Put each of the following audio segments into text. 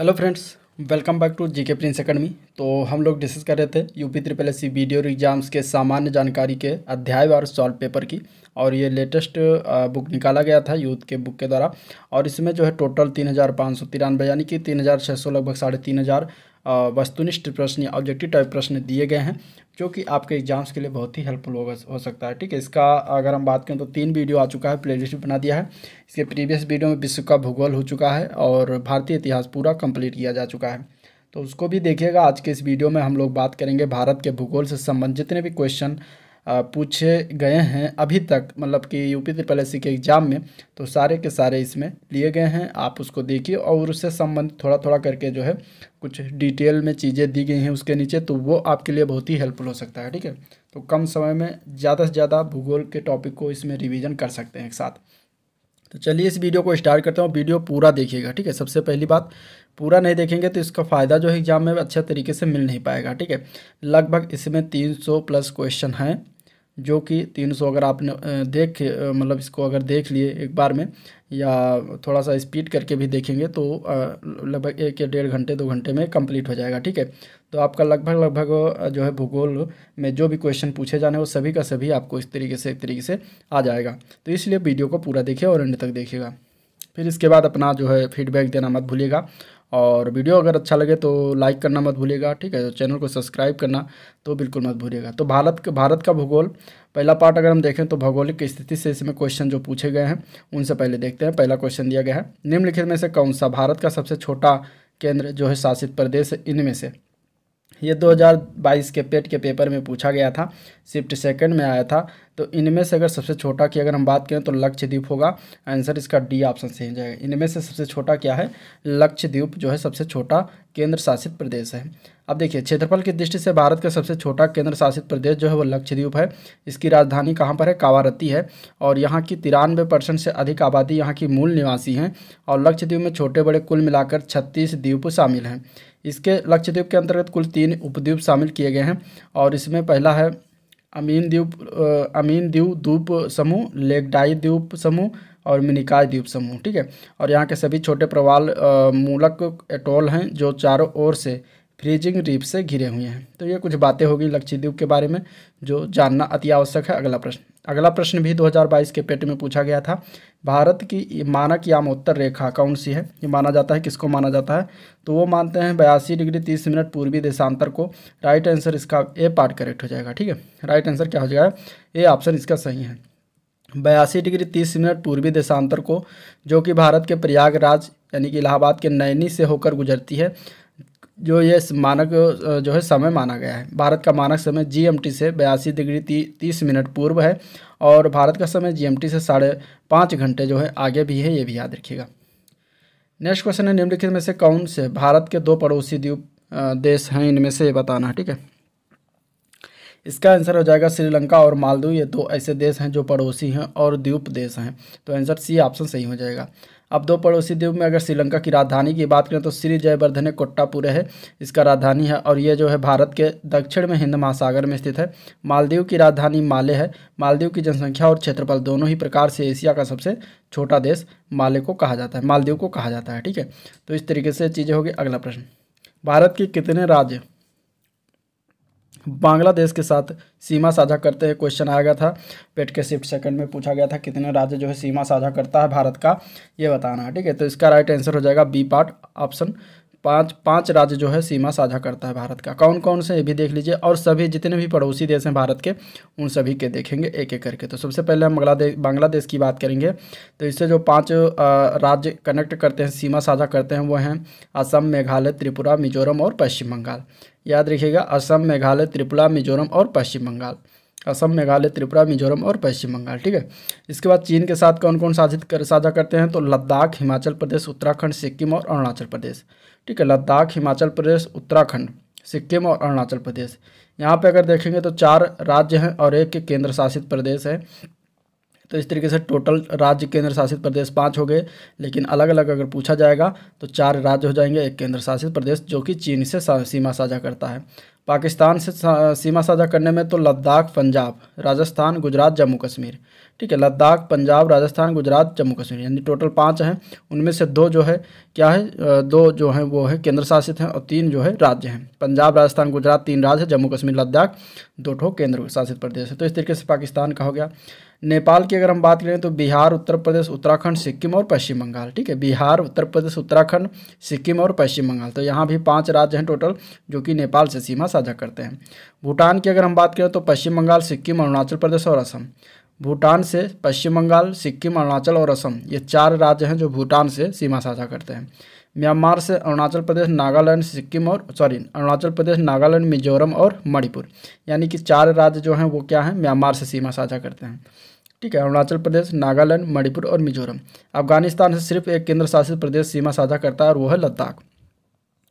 hello friends welcome back to GK Prince academy तो हम लोग डिस्कस कर रहे थे UP triple S C B D और एग्जाम्स के सामान्य जानकारी के अध्याय और सॉल्व पेपर की और ये लेटेस्ट बुक निकाला गया था यूथ के बुक के द्वारा और इसमें जो है टोटल तीन हज़ार पाँच सौ तिरानवे यानी कि तीन हज़ार छः सौ लगभग साढ़े तीन हज़ार वस्तुनिष्ठ प्रश्न या ऑब्जेक्टिव टाइप प्रश्न दिए गए हैं जो कि आपके एग्जाम्स के लिए बहुत ही हेल्पफुल होगा हो सकता है ठीक है इसका अगर हम बात करें तो तीन वीडियो आ चुका है प्लेलिस्ट बना दिया है इसके प्रीवियस वीडियो में विश्व का भूगोल हो चुका है और भारतीय इतिहास पूरा कंप्लीट किया जा चुका है तो उसको भी देखिएगा आज के इस वीडियो में हम लोग बात करेंगे भारत के भूगोल से संबंधित जितने भी क्वेश्चन पूछे गए हैं अभी तक मतलब कि यूपी ट्रिपल एस के एग्ज़ाम में तो सारे के सारे इसमें लिए गए हैं आप उसको देखिए और उससे संबंधित थोड़ा थोड़ा करके जो है कुछ डिटेल में चीज़ें दी गई हैं उसके नीचे तो वो आपके लिए बहुत ही हेल्पफुल हो सकता है ठीक है तो कम समय में ज़्यादा से ज़्यादा भूगोल के टॉपिक को इसमें रिवीजन कर सकते हैं एक साथ तो चलिए इस वीडियो को स्टार्ट करते हैं वीडियो पूरा देखिएगा ठीक है सबसे पहली बात पूरा नहीं देखेंगे तो इसका फ़ायदा जो है एग्ज़ाम में अच्छे तरीके से मिल नहीं पाएगा ठीक है लगभग इसमें तीन सौ प्लस क्वेश्चन हैं जो कि तीन सौ अगर आपने देख मतलब इसको अगर देख लिए एक बार में या थोड़ा सा स्पीड करके भी देखेंगे तो लगभग एक या डेढ़ घंटे दो घंटे में कंप्लीट हो जाएगा ठीक है तो आपका लगभग लगभग जो है भूगोल में जो भी क्वेश्चन पूछे जाने वो सभी का सभी आपको इस तरीके से एक तरीके से आ जाएगा तो इसलिए वीडियो को पूरा देखिए और एंड तक देखिएगा फिर इसके बाद अपना जो है फीडबैक देना मत भूलिएगा और वीडियो अगर अच्छा लगे तो लाइक करना मत भूलिएगा ठीक है चैनल तो को सब्सक्राइब करना तो बिल्कुल मत भूलिएगा तो भारत भारत का भूगोल पहला पार्ट अगर हम देखें तो भौगोलिक स्थिति से इसमें क्वेश्चन जो पूछे गए हैं उनसे पहले देखते हैं पहला क्वेश्चन दिया गया है निम्नलिखित में से कौन सा भारत का सबसे छोटा केंद्र जो है शासित प्रदेश इनमें से ये 2022 के पेट के पेपर में पूछा गया था शिफ्ट सेकंड में आया था तो इनमें से अगर सबसे छोटा की अगर हम बात करें तो लक्षद्वीप होगा आंसर इसका डी ऑप्शन सही हो जाएगा इनमें से सबसे छोटा क्या है लक्षद्वीप जो है सबसे छोटा केंद्र शासित प्रदेश है अब देखिए क्षेत्रफल की दृष्टि से भारत का सबसे छोटा केंद्र शासित प्रदेश जो है वो लक्षद्वीप है इसकी राजधानी कहाँ पर है कावारत्ती है और यहाँ की तिरानवे परसेंट से अधिक आबादी यहाँ की मूल निवासी हैं और लक्षद्वीप में छोटे बड़े कुल मिलाकर छत्तीस द्वीप शामिल हैं इसके लक्षद्वीप के अंतर्गत कुल तीन उपद्वीप शामिल किए गए हैं और इसमें पहला है अमीन द्वीप अमीन द्वीप द्वीप समूह लेगडाई द्वीप समूह और मिनिकाय द्वीप समूह ठीक है और यहाँ के सभी छोटे प्रवाल मूलक एटोल हैं जो चारों ओर से फ्रीजिंग रीप से घिरे हुए हैं तो ये कुछ बातें होगी लक्षद्वीप के बारे में जो जानना अति आवश्यक है अगला प्रश्न अगला प्रश्न भी 2022 के पेट में पूछा गया था भारत की मानक यामोत्तर रेखा कौन सी है ये माना जाता है किसको माना जाता है तो वो मानते हैं बयासी डिग्री तीस मिनट पूर्वी देशांतर को राइट आंसर इसका ए पार्ट करेक्ट हो जाएगा ठीक है राइट आंसर क्या हो जाएगा ए ऑप्शन इसका सही है बयासी डिग्री तीस मिनट पूर्वी देशांतर को जो कि भारत के प्रयागराज यानी कि इलाहाबाद के नैनी से होकर गुजरती है जो ये मानक जो है समय माना गया है भारत का मानक समय जीएमटी से बयासी डिग्री ती, तीस मिनट पूर्व है और भारत का समय जीएमटी से साढ़े पाँच घंटे जो है आगे भी है ये भी याद रखिएगा नेक्स्ट क्वेश्चन है निम्नलिखित में से कौन से भारत के दो पड़ोसी द्वीप देश हैं इनमें से ये बताना है ठीक है इसका आंसर हो जाएगा श्रीलंका और मालदीव ये दो ऐसे देश हैं जो पड़ोसी हैं और द्वीप देश हैं तो आंसर सी ऑप्शन सही हो जाएगा अब दो पड़ोसी द्वीप में अगर श्रीलंका की राजधानी की बात करें तो श्री जयवर्धने कोट्टापुरे है इसका राजधानी है और ये जो है भारत के दक्षिण में हिंद महासागर में स्थित है मालदीव की राजधानी माले है मालदीव की जनसंख्या और क्षेत्रफल दोनों ही प्रकार से एशिया का सबसे छोटा देश माले को कहा जाता है मालदीव को कहा जाता है ठीक है तो इस तरीके से चीज़ें होगी अगला प्रश्न भारत के कितने राज्य बांग्लादेश के साथ सीमा साझा करते हुए क्वेश्चन आया गया था पेट के शिफ्ट सेकंड में पूछा गया था कितने राज्य जो है सीमा साझा करता है भारत का ये बताना है ठीक है तो इसका राइट आंसर हो जाएगा बी पार्ट ऑप्शन पाँच पाँच राज्य जो है सीमा साझा करता है भारत का कौन कौन से ये भी देख लीजिए और सभी जितने भी पड़ोसी देश हैं भारत के उन सभी के देखेंगे एक एक करके तो सबसे पहले हम बांग्लादेश बांग्लादेश की बात करेंगे तो इससे जो पाँच राज्य कनेक्ट करते हैं सीमा साझा करते हैं वो हैं असम मेघालय त्रिपुरा मिजोरम और पश्चिम बंगाल याद रखिएगा असम मेघालय त्रिपुरा मिजोरम और पश्चिम बंगाल असम मेघालय त्रिपुरा मिजोरम और पश्चिम बंगाल ठीक है इसके बाद चीन के साथ कौन कौन साझित कर साझा करते हैं तो लद्दाख हिमाचल प्रदेश उत्तराखंड सिक्किम और अरुणाचल प्रदेश ठीक है लद्दाख हिमाचल प्रदेश उत्तराखंड सिक्किम और अरुणाचल प्रदेश यहाँ पे अगर देखेंगे तो चार राज्य हैं और एक केंद्र शासित प्रदेश है तो इस तरीके से टोटल राज्य केंद्र शासित प्रदेश पाँच हो गए लेकिन अलग अलग अगर पूछा जाएगा तो चार राज्य हो जाएंगे एक केंद्र शासित प्रदेश जो कि चीन से सीमा साझा करता है पाकिस्तान से सीमा साझा करने में तो लद्दाख पंजाब राजस्थान गुजरात जम्मू कश्मीर ठीक है लद्दाख पंजाब राजस्थान गुजरात जम्मू कश्मीर यानी टोटल पाँच हैं उनमें से दो जो है क्या है दो जो है वो है केंद्र शासित हैं और तीन जो है राज्य हैं पंजाब राजस्थान गुजरात तीन राज्य है जम्मू कश्मीर लद्दाख दो ठो केंद्र शासित प्रदेश है तो इस तरीके से पाकिस्तान का हो गया नेपाल की अगर हम बात करें तो बिहार उत्तर प्रदेश उत्तराखंड सिक्किम और पश्चिम बंगाल ठीक है बिहार उत्तर प्रदेश उत्तराखंड सिक्किम और पश्चिम बंगाल तो यहाँ भी पाँच राज्य हैं टोटल जो कि नेपाल से सीमा साझा करते हैं भूटान की अगर हम बात करें तो पश्चिम बंगाल सिक्किम अरुणाचल प्रदेश और असम भूटान से पश्चिम बंगाल सिक्किम अरुणाचल और असम ये चार राज्य हैं जो भूटान से सीमा साझा करते हैं म्यांमार से अरुणाचल प्रदेश नागालैंड सिक्किम और सॉरी अरुणाचल प्रदेश नागालैंड मिजोरम और मणिपुर यानी कि चार राज्य जो हैं वो क्या हैं म्यांमार से सीमा साझा करते हैं ठीक है अरुणाचल प्रदेश नागालैंड मणिपुर और मिजोरम अफगानिस्तान से सिर्फ एक केंद्र शासित प्रदेश सीमा साझा करता है और वो है लद्दाख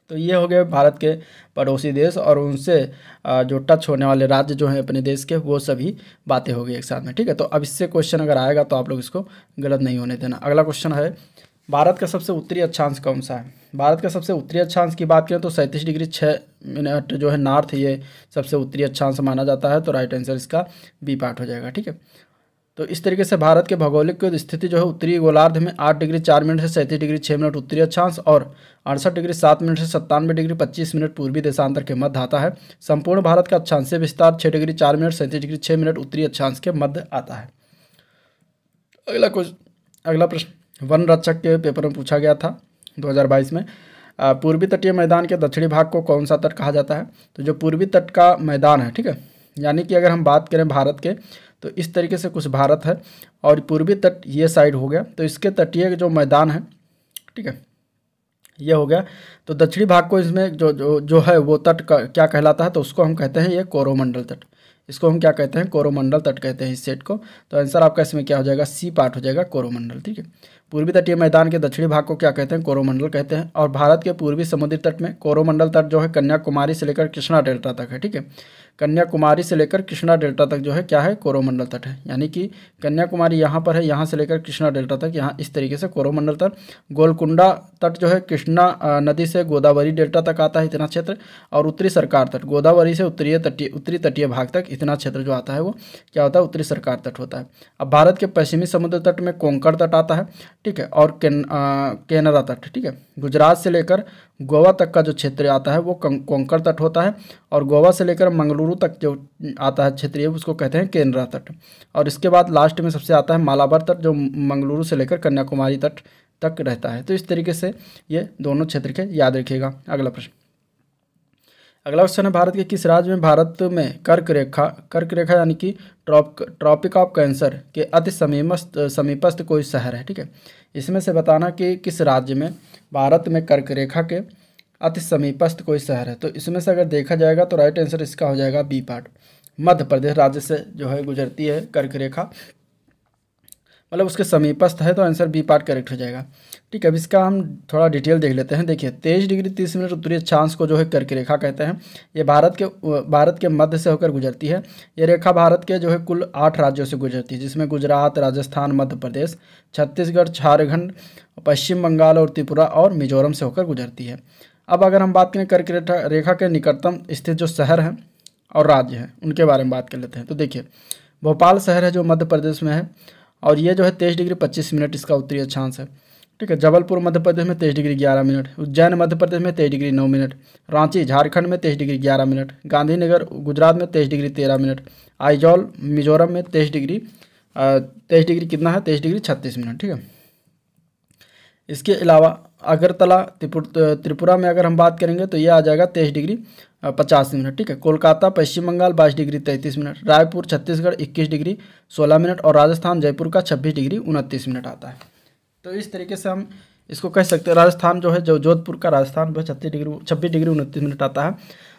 तो ये हो गए भारत के पड़ोसी देश और उनसे जो टच होने वाले राज्य जो हैं अपने देश के वो सभी बातें होगी एक साथ में ठीक है तो अब इससे क्वेश्चन अगर आएगा तो आप लोग इसको गलत नहीं होने देना अगला क्वेश्चन है भारत का सबसे उत्तरी अक्षांश कौन सा है भारत का सबसे उत्तरी अक्षांश की बात करें तो सैंतीस डिग्री छः मिनट जो है नॉर्थ ये सबसे उत्तरी अक्षांश माना जाता है तो राइट आंसर इसका बी पार्ट हो जाएगा ठीक है तो इस तरीके से भारत के भौगोलिक स्थिति जो है उत्तरी गोलार्ध में आठ डिग्री चार मिनट से सैंतीस डिग्री छः मिनट उत्तरी अक्षांश और अड़सठ डिग्री सात मिनट से सत्तानवे डिग्री पच्चीस मिनट पूर्वी देशांतर के मध्य आता है संपूर्ण भारत का अक्षांश विस्तार छः डिग्री चार मिनट सैंतीस डिग्री छः मिनट उत्तरी अक्षांश के मध्य आता है अगला कुछ अगला प्रश्न वन रक्षक के पेपर में पूछा गया था दो में पूर्वी तटीय मैदान के दक्षिणी भाग को कौन सा तट कहा जाता है तो जो पूर्वी तट का मैदान है ठीक है यानी कि अगर हम बात करें भारत के तो इस तरीके से कुछ भारत है और पूर्वी तट ये साइड हो गया तो इसके तटीय जो मैदान है ठीक है ये हो गया तो दक्षिणी भाग को इसमें जो जो जो है वो तट का क्या कहलाता है तो उसको हम कहते हैं ये कोरोमंडल तट इसको हम क्या कहते हैं कोरोमंडल तट कहते हैं इस सेट को तो आंसर आपका इसमें क्या हो जाएगा सी पार्ट हो जाएगा कोरोमंडल ठीक है पूर्वी तटीय मैदान के दक्षिणी भाग को क्या कहते हैं कोरोमंडल कहते हैं और भारत के पूर्वी समुद्री तट में कोरोमंडल तट जो है कन्याकुमारी से लेकर कृष्णा डेल्टा तक है ठीक है कन्याकुमारी से लेकर कृष्णा डेल्टा तक जो है क्या है कोरोमंडल तट है यानी कि कन्याकुमारी यहाँ पर है यहाँ से लेकर कृष्णा डेल्टा तक यहाँ इस तरीके से कोरोमंडल तट गोलकुंडा तट जो है कृष्णा नदी से गोदावरी डेल्टा तक आता है इतना क्षेत्र और उत्तरी सरकार तट गोदावरी से उत्तरीय तटीय उत्तरी तटीय भाग तक इतना क्षेत्र जो आता है वो क्या होता है उत्तरी सरकार तट होता है अब भारत के पश्चिमी समुद्र तट में कोंकण तट आता है ठीक है और केनरा तट ठीक है गुजरात से लेकर गोवा तक का जो क्षेत्र आता है वो कोंकण तट होता है और गोवा से लेकर मंगलुरु तक जो आता है क्षेत्रीय उसको कहते हैं केनरा तट और इसके बाद लास्ट में सबसे आता है मालाबार तट जो मंगलुरु से लेकर कन्याकुमारी तट तक रहता है तो इस तरीके से ये दोनों क्षेत्र के याद रखिएगा अगला प्रश्न अगला क्वेश्चन है भारत के किस राज्य में भारत में कर्क रेखा कर्क रेखा यानी कि ट्रॉप ट्रॉपिक ऑफ कैंसर के अति समीपस्थ समीपस्थ कोई शहर है ठीक है इसमें से बताना कि किस राज्य में भारत में कर्क रेखा के अति समीपस्थ कोई शहर है तो इसमें से अगर देखा जाएगा तो राइट आंसर इसका हो जाएगा बी पार्ट मध्य प्रदेश राज्य से जो है गुजरती है कर्क रेखा मतलब उसके समीपस्थ है तो आंसर बी पार्ट करेक्ट हो जाएगा ठीक है अब इसका हम थोड़ा डिटेल देख लेते हैं देखिए तेईस डिग्री तीस मिनट उत्तरी अक्षांश को जो है कर्क रेखा कहते हैं ये भारत के भारत के मध्य से होकर गुजरती है ये रेखा भारत के जो है कुल आठ राज्यों से गुजरती है जिसमें गुजरात राजस्थान मध्य प्रदेश छत्तीसगढ़ झारखंड पश्चिम बंगाल और त्रिपुरा और मिजोरम से होकर गुजरती है अब अगर हम बात करें कर्क रेखा रेखा के निकटतम स्थित जो शहर हैं और राज्य हैं उनके बारे में बात कर लेते हैं तो देखिए भोपाल शहर है जो मध्य प्रदेश में है और ये जो है तेईस डिग्री पच्चीस मिनट इसका उत्तरी अक्षांश है ठीक है जबलपुर मध्य प्रदेश में तेईस डिग्री ग्यारह मिनट उज्जैन मध्य प्रदेश में तेईस डिग्री नौ मिनट रांची झारखंड में तेईस डिग्री ग्यारह मिनट गांधीनगर गुजरात में तेईस डिग्री तेरह मिनट आइजॉल मिजोरम में तेईस डिग्री तेईस डिग्री कितना है तेईस डिग्री छत्तीस मिनट ठीक है इसके अलावा अगरतला त्रिपुरा में अगर हम बात करेंगे तो ये आ जाएगा तेईस डिग्री पचास मिनट ठीक है कोलकाता पश्चिम बंगाल बाईस डिग्री तैंतीस मिनट रायपुर छत्तीसगढ़ इक्कीस डिग्री सोलह मिनट और राजस्थान जयपुर का छब्बीस डिग्री उनतीस मिनट आता है तो इस तरीके से हम इसको कह सकते हैं राजस्थान जो है जो जोधपुर का राजस्थान वह छत्तीस डिग्री छब्बीस डिग्री उनतीस मिनट आता है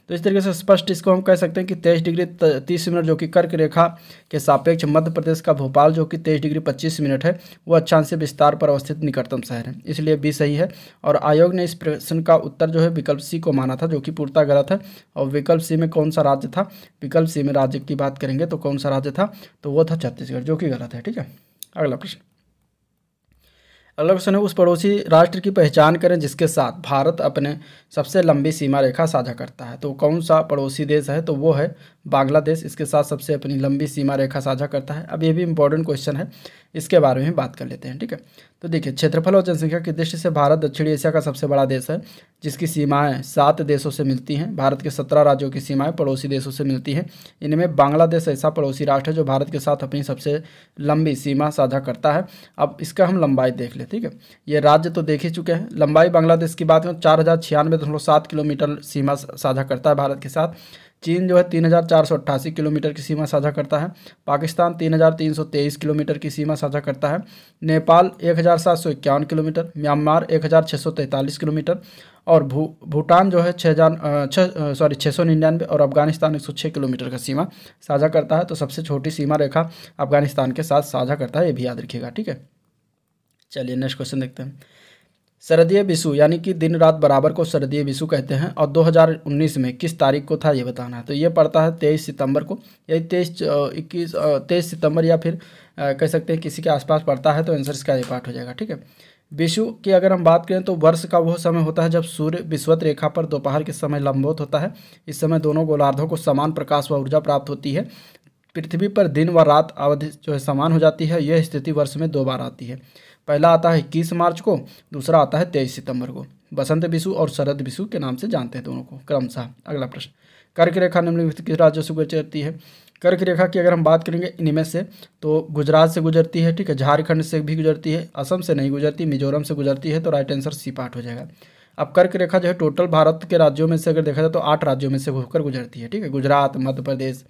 तो इस तरीके से स्पष्ट इसको हम कह सकते हैं कि तेईस डिग्री तीस मिनट जो कि कर्क रेखा के सापेक्ष मध्य प्रदेश का भोपाल जो कि तेईस डिग्री पच्चीस मिनट है वो से विस्तार पर अवस्थित निकटतम शहर है इसलिए बी सही है और आयोग ने इस प्रश्न का उत्तर जो है विकल्प सी को माना था जो कि पूर्ता गलत है और विकल्प सी में कौन सा राज्य था विकल्प सी में राज्य की बात करेंगे तो कौन सा राज्य था तो वो था छत्तीसगढ़ जो कि गलत है ठीक है अगला प्रश्न ऑप्शन है उस पड़ोसी राष्ट्र की पहचान करें जिसके साथ भारत अपने सबसे लंबी सीमा रेखा साझा करता है तो कौन सा पड़ोसी देश है तो वो है बांग्लादेश इसके साथ सबसे अपनी लंबी सीमा रेखा साझा करता है अब ये भी इम्पोर्टेंट क्वेश्चन है इसके बारे में बात कर लेते हैं ठीक है तो देखिए क्षेत्रफल और जनसंख्या की दृष्टि से भारत दक्षिण एशिया का सबसे बड़ा देश है जिसकी सीमाएं सात देशों से मिलती हैं भारत के सत्रह राज्यों की सीमाएं पड़ोसी देशों से मिलती हैं इनमें बांग्लादेश ऐसा पड़ोसी राष्ट्र है जो भारत के साथ अपनी सबसे लंबी सीमा साझा करता है अब इसका हम लंबाई देख लें ठीक है ये राज्य तो देख ही चुके हैं लंबाई बांग्लादेश की बात करें तो चार किलोमीटर सीमा साझा करता है भारत के साथ चीन जो है तीन हज़ार चार सौ अट्ठासी किलोमीटर की सीमा साझा करता है पाकिस्तान तीन हज़ार तीन सौ तेईस किलोमीटर की सीमा साझा करता है नेपाल एक हज़ार सात सौ इक्यावन किलोमीटर म्यांमार एक हज़ार छः सौ तैंतालीस किलोमीटर और भू भूटान जो है छः हज़ार छः सॉरी छः सौ निन्यानवे और अफगानिस्तान एक सौ छः किलोमीटर का सीमा साझा करता है तो सबसे छोटी सीमा रेखा अफगानिस्तान के साथ साझा करता है ये भी याद रखिएगा ठीक है चलिए नेक्स्ट क्वेश्चन देखते हैं शरदीय विशु यानी कि दिन रात बराबर को शरदीय विशु कहते हैं और 2019 में किस तारीख को था ये बताना है तो ये पड़ता है तेईस सितंबर को यही तेईस इक्कीस तेईस सितंबर या फिर कह सकते हैं किसी के आसपास पड़ता है तो आंसर इसका ये पार्ट हो जाएगा ठीक है विशु की अगर हम बात करें तो वर्ष का वह समय होता है जब सूर्य विश्वत रेखा पर दोपहर के समय लंबोत होता है इस समय दोनों गोलार्धों को समान प्रकाश व ऊर्जा प्राप्त होती है पृथ्वी पर दिन व रात अवधि जो है समान हो जाती है यह स्थिति वर्ष में दो बार आती है पहला आता है इक्कीस मार्च को दूसरा आता है तेईस सितंबर को बसंत विशु और शरद विशु के नाम से जानते हैं दोनों को क्रमशः अगला प्रश्न कर्क रेखा निम्नलिखित किस राज्य से गुजरती है कर्क रेखा की अगर हम बात करेंगे इनमें से तो गुजरात से गुजरती है ठीक है झारखंड से भी गुजरती है असम से नहीं गुजरती मिजोरम से गुजरती है तो राइट आंसर सी पार्ट हो जाएगा अब कर्क रेखा जो है टोटल भारत के राज्यों में से अगर देखा जाए तो आठ राज्यों में से होकर गुजरती है ठीक है गुजरात मध्य प्रदेश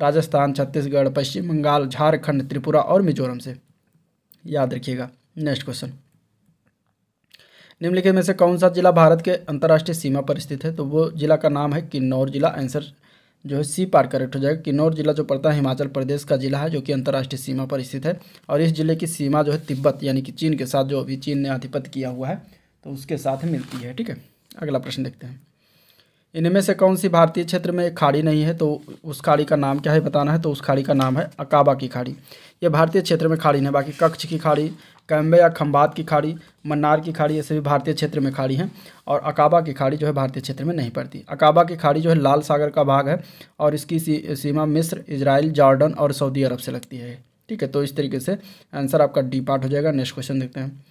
राजस्थान छत्तीसगढ़ पश्चिम बंगाल झारखंड त्रिपुरा और मिजोरम से याद रखिएगा नेक्स्ट क्वेश्चन निम्नलिखित में से कौन सा जिला भारत के अंतर्राष्ट्रीय सीमा पर स्थित है तो वो जिला का नाम है किन्नौर जिला आंसर जो है सी पार करेक्ट हो जाएगा किन्नौर जिला जो पड़ता है हिमाचल प्रदेश का जिला है जो कि अंतर्राष्ट्रीय सीमा पर स्थित है और इस जिले की सीमा जो है तिब्बत यानी कि चीन के साथ जो अभी चीन ने आधिपत्य किया हुआ है तो उसके साथ मिलती है ठीक है अगला प्रश्न देखते हैं इनमें से कौन सी भारतीय क्षेत्र में एक खाड़ी नहीं है तो उस खाड़ी का नाम क्या है बताना है तो उस खाड़ी का नाम है अकाबा की खाड़ी ये भारतीय क्षेत्र में खाड़ी नहीं है बाकी कक्ष की खाड़ी कैम्बे या खम्बात की खाड़ी मन्नार की खाड़ी ये सभी भारतीय क्षेत्र में खाड़ी हैं और अकाबा की खाड़ी जो है भारतीय क्षेत्र में नहीं पड़ती अकाबा की खाड़ी जो है लाल सागर का भाग है और इसकी सीमा मिस्र इसराइल जॉर्डन और सऊदी अरब से लगती है ठीक है तो इस तरीके से आंसर आपका डी पार्ट हो जाएगा नेक्स्ट क्वेश्चन देखते हैं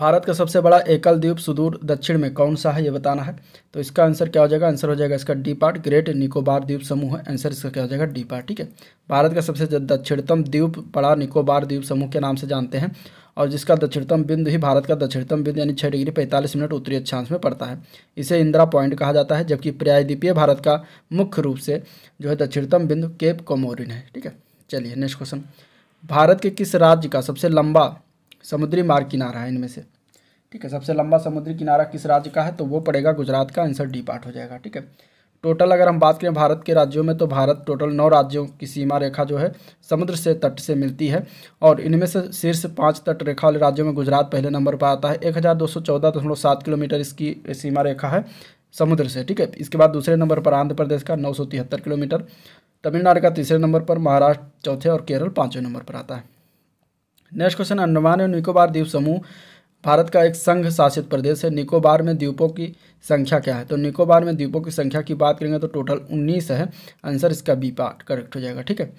भारत का सबसे बड़ा एकल द्वीप सुदूर दक्षिण में कौन सा है ये बताना है तो इसका आंसर क्या हो जाएगा आंसर हो जाएगा इसका डी पार्ट ग्रेट निकोबार द्वीप समूह है आंसर इसका क्या हो जाएगा डी पार्ट ठीक है भारत का सबसे दक्षिणतम द्वीप बड़ा निकोबार द्वीप समूह के नाम से जानते हैं और जिसका दक्षिणतम बिंदु ही भारत का दक्षिणतम बिंदु यानी छः डिग्री पैंतालीस मिनट उत्तरी अक्षांश में पड़ता है इसे इंदिरा पॉइंट कहा जाता है जबकि प्रायद्वीपीय भारत का मुख्य रूप से जो है दक्षिणतम बिंदु केप कोमोरिन है ठीक है चलिए नेक्स्ट क्वेश्चन भारत के किस राज्य का सबसे लंबा समुद्री मार्ग किनारा है इनमें से ठीक है सबसे लंबा समुद्री किनारा किस राज्य का है तो वो पड़ेगा गुजरात का आंसर डी पार्ट हो जाएगा ठीक है टोटल अगर हम बात करें भारत के राज्यों में तो भारत टोटल नौ राज्यों की सीमा रेखा जो है समुद्र से तट से मिलती है और इनमें से शीर्ष पाँच तट रेखा वाले राज्यों में गुजरात पहले नंबर पर आता है एक हज़ार दो सौ चौदह दशमलव सात किलोमीटर इसकी सीमा रेखा है समुद्र से ठीक है इसके बाद दूसरे नंबर पर आंध्र प्रदेश का नौ सौ तिहत्तर किलोमीटर तमिलनाडु का तीसरे नंबर पर महाराष्ट्र चौथे और केरल पाँचवें नंबर पर आता है नेक्स्ट क्वेश्चन अंडमान और निकोबार द्वीप समूह भारत का एक संघ शासित प्रदेश है निकोबार में द्वीपों की संख्या क्या है तो निकोबार में द्वीपों की संख्या की बात करेंगे तो टोटल उन्नीस है आंसर इसका बी पार्ट करेक्ट हो जाएगा ठीक है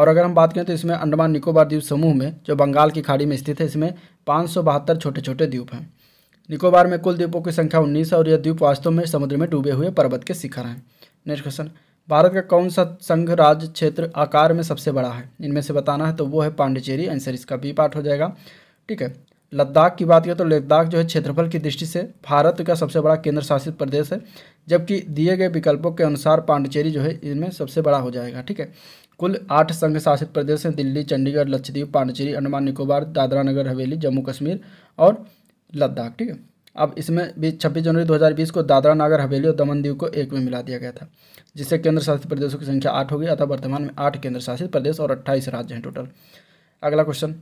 और अगर हम बात करें तो इसमें अंडमान निकोबार द्वीप समूह में जो बंगाल की खाड़ी में स्थित है इसमें पाँच छोटे छोटे द्वीप हैं निकोबार में कुल द्वीपों की संख्या उन्नीस है और यह द्वीप वास्तव में समुद्र में डूबे हुए पर्वत के शिखर हैं नेक्स्ट क्वेश्चन भारत का कौन सा संघ राज्य क्षेत्र आकार में सबसे बड़ा है इनमें से बताना है तो वो है पांडिचेरी आंसर इसका बी पार्ट हो जाएगा ठीक है लद्दाख की बात करें तो लद्दाख जो है क्षेत्रफल की दृष्टि से भारत का सबसे बड़ा केंद्र शासित प्रदेश है जबकि दिए गए विकल्पों के अनुसार पांडिचेरी जो है इनमें सबसे बड़ा हो जाएगा ठीक है कुल आठ संघ शासित प्रदेश हैं दिल्ली चंडीगढ़ लक्षद्वीप पांडिचेरी अंडमान निकोबार दादरा नगर हवेली जम्मू कश्मीर और लद्दाख ठीक है अब इसमें भी छब्बीस जनवरी 2020 को दादरा नगर हवेली और दमन दीव को एक में मिला दिया गया था जिससे केंद्र शासित प्रदेशों की संख्या आठ होगी अतः वर्तमान में आठ केंद्र शासित प्रदेश और अट्ठाईस राज्य हैं टोटल अगला क्वेश्चन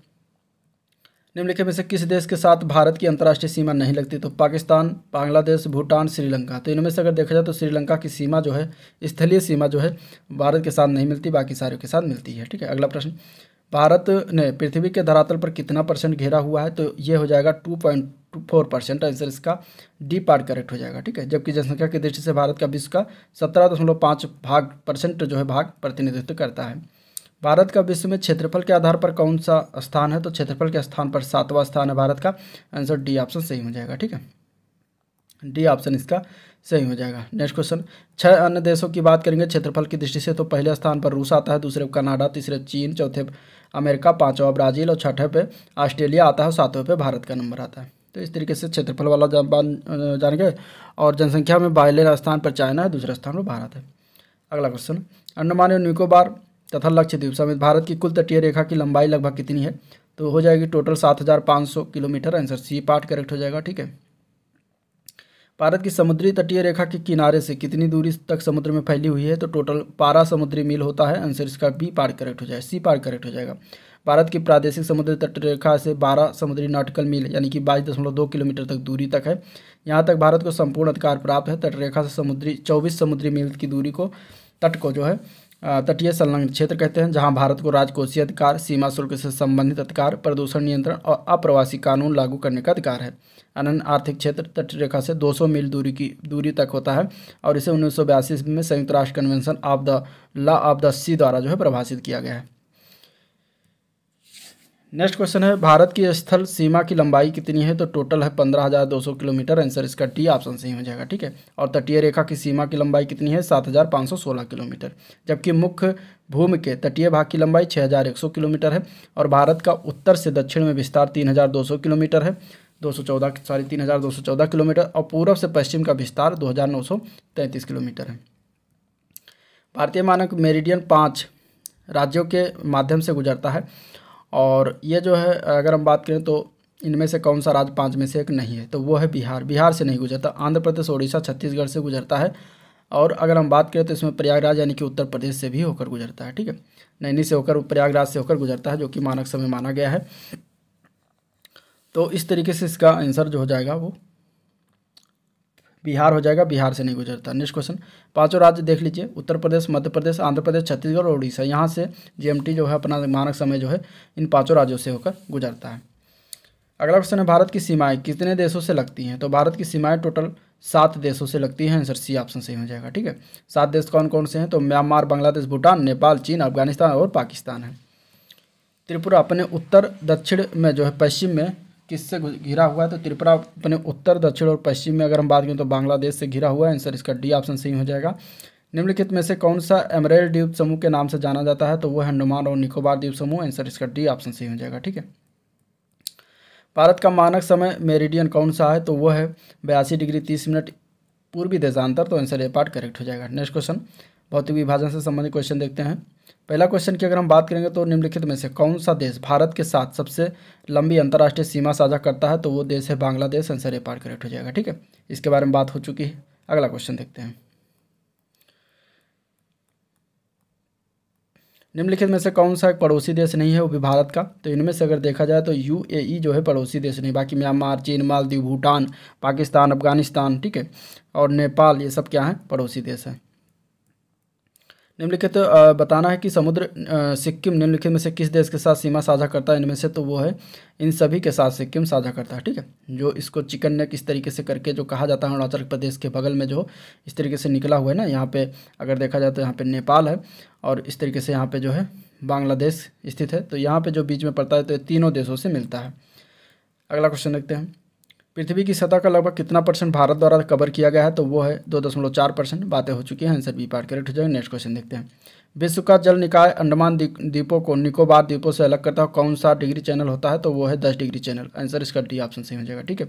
निम्नलिखित में से किस देश के साथ भारत की अंतर्राष्ट्रीय सीमा नहीं लगती तो पाकिस्तान बांग्लादेश भूटान श्रीलंका तो इनमें से अगर देखा जाए तो श्रीलंका की सीमा जो है स्थलीय सीमा जो है भारत के साथ नहीं मिलती बाकी सारों के साथ मिलती है ठीक है अगला प्रश्न भारत ने पृथ्वी के धरातल पर कितना परसेंट घेरा हुआ है तो ये हो जाएगा two point two four percent answer इसका डी पार्ट करेक्ट हो जाएगा ठीक है जबकि जनसंख्या की दृष्टि से भारत का विश्व का सत्रह दशमलव पाँच भाग परसेंट जो है भाग प्रतिनिधित्व करता है भारत का विश्व में क्षेत्रफल के आधार पर कौन सा स्थान है तो क्षेत्रफल के स्थान पर सातवां स्थान है भारत का आंसर डी ऑप्शन सही हो जाएगा ठीक है डी ऑप्शन इसका सही हो जाएगा नेक्स्ट क्वेश्चन छह अन्य देशों की बात करेंगे क्षेत्रफल की दृष्टि से तो पहले स्थान पर रूस आता है दूसरे कनाडा तीसरे चीन चौथे अमेरिका पाँचवा ब्राज़ील और छठे पे ऑस्ट्रेलिया आता है और सातवें पे भारत का नंबर आता है तो इस तरीके से क्षेत्रफल वाला जान गए और जनसंख्या में बाहले स्थान पर चाइना है दूसरे स्थान पर भारत है अगला क्वेश्चन अंडमान और निकोबार तथा लक्षद्वीप समेत भारत की कुल तटीय रेखा की लंबाई लगभग कितनी है तो हो जाएगी टोटल सात हज़ार पाँच सौ kilometre answer C part correct हो जाएगा ठीक है भारत की समुद्री तटीय रेखा के किनारे से कितनी दूरी तक समुद्र में फैली हुई है तो टोटल पारा समुद्री मील होता है आंसर इसका बी पार करेक्ट हो जाए सी पार करेक्ट हो जाएगा भारत की प्रादेशिक समुद्री तट रेखा से 12 समुद्री नॉटिकल मील यानी कि बाईस दशमलव दो किलोमीटर तक दूरी तक है यहाँ तक भारत को संपूर्ण अधिकार प्राप्त है तटरेखा से समुद्री चौबीस समुद्री मील की दूरी को तट को जो है तटीय संलग्न क्षेत्र कहते हैं जहाँ भारत को राजकोषीय अधिकार सीमा शुल्क से संबंधित अधिकार प्रदूषण नियंत्रण और अप्रवासी कानून लागू करने का अधिकार है अनन आर्थिक क्षेत्र तट रेखा से 200 मील दूरी की दूरी तक होता है और इसे उन्नीस में संयुक्त राष्ट्र convention of the law of the sea द्वारा जो है प्रभाषित किया गया है नेक्स्ट क्वेश्चन है भारत की स्थल सीमा की लंबाई कितनी है तो टोटल है पंद्रह हज़ार दो सौ किलोमीटर आंसर इसका टी ऑप्शन सही हो जाएगा ठीक है और तटीय रेखा की सीमा की लंबाई कितनी है सात हज़ार पाँच सौ सोलह किलोमीटर जबकि मुख्य भूमि के तटीय भाग की लंबाई छः हज़ार एक सौ किलोमीटर है और भारत का उत्तर से दक्षिण में विस्तार तीन हज़ार दो सौ किलोमीटर है दो सौ चौदह सॉरी तीन हज़ार दो सौ चौदह किलोमीटर और पूर्व से पश्चिम का विस्तार दो हज़ार नौ सौ तैंतीस किलोमीटर है भारतीय मानक मेरिडियन पाँच राज्यों के माध्यम से गुजरता है और ये जो है अगर हम बात करें तो इनमें से कौन सा राज्य पाँच में से एक नहीं है तो वो है बिहार बिहार से नहीं गुजरता आंध्र प्रदेश उड़ीसा छत्तीसगढ़ से गुजरता है और अगर हम बात करें तो इसमें प्रयागराज यानी कि उत्तर प्रदेश से भी होकर गुजरता है ठीक है नैनी से होकर प्रयागराज से होकर गुजरता है जो कि मानक समय माना गया है तो इस तरीके से इसका आंसर जो हो जाएगा वो बिहार हो जाएगा बिहार से नहीं गुजरता नेक्स्ट क्वेश्चन पांचों राज्य देख लीजिए उत्तर प्रदेश मध्य प्रदेश आंध्र प्रदेश छत्तीसगढ़ और उड़ीसा यहाँ से जीएमटी जो है अपना मानक समय जो है इन पाँचों राज्यों से होकर गुजरता है अगला क्वेश्चन है भारत की सीमाएं कितने देशों से लगती हैं तो भारत की सीमाएँ टोटल सात देशों से लगती हैं आंसर सी ऑप्शन सही हो जाएगा ठीक है सात देश कौन कौन से हैं तो म्यांमार बांग्लादेश भूटान नेपाल चीन अफगानिस्तान और पाकिस्तान है त्रिपुरा अपने उत्तर दक्षिण में जो है पश्चिम में किससे घिरा हुआ है तो त्रिपुरा अपने उत्तर दक्षिण और पश्चिम में अगर हम बात करें तो बांग्लादेश से घिरा हुआ है आंसर इसका डी ऑप्शन सही हो जाएगा निम्नलिखित में से कौन सा एमरेल द्वीप समूह के नाम से जाना जाता है तो वो है अंडमान और निकोबार द्वीप समूह आंसर इसका डी ऑप्शन सही हो जाएगा ठीक है भारत का मानक समय मेरिडियन कौन सा है तो वह है बयासी डिग्री तीस मिनट पूर्वी देशांतर तो आंसर ये पार्ट करेक्ट हो जाएगा नेक्स्ट क्वेश्चन भौतिक विभाजन से संबंधित क्वेश्चन देखते हैं पहला क्वेश्चन की अगर हम बात करेंगे तो निम्नलिखित में से कौन सा देश भारत के साथ सबसे लंबी अंतर्राष्ट्रीय सीमा साझा करता है तो वो देश है Bangladesh answer A part correct हो जाएगा ठीक है इसके बारे में बात हो चुकी है अगला क्वेश्चन देखते हैं निम्नलिखित में से कौन सा एक पड़ोसी देश नहीं है वो भी भारत का तो इनमें से अगर देखा जाए तो यू e जो है पड़ोसी देश नहीं बाकी म्यांमार चीन मालदीव भूटान पाकिस्तान अफगानिस्तान ठीक है और नेपाल ये सब क्या है पड़ोसी देश है निम्नलिखित तो बताना है कि समुद्र सिक्किम निम्नलिखित में से किस देश के साथ सीमा साझा करता है इनमें से तो वो है इन सभी के साथ सिक्किम साझा करता है ठीक है जो इसको चिकन नेक इस तरीके से करके जो कहा जाता है अरुणाचल प्रदेश के बगल में जो इस तरीके से निकला हुआ है ना यहाँ पे अगर देखा जाए तो यहाँ पे नेपाल है और इस तरीके से यहाँ पर जो है बांग्लादेश स्थित है तो यहाँ पर जो बीच में पड़ता है तो तीनों देशों से मिलता है अगला क्वेश्चन देखते हैं पृथ्वी की सतह का लगभग कितना परसेंट भारत द्वारा कवर किया गया है तो वो है दो दशमलव चार परसेंट बातें हो चुकी हैं आंसर बी पार करेक्ट हो जाएगा नेक्स्ट क्वेश्चन देखते हैं विश्व का जल निकाय अंडमान द्वीपों को निकोबार द्वीपों से अलग करता है कौन सा डिग्री चैनल होता है तो वो है दस डिग्री चैनल आंसर इसका डी ऑप्शन सही हो जाएगा ठीक है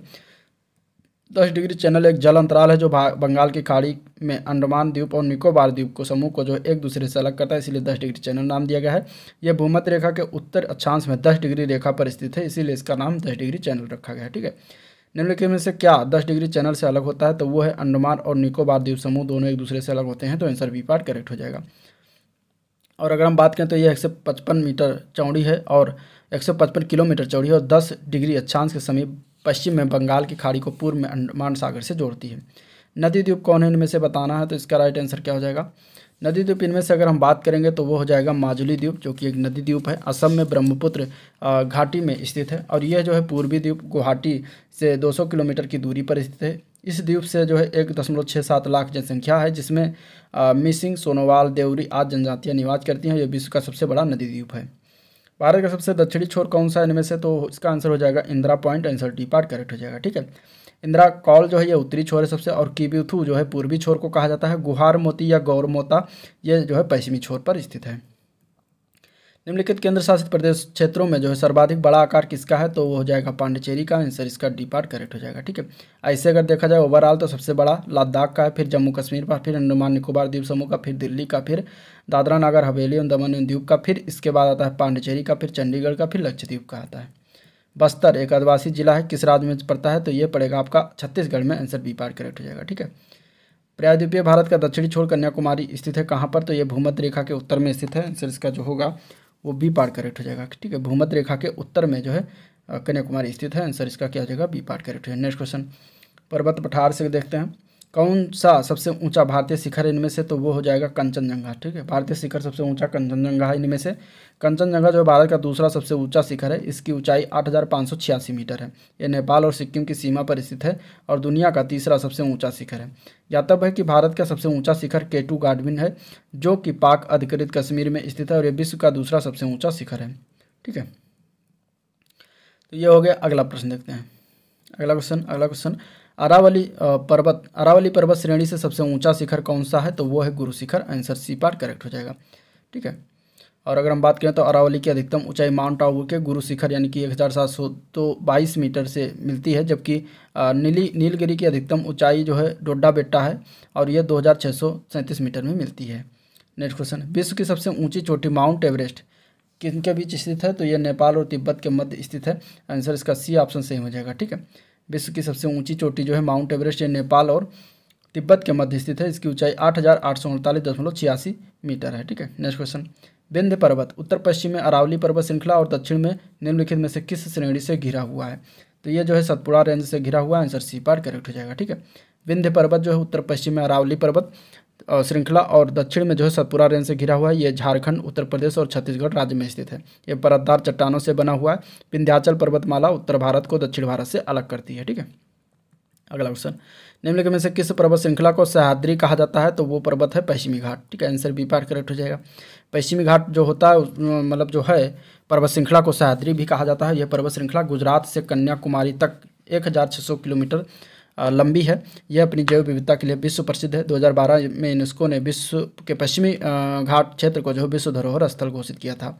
दस डिग्री चैनल एक जल अंतराल है जो बंगाल की खाड़ी में अंडमान द्वीप और निकोबार द्वीप को समूह को जो एक दूसरे से अलग करता है इसीलिए दस डिग्री चैनल नाम दिया गया है यह भूमध्य रेखा के उत्तर अक्षांश में दस डिग्री रेखा पर स्थित है इसीलिए इसका नाम दस डिग्री चैनल रखा गया है ठीक है निम्नलिखित में से क्या दस डिग्री चैनल से अलग होता है तो वो है अंडमान और निकोबार द्वीप समूह दोनों एक दूसरे से अलग होते हैं तो आंसर बी पार्ट करेक्ट हो जाएगा और अगर हम बात करें तो यह एक सौ पचपन मीटर चौड़ी है और एक सौ पचपन किलोमीटर चौड़ी है और दस डिग्री अच्छांश के समीप पश्चिम में बंगाल की खाड़ी को पूर्व में अंडमान सागर से जोड़ती है नदी द्वीप कौन है इनमें से बताना है तो इसका राइट आंसर क्या हो जाएगा नदी द्वीप इनमें से अगर हम बात करेंगे तो वो हो जाएगा माजुली द्वीप जो कि एक नदी द्वीप है असम में ब्रह्मपुत्र घाटी में स्थित है और यह जो है पूर्वी द्वीप गुवाहाटी से 200 किलोमीटर की दूरी पर स्थित है इस द्वीप से जो है एक दशमलव छः सात लाख जनसंख्या है जिसमें आ, मिसिंग सोनोवाल देवरी आदि जनजातियाँ निवास करती हैं यह विश्व का सबसे बड़ा नदी द्वीप है भारत का सबसे दक्षिणी छोर कौन सा है इनमें से तो इसका आंसर हो जाएगा Indira point answer D part correct हो जाएगा ठीक है इंदिरा कौल जो है ये उत्तरी छोर है सबसे और किबिथू जो है पूर्वी छोर को कहा जाता है गुहार मोती या गौर मोता ये जो है पश्चिमी छोर पर स्थित है निम्नलिखित केंद्र शासित प्रदेश क्षेत्रों में जो है सर्वाधिक बड़ा आकार किसका है तो वो हो जाएगा पांडिचेरी का आंसर इसका डी पार्ट करेक्ट हो जाएगा ठीक है ऐसे अगर देखा जाए ओवरऑल तो सबसे बड़ा लद्दाख का है फिर जम्मू कश्मीर का फिर अंडमान निकोबार द्वीप समूह का फिर दिल्ली का फिर दादरा नगर हवेली और दमन द्वीप का फिर इसके बाद आता है पांडिचेरी का फिर चंडीगढ़ का फिर लक्षद्वीप का आता है बस्तर एक आदिवासी जिला है किस राज्य में पड़ता है तो ये पड़ेगा आपका छत्तीसगढ़ में आंसर बी पार करेक्ट हो जाएगा ठीक है प्रायद्वीपीय भारत का दक्षिणी छोर कन्याकुमारी स्थित है कहाँ पर तो ये भूमध्य रेखा के उत्तर में स्थित है आंसर इसका जो होगा वो बी पार करेक्ट हो जाएगा ठीक है भूमध्य रेखा के उत्तर में जो है कन्याकुमारी स्थित है आंसर इसका क्या हो जाएगा बी पार करेक्ट हो जाएगा नेक्स्ट क्वेश्चन पर्वत पठार से देखते हैं कौन सा सबसे ऊंचा भारतीय शिखर इनमें से तो वो हो जाएगा कंचनजंगा ठीक है भारतीय शिखर सबसे ऊंचा कंचनजंगा है इनमें से कंचनजंगा जो भारत का दूसरा सबसे ऊंचा शिखर है इसकी ऊंचाई छियासी मीटर है ये नेपाल और सिक्किम की सीमा पर स्थित है और दुनिया का तीसरा सबसे ऊंचा शिखर है ज्ञातव्य है कि भारत का सबसे ऊंचा शिखर केटू गार्डविन है जो कि पाक अधिकृत कश्मीर में स्थित है और ये विश्व का दूसरा सबसे ऊँचा शिखर है ठीक है तो ये हो गया अगला प्रश्न देखते हैं अगला क्वेश्चन अगला क्वेश्चन अरावली पर्वत अरावली पर्वत श्रेणी से सबसे ऊंचा शिखर कौन सा है तो वो है Guru Shikhar answer C part correct हो जाएगा ठीक है और अगर हम बात करें तो अरावली की अधिकतम ऊंचाई माउंट आबू के गुरु शिखर यानी कि एक हज़ार सात सौ तो बाईस मीटर से मिलती है जबकि नीली नीलगिरी की अधिकतम ऊंचाई जो है डोडा बेटा है और यह दो हज़ार छः सौ सैंतीस मीटर में मिलती है नेक्स्ट क्वेश्चन विश्व की सबसे ऊंची चोटी माउंट एवरेस्ट किनके बीच स्थित है तो यह नेपाल और तिब्बत के मध्य स्थित है आंसर इसका सी ऑप्शन सही हो जाएगा ठीक है विश्व की सबसे ऊंची चोटी जो है माउंट एवरेस्ट ये नेपाल और तिब्बत के मध्य स्थित है इसकी ऊंचाई आठ हज़ार आठ सौ अड़तालीस दशमलव छियासी मीटर है ठीक है नेक्स्ट क्वेश्चन विंध्य पर्वत उत्तर पश्चिम में अरावली पर्वत श्रृंखला और दक्षिण में निम्नलिखित में से किस श्रेणी से घिरा हुआ है तो ये जो है सतपुड़ा रेंज से घिरा हुआ आंसर सी पार्ट करेक्ट हो जाएगा ठीक है विंध्य पर्वत जो है उत्तर पश्चिम में अरावली पर्वत श्रृंखला और दक्षिण में जो है सतपुरा रेंज से घिरा हुआ है ये झारखंड उत्तर प्रदेश और छत्तीसगढ़ राज्य में स्थित है ये परतदार चट्टानों से बना हुआ है विंध्याचल पर्वतमाला उत्तर भारत को दक्षिण भारत से अलग करती है ठीक है अगला क्वेश्चन निम्नलिखित में से किस पर्वत श्रृंखला को सहाद्री कहा जाता है तो वो पर्वत है पश्चिमी घाट ठीक है आंसर बी पार्ट करेक्ट हो जाएगा पश्चिमी घाट जो होता है मतलब जो है पर्वत श्रृंखला को सहाद्री भी कहा जाता है यह पर्वत श्रृंखला गुजरात से कन्याकुमारी तक एक हज़ार छः सौ किलोमीटर लंबी है यह अपनी जैव विविधता के लिए विश्व प्रसिद्ध है 2012 में यूनेस्को ने विश्व के पश्चिमी घाट क्षेत्र को जो विश्व धरोहर स्थल घोषित किया था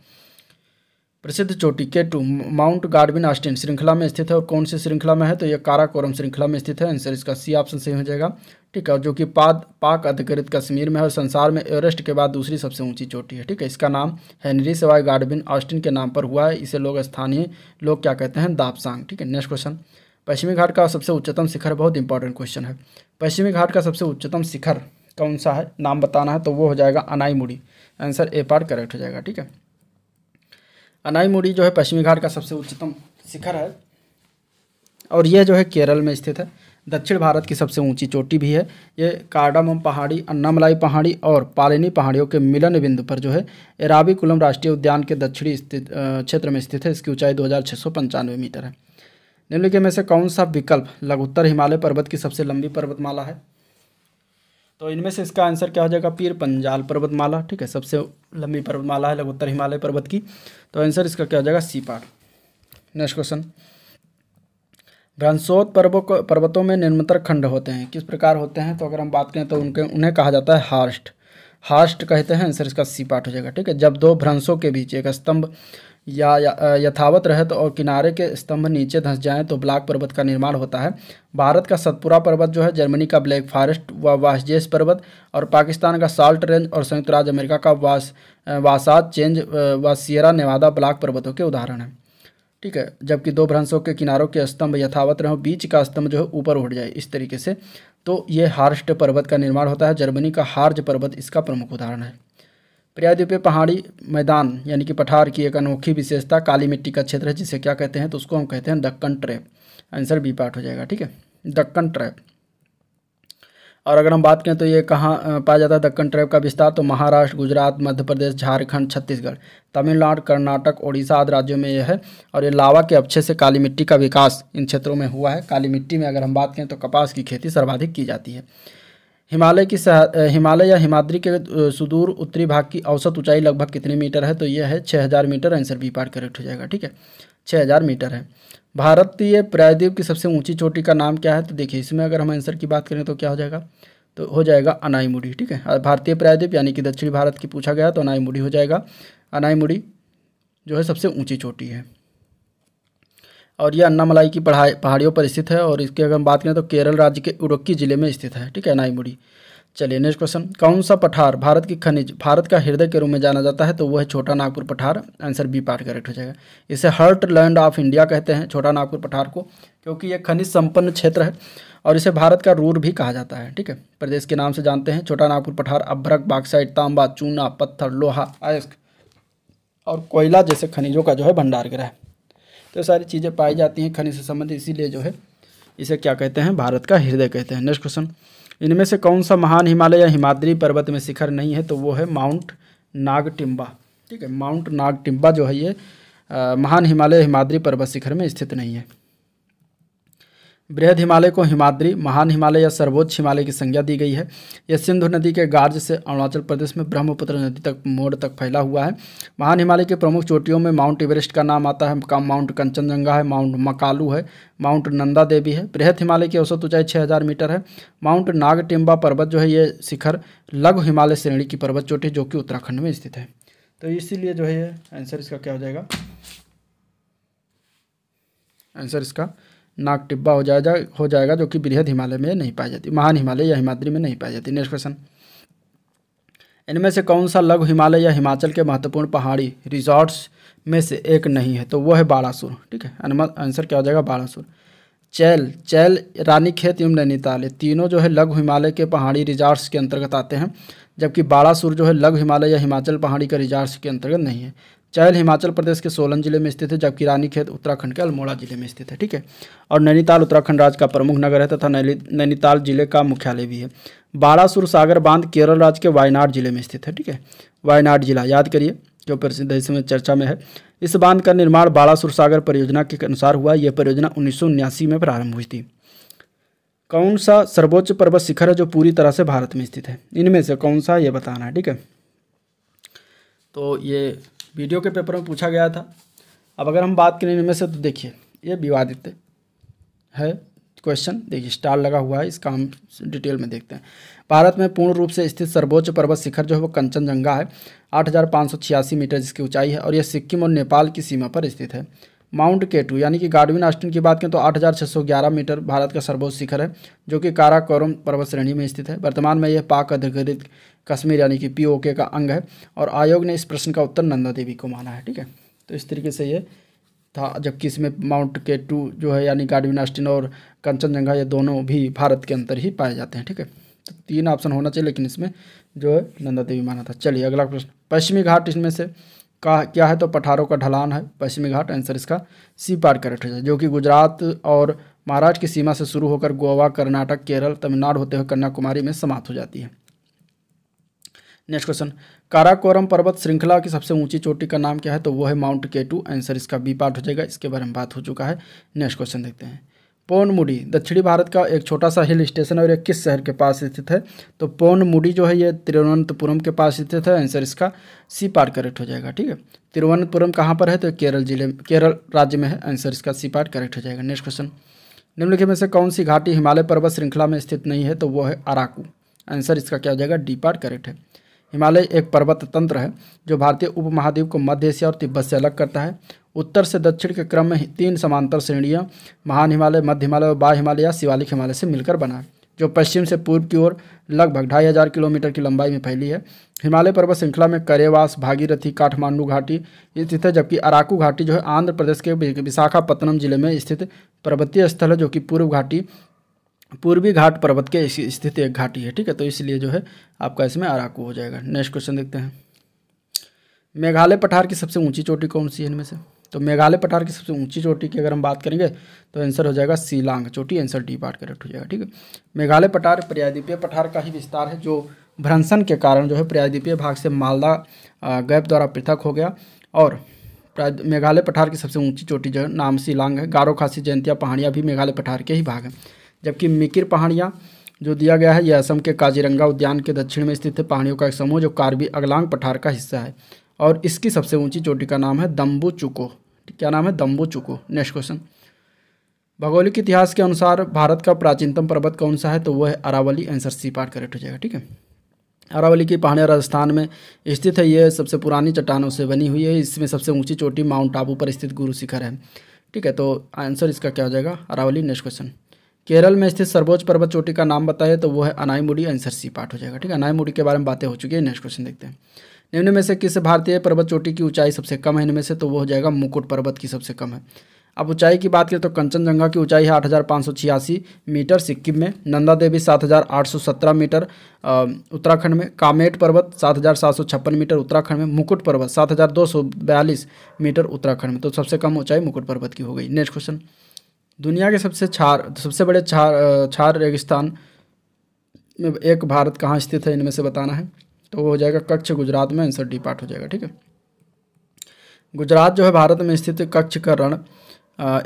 प्रसिद्ध चोटी के टू माउंट गार्डविन आस्टिन श्रृंखला में स्थित है और कौन सी श्रृंखला में है तो यह काराकोरम श्रृंखला में स्थित है आंसर इसका सी ऑप्शन सही हो जाएगा ठीक है जो कि पाद पाक अधिकृत कश्मीर में है और संसार में एवरेस्ट के बाद दूसरी सबसे ऊंची चोटी है ठीक है इसका नाम हेनरी सेवाई गार्डविन ऑस्टिन के नाम पर हुआ है इसे लोग स्थानीय लोग क्या कहते हैं दापसांग ठीक है नेक्स्ट क्वेश्चन पश्चिमी घाट का सबसे उच्चतम शिखर बहुत इंपॉर्टेंट क्वेश्चन है पश्चिमी घाट का सबसे उच्चतम शिखर कौन सा है नाम बताना है तो वो हो जाएगा मुड़ी आंसर ए पार्ट करेक्ट हो जाएगा ठीक है मुड़ी जो है पश्चिमी घाट का सबसे उच्चतम शिखर है और यह जो है केरल में स्थित है दक्षिण भारत की सबसे ऊंची चोटी भी है ये कार्डामम पहाड़ी अन्नामलाई पहाड़ी और पालिनी पहाड़ियों के मिलन बिंदु पर जो है कुलम राष्ट्रीय उद्यान के दक्षिणी स्थित क्षेत्र में स्थित है इसकी ऊंचाई दो मीटर है निम्नलिखित में से कौन सा विकल्प लघुत्तर हिमालय पर्वत की सबसे लंबी पर्वतमाला है तो इनमें से इसका आंसर क्या हो जाएगा पीर पंजाल पर्वतमाला ठीक है सबसे लंबी पर्वतमाला है लघुत्तर हिमालय पर्वत की तो आंसर इसका क्या हो जाएगा सी पार्ट नेक्स्ट क्वेश्चन भ्रंशोत पर्वों पर्वतों में निर्मतर खंड होते हैं किस प्रकार होते हैं तो अगर हम बात करें तो उनके उन्हें कहा जाता है हार्स्ट हार्स्ट कहते हैं आंसर इसका सी पार्ट हो जाएगा ठीक है जब दो भ्रंशों के बीच एक स्तंभ या, यथावत रहे तो और किनारे के स्तंभ नीचे धंस जाएं तो ब्लैक पर्वत का निर्माण होता है भारत का सतपुरा पर्वत जो है जर्मनी का ब्लैक फॉरेस्ट व वाशजेस पर्वत और पाकिस्तान का साल्ट रेंज और संयुक्त राज्य अमेरिका का वास वासाद चेंज व सियरा नेवादा ब्लैक पर्वतों के उदाहरण हैं ठीक है जबकि दो भ्रंशों के किनारों के स्तंभ यथावत रहे बीच का स्तंभ जो है ऊपर उठ जाए इस तरीके से तो ये हार्स्ट पर्वत का निर्माण होता है जर्मनी का हार्ज पर्वत इसका प्रमुख उदाहरण है प्रयागद्वीप पहाड़ी मैदान यानी कि पठार की एक अनोखी विशेषता काली मिट्टी का क्षेत्र है जिसे क्या कहते हैं तो उसको हम कहते हैं Deccan trap answer B part हो जाएगा ठीक है दक्कन ट्रैप और अगर हम बात करें तो ये कहाँ पाया जाता है दक्कन ट्रैप का विस्तार तो महाराष्ट्र गुजरात मध्य प्रदेश झारखंड छत्तीसगढ़ तमिलनाडु कर्नाटक उड़ीसा आदि राज्यों में यह है और ये लावा के अच्छे से काली मिट्टी का विकास इन क्षेत्रों में हुआ है काली मिट्टी में अगर हम बात करें तो कपास की खेती सर्वाधिक की जाती है हिमालय की हिमालय या हिमाद्री के सुदूर उत्तरी भाग की औसत ऊंचाई लगभग कितने मीटर है तो यह है छः हज़ार metre answer B part correct हो जाएगा ठीक है छः हज़ार मीटर है भारतीय प्रायद्वीप की सबसे ऊंची चोटी का नाम क्या है तो देखिए इसमें अगर हम आंसर की बात करें तो क्या हो जाएगा तो हो जाएगा अनाईमुढ़ी ठीक है भारतीय प्रायद्वीप यानी कि दक्षिण भारत की पूछा गया तो अनाईमुढ़ी हो जाएगा अनाईमुडी जो है सबसे ऊँची चोटी है और यह अन्नामलाई की पढ़ाई पहाड़ियों पर स्थित है और इसकी अगर हम बात करें तो केरल राज्य के उड़क्की जिले में स्थित है ठीक है नाईमुड़ी चलिए नेक्स्ट क्वेश्चन कौन सा पठार भारत की खनिज भारत का हृदय के रूप में जाना जाता है तो वह है छोटा नागपुर पठार आंसर बी पार्ट करेक्ट हो जाएगा इसे हर्ट लैंड ऑफ इंडिया कहते हैं छोटा नागपुर पठार को क्योंकि यह खनिज संपन्न क्षेत्र है और इसे भारत का रूर भी कहा जाता है ठीक है प्रदेश के नाम से जानते हैं छोटा नागपुर पठार अभ्रक बाक्साइड तांबा चूना पत्थर लोहा आयस्क और कोयला जैसे खनिजों का जो है भंडार गृह है तो सारी चीज़ें पाई जाती हैं खनिज से संबंधित इसीलिए जो है इसे क्या कहते हैं भारत का हृदय कहते हैं नेक्स्ट क्वेश्चन इनमें से कौन सा महान हिमालय या हिमाद्री पर्वत में शिखर नहीं है तो वो है माउंट नाग ठीक है माउंट नाग जो है ये आ, महान हिमालय हिमाद्री पर्वत शिखर में स्थित नहीं है बृहद हिमालय को हिमाद्री महान हिमालय या सर्वोच्च हिमालय की संज्ञा दी गई है यह सिंधु नदी के गार्ज से अरुणाचल प्रदेश में ब्रह्मपुत्र नदी तक मोड़ तक फैला हुआ है महान हिमालय के प्रमुख चोटियों में माउंट एवरेस्ट का नाम आता है माउंट कंचनजंगा है माउंट मकालू है माउंट नंदा देवी है बृहद हिमालय की औसत ऊंचाई हजार मीटर है माउंट नागटिम्बा पर्वत जो है ये शिखर लघु हिमालय श्रेणी की पर्वत चोटी जो कि उत्तराखंड में स्थित है तो इसीलिए जो है ये आंसर इसका क्या हो जाएगा आंसर इसका नाग टिब्बा हो जाएगा हो जाएगा जो कि बृहद हिमालय में नहीं पाई जाती महान हिमालय या हिमाद्री में नहीं पाई जाती नेक्स्ट क्वेश्चन इनमें से कौन सा लघु हिमालय या हिमाचल के महत्वपूर्ण पहाड़ी रिजॉर्ट्स में से एक नहीं है तो वो है बाड़ासुर ठीक है आंसर क्या हो जाएगा बाड़ासुर चैल चैल रानी खेत एवं नैनीताल तीनों जो है लघु हिमालय के पहाड़ी रिजॉर्ट्स के अंतर्गत आते हैं जबकि बाड़ासुर जो है लघु हिमालय या हिमाचल पहाड़ी का रिजॉर्ट्स के अंतर्गत नहीं है चहल हिमाचल प्रदेश के सोलन जिले में स्थित है जबकि रानीखेत उत्तराखंड के अल्मोड़ा जिले में स्थित है ठीक है और नैनीताल उत्तराखंड राज्य का प्रमुख नगर है तथा नैनीताल जिले का मुख्यालय भी है बारासुर सागर बांध केरल राज्य के वायनाड जिले में स्थित है ठीक है वायनाड जिला याद करिए जो प्रसिद्ध इस समय चर्चा में है इस बांध का निर्माण बारासुर सागर परियोजना के अनुसार हुआ यह परियोजना उन्नीस में प्रारंभ हुई थी कौन सा सर्वोच्च पर्वत शिखर है जो पूरी तरह से भारत में स्थित है इनमें से कौन सा ये बताना है ठीक है तो ये वीडियो के पेपर में पूछा गया था अब अगर हम बात करें इनमें से तो देखिए ये विवादित है क्वेश्चन देखिए स्टार लगा हुआ है इसका हम डिटेल में देखते हैं भारत में पूर्ण रूप से स्थित सर्वोच्च पर्वत शिखर जो है वो कंचनजंगा है आठ मीटर जिसकी ऊंचाई है और यह सिक्किम और नेपाल की सीमा पर स्थित है माउंट केटू यानी कि गाडविन आस्टिन की बात करें तो 8,611 मीटर भारत का सर्वोच्च शिखर है जो कि काराकोरम पर्वत श्रेणी में स्थित है वर्तमान में यह पाक अधिकृत कश्मीर यानी कि पीओके का अंग है और आयोग ने इस प्रश्न का उत्तर नंदा देवी को माना है ठीक है तो इस तरीके से ये था जबकि इसमें माउंट के टू जो है यानी गाडविन आस्टिन और कंचनजंगा ये दोनों भी भारत के अंतर ही पाए जाते हैं ठीक है तो तीन ऑप्शन होना चाहिए लेकिन इसमें जो है नंदा देवी माना था चलिए अगला प्रश्न पश्चिमी घाट इसमें से का क्या है तो पठारों का ढलान है पश्चिमी घाट आंसर इसका सी पार करेक्ट हो जाए जो कि गुजरात और महाराष्ट्र की सीमा से शुरू होकर गोवा कर्नाटक केरल तमिलनाडु होते हुए कन्याकुमारी में समाप्त हो जाती है नेक्स्ट क्वेश्चन काराकोरम पर्वत श्रृंखला की सबसे ऊंची चोटी का नाम क्या है तो वो है माउंट केटू आंसर इसका बी पार्ट हो जाएगा इसके बारे में बात हो चुका है नेक्स्ट क्वेश्चन देखते हैं पोनमुडी दक्षिणी भारत का एक छोटा सा हिल स्टेशन और एक किस शहर के पास स्थित है तो पोनमुडी जो है ये तिरुवनंतपुरम के पास स्थित है आंसर इसका सी पार्ट करेक्ट हो जाएगा ठीक है तिरुवनंतपुरम कहाँ पर है तो केरल जिले केरल राज्य में है आंसर इसका सी पार्ट करेक्ट हो जाएगा नेक्स्ट क्वेश्चन निम्नलिखित में से कौन सी घाटी हिमालय पर्वत श्रृंखला में स्थित नहीं है तो वो है अराकू आंसर इसका क्या हो जाएगा डी पार्ट करेक्ट है हिमालय एक पर्वत तंत्र है जो भारतीय उपमहाद्वीप को मध्य एशिया और तिब्बत से अलग करता है उत्तर से दक्षिण के क्रम में तीन समांतर श्रेणियाँ महान हिमालय मध्य हिमालय और बाह हिमालय या शिवालिक हिमालय से मिलकर बना है जो पश्चिम से पूर्व की ओर लगभग ढाई हज़ार किलोमीटर की लंबाई में फैली है हिमालय पर्वत श्रृंखला में करेवास भागीरथी काठमांडू घाटी स्थित है जबकि अराकू घाटी जो है आंध्र प्रदेश के विशाखापत्तनम जिले में स्थित पर्वतीय स्थल है जो कि पूर्व घाटी पूर्वी घाट पर्वत के स्थित एक घाटी है ठीक है तो इसलिए जो है आपका इसमें आराकू हो जाएगा नेक्स्ट क्वेश्चन देखते हैं मेघालय पठार की सबसे ऊंची चोटी कौन सी है इनमें से तो मेघालय पठार की सबसे ऊंची चोटी की अगर हम बात करेंगे तो आंसर हो जाएगा सीलांग चोटी आंसर डी पार्ट करेक्ट हो जाएगा ठीक है मेघालय पठार प्रयादीपीय पठार का ही विस्तार है जो भ्रंसन के कारण जो है प्रयादीपीय भाग से मालदा गैप द्वारा पृथक हो गया और मेघालय पठार की सबसे ऊंची चोटी जो है नाम सीलांग है गारो खासी जयंतिया पहाड़ियाँ भी मेघालय पठार के ही भाग हैं जबकि मिकिर पहाड़ियाँ जो दिया गया है यह असम के काजीरंगा उद्यान के दक्षिण में स्थित है पहाड़ियों का एक समूह जो कार्बी अगलांग पठार का हिस्सा है और इसकी सबसे ऊंची चोटी का नाम है दम्बू चुको क्या नाम है दम्बू चुको नेक्स्ट क्वेश्चन भौगोलिक इतिहास के अनुसार भारत का प्राचीनतम पर्वत कौन सा है तो वह है Aravalli answer C part correct हो जाएगा ठीक है अरावली की पहाड़ियाँ राजस्थान में स्थित है यह सबसे पुरानी चट्टानों से बनी हुई है इसमें सबसे ऊंची चोटी माउंट आबू पर स्थित गुरु शिखर है ठीक है तो आंसर इसका क्या हो जाएगा अरावली नेक्स्ट क्वेश्चन केरल में स्थित सर्वोच्च पर्वत चोटी का नाम बताए तो वो है अनाईमुडी आंसर सी पार्ट हो जाएगा ठीक है अनाईमुडी के बारे में बातें हो चुकी है नेक्स्ट क्वेश्चन देखते हैं निम्न में से किस भारतीय पर्वत चोटी की ऊंचाई सबसे कम है इनमें से तो वो हो जाएगा मुकुट पर्वत की सबसे कम है अब ऊंचाई की बात करें तो कंचनजंगा की ऊंचाई है आठ मीटर सिक्किम में नंदा देवी सात मीटर उत्तराखंड में कामेट पर्वत सात मीटर उत्तराखंड में मुकुट पर्वत सात मीटर उत्तराखंड में तो सबसे कम ऊंचाई मुकुट पर्वत की हो गई नेक्स्ट क्वेश्चन दुनिया के सबसे छार सबसे बड़े छार छार रेगिस्तान में एक भारत कहाँ स्थित है इनमें से बताना है तो वो हो जाएगा कच्छ गुजरात में आंसर डी पार्ट हो जाएगा ठीक है गुजरात जो है भारत में स्थित कच्छ का रण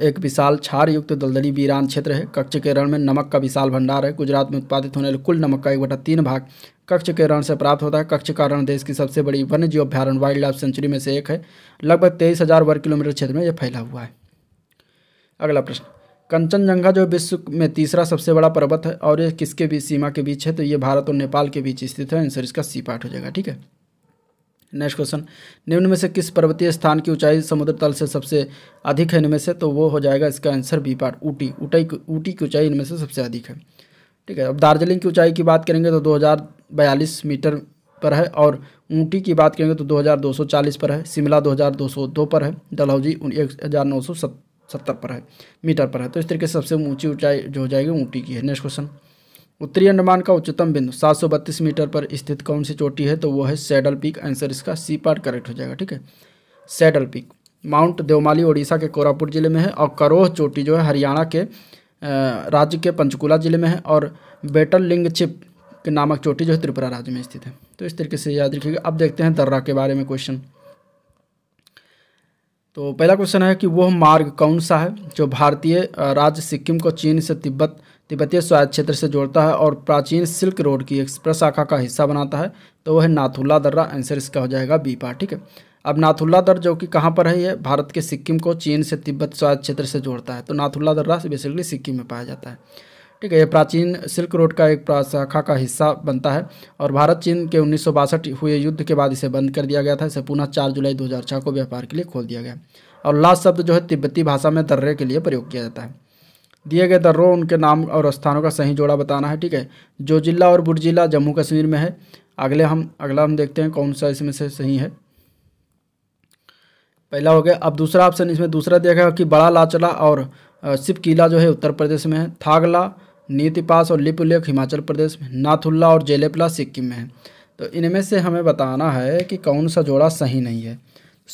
एक विशाल छार युक्त दलदली वीरान क्षेत्र है कक्ष के रण में नमक का विशाल भंडार है गुजरात में उत्पादित होने वाले कुल नमक का एक बटा तीन भाग कक्ष के रण से प्राप्त होता है कक्ष का रण देश की सबसे बड़ी वन्य जीव अभ्यारण वाइल्ड लाइफ सेंचुरी में से एक है लगभग तेईस हजार वर्ग किलोमीटर क्षेत्र में यह फैला हुआ है अगला प्रश्न कंचनजंगा जो विश्व में तीसरा सबसे बड़ा पर्वत है और ये किसके बीच सीमा के बीच है तो ये भारत और नेपाल के बीच स्थित है आंसर इसका सी पार्ट हो जाएगा ठीक है नेक्स्ट क्वेश्चन निम्न में से किस पर्वतीय स्थान की ऊंचाई समुद्र तल से सबसे अधिक है इनमें से तो वो हो जाएगा इसका आंसर बी पार्ट ऊटी ऊटाई ऊटी की ऊंचाई इनमें से सबसे अधिक है ठीक है अब दार्जिलिंग की ऊंचाई की बात करेंगे तो बयालीस मीटर पर है और ऊँटी की बात करेंगे तो चालीस पर है शिमला दो पर है डलहौजी एक सत्तर पर है मीटर पर है तो इस तरीके से सबसे ऊंची ऊंचाई जो हो जाएगी ऊँटी की है नेक्स्ट क्वेश्चन उत्तरी अंडमान का उच्चतम बिंदु सात मीटर पर स्थित कौन सी चोटी है तो वो है सैडल पीक आंसर इसका सी पार्ट करेक्ट हो जाएगा ठीक है saddle peak mount Deomali Odisha के कोरापुर जिले में है और करोह चोटी जो है हरियाणा के राज्य के पंचकुला जिले में है और बेटल लिंग छिप के नामक चोटी जो है त्रिपुरा राज्य में स्थित है तो इस तरीके से याद रखिएगा अब देखते हैं दर्रा के बारे में क्वेश्चन तो पहला क्वेश्चन है कि वह मार्ग कौन सा है जो भारतीय राज्य सिक्किम को चीन से तिब्बत तिब्बतीय स्वायत्त क्षेत्र से जोड़ता है और प्राचीन सिल्क रोड की एक्सप्रेस शाखा का हिस्सा बनाता है तो वह नाथुल्ला दर्रा आंसर इसका हो जाएगा बी पार्ट ठीक है अब नाथुल्ला दर जो कि कहाँ पर है ये भारत के सिक्किम को चीन से तिब्बत स्वायत्त क्षेत्र से जोड़ता है तो नाथुल्ला दर्रा बेसिकली सिक्किम में पाया जाता है ठीक है ये प्राचीन सिल्क रोड का एक शाखा का हिस्सा बनता है और भारत चीन के उन्नीस हुए युद्ध के बाद इसे बंद कर दिया गया था इसे पुनः चार जुलाई दो को व्यापार के लिए खोल दिया गया और लास्ट शब्द जो है तिब्बती भाषा में दर्रे के लिए प्रयोग किया जाता है दिए गए दर्रों उनके नाम और स्थानों का सही जोड़ा बताना है ठीक है जो जिला और बुढ़ जिला जम्मू कश्मीर में है अगले हम अगला हम देखते हैं कौन सा इसमें से सही है पहला हो गया अब दूसरा ऑप्शन इसमें दूसरा देखा कि बड़ा लाचला और शिव किला जो है उत्तर प्रदेश में है थागला नीति पास और लिप उल्लेख हिमाचल प्रदेश में नाथुल्ला और जेलेपला सिक्किम में है तो इनमें से हमें बताना है कि कौन सा जोड़ा सही नहीं है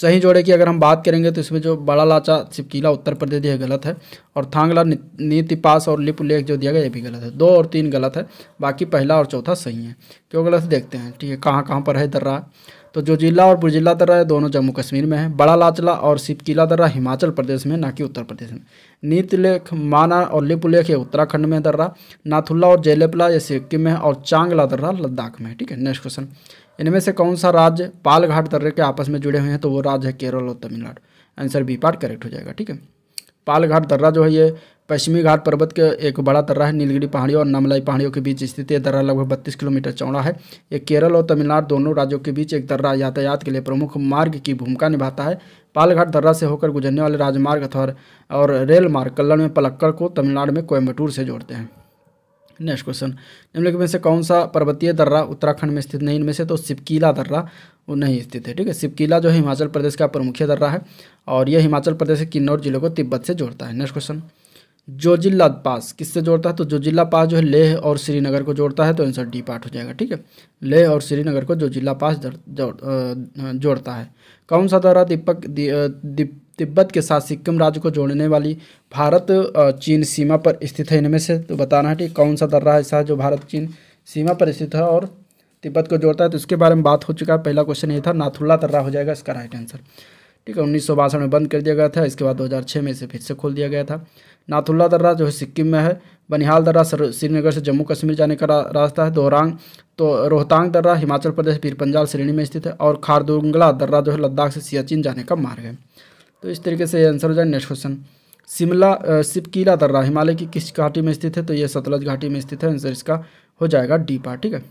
सही जोड़े की अगर हम बात करेंगे तो इसमें जो बड़ा लाचा चिपकीला उत्तर प्रदेश यह गलत है और थांगला नीति पास और लिप उल्लेख जो दिया गया ये भी गलत है दो और तीन गलत है बाकी पहला और चौथा सही है क्यों गलत देखते हैं ठीक है कहाँ कहाँ पर है दर्रा तो जो जिला और बुरजिला दर्रा है दोनों जम्मू कश्मीर में है बड़ा लाचला और सिपकीला दर्रा हिमाचल प्रदेश में ना कि उत्तर प्रदेश में नीतलेख माना और लिपुलेख ये उत्तराखंड में दर्रा नाथुल्ला और जयलेपला ये सिक्किम में और चांगला दर्रा लद्दाख में ठीक है नेक्स्ट क्वेश्चन इनमें से कौन सा राज्य पालघाट दर्रे के आपस में जुड़े हुए हैं तो वो राज्य है केरल और Tamil Nadu answer B part correct हो जाएगा ठीक है पालघाट दर्रा जो है ये पश्चिमी घाट पर्वत के एक बड़ा दर्रा है नीलगिरी पहाड़ियों और नमलाई पहाड़ियों के बीच स्थित यह दर्रा लगभग बत्तीस किलोमीटर चौड़ा है ये केरल और तमिलनाडु दोनों राज्यों के बीच एक दर्रा यातायात के लिए प्रमुख मार्ग की भूमिका निभाता है पालघाट दर्रा से होकर गुजरने वाले राजमार्ग अथवा और रेल मार्ग कल्लड़ में पलक्कड़ को तमिलनाडु में कोयम्बटूर से जोड़ते हैं नेक्स्ट क्वेश्चन निम्नलिखित में से कौन सा पर्वतीय दर्रा उत्तराखंड में स्थित नहीं इनमें से तो सिपकीला दर्रा वो नहीं स्थित है ठीक है सिपकीला जो है हिमाचल प्रदेश का प्रमुख दर्रा है और यह हिमाचल प्रदेश के किन्नौर जिले को तिब्बत से जोड़ता है नेक्स्ट क्वेश्चन जिला पास किससे जोड़ता है तो जिला पास जो है लेह और श्रीनगर को जोड़ता है तो आंसर डी पार्ट हो जाएगा ठीक है लेह और श्रीनगर को जिला पास जोड़ता है कौन सा दर्रा दीपक तिब्बत के साथ सिक्किम राज्य को जोड़ने वाली भारत चीन सीमा पर स्थित है इनमें से तो बताना है कि कौन सा दर्रा ऐसा है जो भारत चीन सीमा पर स्थित है और तिब्बत को जोड़ता है तो इसके बारे में बात हो चुका है पहला क्वेश्चन ये था नाथुल्ला दर्रा हो जाएगा इसका राइट आंसर ठीक है उन्नीस में बंद कर दिया गया था इसके बाद दो में इसे फिर से खोल दिया गया था नाथुल्ला दर्रा जो है सिक्किम में है बनिहाल दर्रा श्रीनगर से जम्मू कश्मीर जाने का रास्ता है दोहरांग तो रोहतांग दर्रा हिमाचल प्रदेश पीर पंजाल श्रेणी में स्थित है और खारदुंगला दर्रा जो है लद्दाख से सियाचिन जाने का मार्ग है तो इस तरीके से ये आंसर हो जाए नेक्स्ट क्वेश्चन शिमला सिपकीला दर्रा हिमालय की किस घाटी में स्थित है तो ये सतलज घाटी में स्थित है आंसर इसका हो जाएगा डी पार्ट ठीक है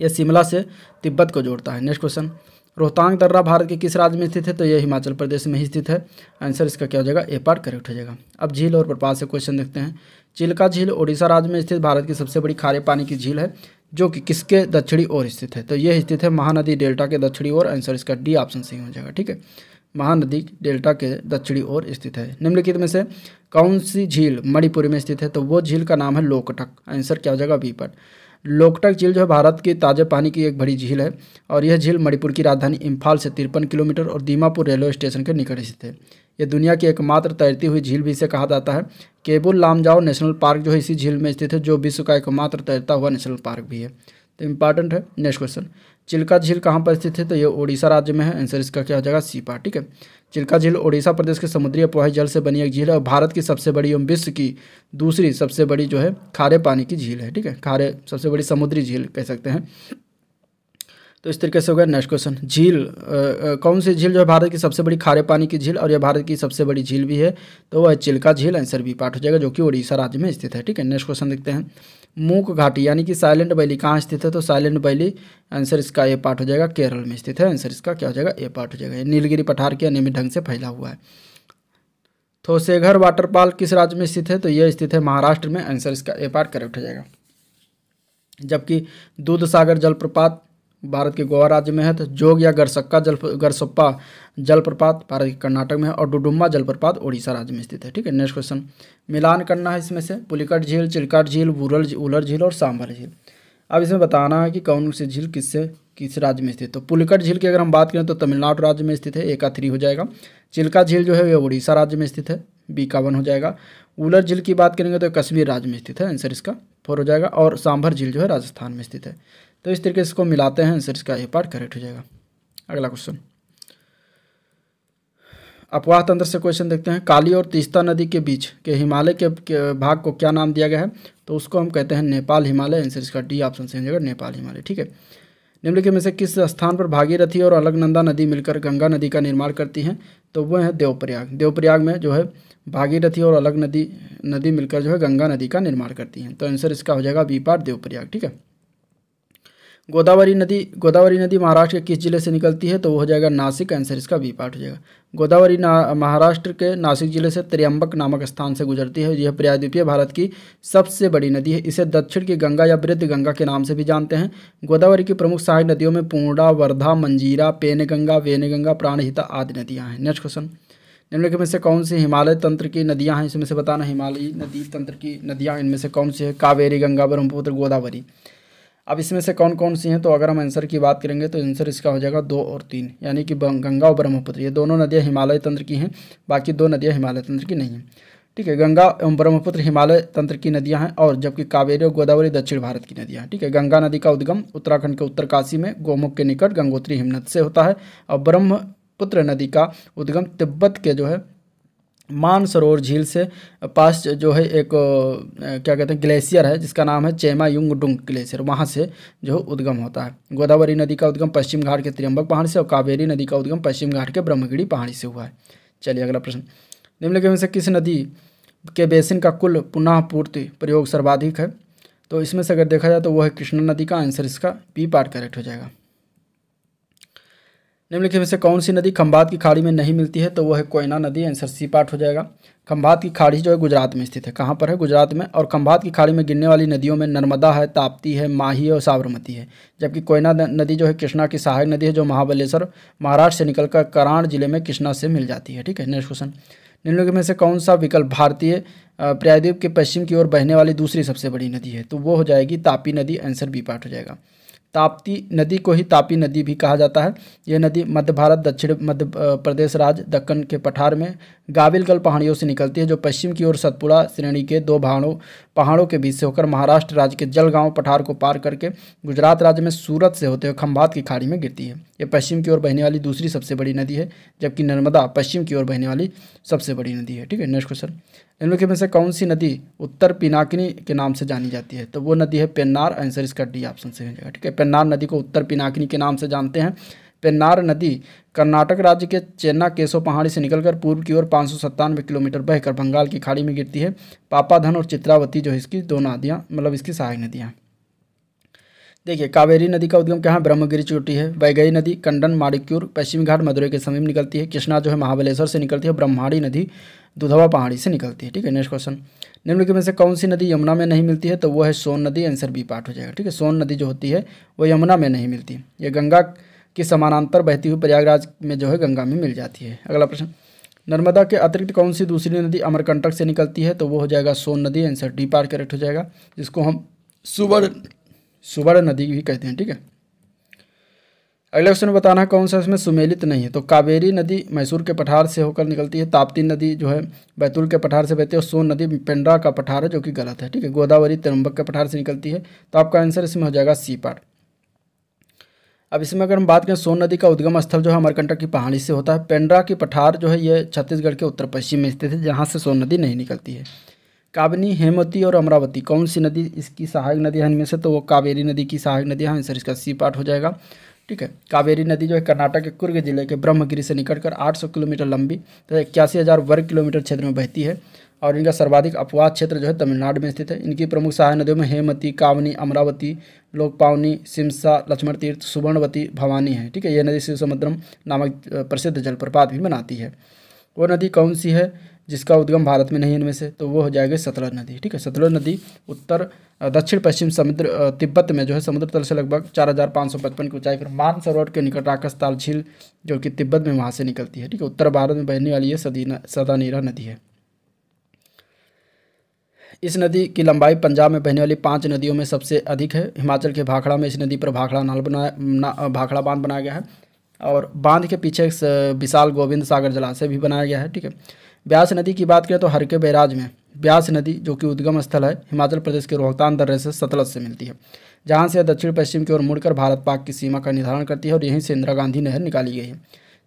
यह शिमला से तिब्बत को जोड़ता है नेक्स्ट क्वेश्चन रोहतांग दर्रा भारत के किस राज्य में स्थित है तो यह हिमाचल प्रदेश में ही स्थित है आंसर इसका क्या हो जाएगा ए पार्ट करेक्ट हो जाएगा अब झील और प्रपात से क्वेश्चन देखते हैं चिल्का झील ओडिशा राज्य में स्थित भारत की सबसे बड़ी खारे पानी की झील है जो कि किसके दक्षिणी ओर स्थित है तो यह स्थित है महानदी डेल्टा के दक्षिणी ओर आंसर इसका डी ऑप्शन सही हो जाएगा ठीक है महानदी डेल्टा के दक्षिणी ओर स्थित है निम्नलिखित में से कौन सी झील मणिपुर में स्थित है तो वो झील का नाम है लोकटक आंसर क्या हो जाएगा बी पर लोकटक झील जो है भारत की ताज़े पानी की एक बड़ी झील है और यह झील मणिपुर की राजधानी इम्फाल से तिरपन किलोमीटर और दीमापुर रेलवे स्टेशन के निकट स्थित है यह दुनिया की एकमात्र तैरती हुई झील भी इसे कहा जाता है केबुल लामजाओ नेशनल पार्क जो है इसी झील में स्थित है जो विश्व का एकमात्र तैरता हुआ नेशनल पार्क भी है तो इम्पॉर्टेंट है नेक्स्ट क्वेश्चन चिल्का झील कहाँ पर स्थित है तो ये ओडिशा राज्य में है आंसर इसका क्या हो जाएगा सीपा ठीक है चिल्का झील ओडिशा प्रदेश के समुद्री अपोहाई जल से बनी एक झील है और भारत की सबसे बड़ी एवं विश्व की दूसरी सबसे बड़ी जो है खारे पानी की झील है ठीक है खारे सबसे बड़ी समुद्री झील कह सकते हैं तो इस तरीके से हो गया नेक्स्ट क्वेश्चन झील कौन सी झील जो है भारत की सबसे बड़ी खारे पानी की झील और यह भारत की सबसे बड़ी झील भी है तो वह चिल्का झील आंसर भी पाठ हो जाएगा जो कि उड़ीसा राज्य में स्थित है ठीक है नेक्स्ट क्वेश्चन देखते हैं मूक घाटी यानी कि साइलेंट वैली कहाँ स्थित है तो साइलेंट वैली आंसर इसका ए पार्ट हो जाएगा केरल में स्थित है आंसर इसका क्या हो जाएगा ए पार्ट हो जाएगा नीलगिरी पठार के अनियमित ढंग से फैला हुआ है थोसेघर तो वाटर पार्क किस राज्य में स्थित है तो यह स्थित है महाराष्ट्र में आंसर इसका ए पार्ट करेक्ट हो जाएगा जबकि दूध सागर जलप्रपात भारत के गोवा राज्य में है तो जोग या गरसक्का जल गरसप्पा जलप्रपात भारत के कर्नाटक में है और डुडुम्बा जलप्रपात उड़ीसा राज्य में स्थित है ठीक है नेक्स्ट क्वेश्चन मिलान करना है इसमें से पुलिकट झील चिलकाट झील बूरल उलर झील और सांभर झील अब इसमें बताना है कि कौन सी झील किससे किस राज्य में स्थित तो पुलिकट झील की अगर हम बात करें तो तमिलनाडु राज्य में स्थित है का थ्री हो जाएगा चिल्का झील जो है वह उड़ीसा राज्य में स्थित है बी का वन हो जाएगा उलर झील की बात करेंगे तो कश्मीर राज्य में स्थित है आंसर इसका फोर हो जाएगा और सांभर झील जो है राजस्थान में स्थित है तो इस तरीके से इसको मिलाते हैं आंसर इसका ए पार्ट करेक्ट हो जाएगा अगला क्वेश्चन अपवाह तंत्र से क्वेश्चन देखते हैं काली और तीस्ता नदी के बीच के हिमालय के, भाग को क्या नाम दिया गया है तो उसको हम कहते हैं नेपाल हिमालय आंसर इसका डी ऑप्शन से जगह नेपाल हिमालय ठीक है निम्नलिखित में से किस स्थान पर भागीरथी और अलगनंदा नदी मिलकर गंगा नदी का निर्माण करती हैं तो वह है देवप्रयाग देवप्रयाग में जो है भागीरथी और अलग नदी नदी मिलकर जो है गंगा नदी का निर्माण करती हैं तो आंसर इसका हो जाएगा बी देवप्रयाग ठीक है गोदावरी नदी गोदावरी नदी महाराष्ट्र के किस जिले से निकलती है तो वो हो जाएगा नासिक आंसर इसका बी पार्ट हो जाएगा गोदावरी महाराष्ट्र के नासिक जिले से त्र्यंबक नामक स्थान से गुजरती है यह प्रयाद्वीपीय भारत की सबसे बड़ी नदी है इसे दक्षिण की गंगा या वृद्ध गंगा के नाम से भी जानते हैं गोदावरी की प्रमुख सहायक नदियों में पूर्णा वर्धा मंजीरा पेनगंगा वेनगंगा प्राणहिता आदि नदियाँ हैं नेक्स्ट क्वेश्चन निम्नलिखित में से कौन सी हिमालय तंत्र की नदियाँ हैं इसमें से बताना हिमालयी नदी तंत्र की नदियाँ इनमें से कौन सी है कावेरी गंगा ब्रह्मपुत्र गोदावरी अब इसमें से कौन कौन सी हैं तो अगर हम आंसर की बात करेंगे तो आंसर इसका हो जाएगा दो और तीन यानी कि गंगा और ब्रह्मपुत्र ये दोनों नदियाँ हिमालय तंत्र की हैं बाकी दो नदियाँ हिमालय तंत्र की नहीं हैं ठीक है गंगा एवं ब्रह्मपुत्र हिमालय तंत्र की नदियां हैं और जबकि कावेरी और गोदावरी दक्षिण भारत की नदियां हैं ठीक है गंगा नदी का उद्गम उत्तराखंड के उत्तरकाशी में गोमुख के निकट गंगोत्री हिमनद से होता है और ब्रह्मपुत्र नदी का उद्गम तिब्बत के जो है मानसरोवर झील से पास जो है एक क्या कहते हैं ग्लेशियर है जिसका नाम है चेमा युंग डुंग ग्लेशियर वहाँ से जो उद्गम होता है गोदावरी नदी का उद्गम पश्चिम घाट के त्रियम्बक पहाड़ से और कावेरी नदी का उद्गम पश्चिम घाट के ब्रह्मगिरी पहाड़ी से हुआ है चलिए अगला प्रश्न निम्नलिखित में से किस नदी के बेसिन का कुल पुनः पूर्ति प्रयोग सर्वाधिक है तो इसमें से अगर देखा जाए तो वह है कृष्णा नदी का आंसर इसका पी पार्ट करेक्ट हो जाएगा निम्नलिखित में से कौन सी नदी खंभात की खाड़ी में नहीं मिलती है तो वो है कोयना नदी आंसर सी पार्ट हो जाएगा खंभात की खाड़ी जो है गुजरात में स्थित है कहाँ पर है गुजरात में और खम्भात की खाड़ी में गिरने वाली नदियों में नर्मदा है ताप्ती है माही है और साबरमती है जबकि कोयना नदी जो है कृष्णा की सहायक नदी है जो महाबलेश्वर महाराष्ट्र से निकलकर कराण जिले में कृष्णा से मिल जाती है ठीक है नेक्स्ट क्वेश्चन निम्नलिखित में से कौन सा विकल्प भारतीय प्रायद्वीप के पश्चिम की ओर बहने वाली दूसरी सबसे बड़ी नदी है तो वो हो जाएगी तापी नदी आंसर बी पार्ट हो जाएगा ताप्ती नदी को ही तापी नदी भी कहा जाता है यह नदी मध्य भारत दक्षिण मध्य प्रदेश राज्य दक्कन के पठार में गाविलगल पहाड़ियों से निकलती है जो पश्चिम की ओर सतपुड़ा श्रेणी के दो भाड़ों पहाड़ों के बीच से होकर महाराष्ट्र राज्य के जलगांव पठार को पार करके गुजरात राज्य में सूरत से होते हुए खंभात की खाड़ी में गिरती है यह पश्चिम की ओर बहने वाली दूसरी सबसे बड़ी नदी है जबकि नर्मदा पश्चिम की ओर बहने वाली सबसे बड़ी नदी है ठीक है नेक्स्ट क्वेश्चन निम्नलिखित में से कौन सी नदी उत्तर पिनाकिनी के नाम से जानी जाती है तो वो नदी है पेन्नार आंसर इसका डी ऑप्शन से हो जाएगा ठीक है पेन्नार नदी को उत्तर पिनाकिनी के नाम से जानते हैं पेन्नार नदी कर्नाटक राज्य के चेन्ना केशव पहाड़ी से निकलकर पूर्व की ओर पाँच किलोमीटर बहकर बंगाल की खाड़ी में गिरती है पापाधन और चित्रावती जो इसकी दो नदियाँ मतलब इसकी सहायक नदियाँ हैं देखिए कावेरी नदी का उद्गम क्या है ब्रह्मगिरी चोटी है वैगई नदी कंडन माड़िक्यूर पश्चिमी घाट मदुरई के समीप निकलती है कृष्णा जो है महाबलेश्वर से निकलती है ब्रह्माड़ी नदी दुधवा पहाड़ी से निकलती है ठीक है नेक्स्ट क्वेश्चन निम्नलिखित में से कौन सी नदी यमुना में नहीं मिलती है तो वो है सोन नदी आंसर बी पार्ट हो जाएगा ठीक है सोन नदी जो होती है वो यमुना में नहीं मिलती ये गंगा के समानांतर बहती हुई प्रयागराज में जो है गंगा में मिल जाती है अगला प्रश्न नर्मदा के अतिरिक्त कौन सी दूसरी नदी अमरकंटक से निकलती है तो वो हो जाएगा सोन नदी आंसर डी पार करेक्ट हो जाएगा जिसको हम सुवर्ण सुवर्ण नदी भी कहते हैं ठीक है अगले क्वेश्चन में बताना कौन सा इसमें सुमेलित नहीं है तो कावेरी नदी मैसूर के पठार से होकर निकलती है ताप्ती नदी जो है बैतूल के पठार से बहती है और सोन नदी पेंड्रा का पठार है जो कि गलत है ठीक है गोदावरी त्रंबक के पठार से निकलती है तो आपका आंसर इसमें हो जाएगा सी पार अब इसमें अगर हम बात करें सोन नदी का उद्गम स्थल जो है अमरकंटक की पहाड़ी से होता है पेंड्रा की पठार जो है ये छत्तीसगढ़ के उत्तर पश्चिम में स्थित है जहाँ से सोन नदी नहीं निकलती है काबनी हेमवती और अमरावती कौन सी नदी इसकी सहायक नदी है इनमें से तो वो कावेरी नदी की सहायक नदी है आंसर हाँ, इसका सी पार्ट हो जाएगा ठीक है कावेरी नदी जो है कर्नाटक के कुर्ग जिले के ब्रह्मगिरी से निकलकर 800 किलोमीटर लंबी तथा तो इक्यासी हज़ार वर्ग किलोमीटर क्षेत्र में बहती है और इनका सर्वाधिक अपवाद क्षेत्र जो है तमिलनाडु में स्थित है इनकी प्रमुख सहायक नदियों में हेमती कावनी अमरावती लोकपावनी सिमसा लक्ष्मण तीर्थ सुवर्णवती भवानी है ठीक है यह नदी शिव समुद्रम नामक प्रसिद्ध जलप्रपात भी बनाती है वो नदी कौन सी है जिसका उद्गम भारत में नहीं इनमें से तो वो हो जाएगी सतलज नदी ठीक है सतलज नदी उत्तर दक्षिण पश्चिम समुद्र तिब्बत में जो है समुद्र तल से लगभग चार हज़ार पाँच सौ पचपन की ऊंचाई पर मान सरोवर के निकट राकस ताल झील जो कि तिब्बत में वहाँ से निकलती है ठीक है उत्तर भारत में बहने वाली यह सदी सदानीरा नदी है इस नदी की लंबाई पंजाब में बहने वाली पांच नदियों में सबसे अधिक है हिमाचल के भाखड़ा में इस नदी पर भाखड़ा नाल बनाया भाखड़ा बांध बनाया गया है और बांध के पीछे विशाल गोविंद सागर जलाशय भी बनाया गया है ठीक है ब्यास नदी की बात करें तो हरके बैराज में ब्यास नदी जो कि उद्गम स्थल है हिमाचल प्रदेश के रोहतांग दर्रे से सतलज से मिलती है जहाँ से दक्षिण पश्चिम की ओर मुड़कर भारत पाक की सीमा का निर्धारण करती है और यहीं से इंदिरा गांधी नहर निकाली गई है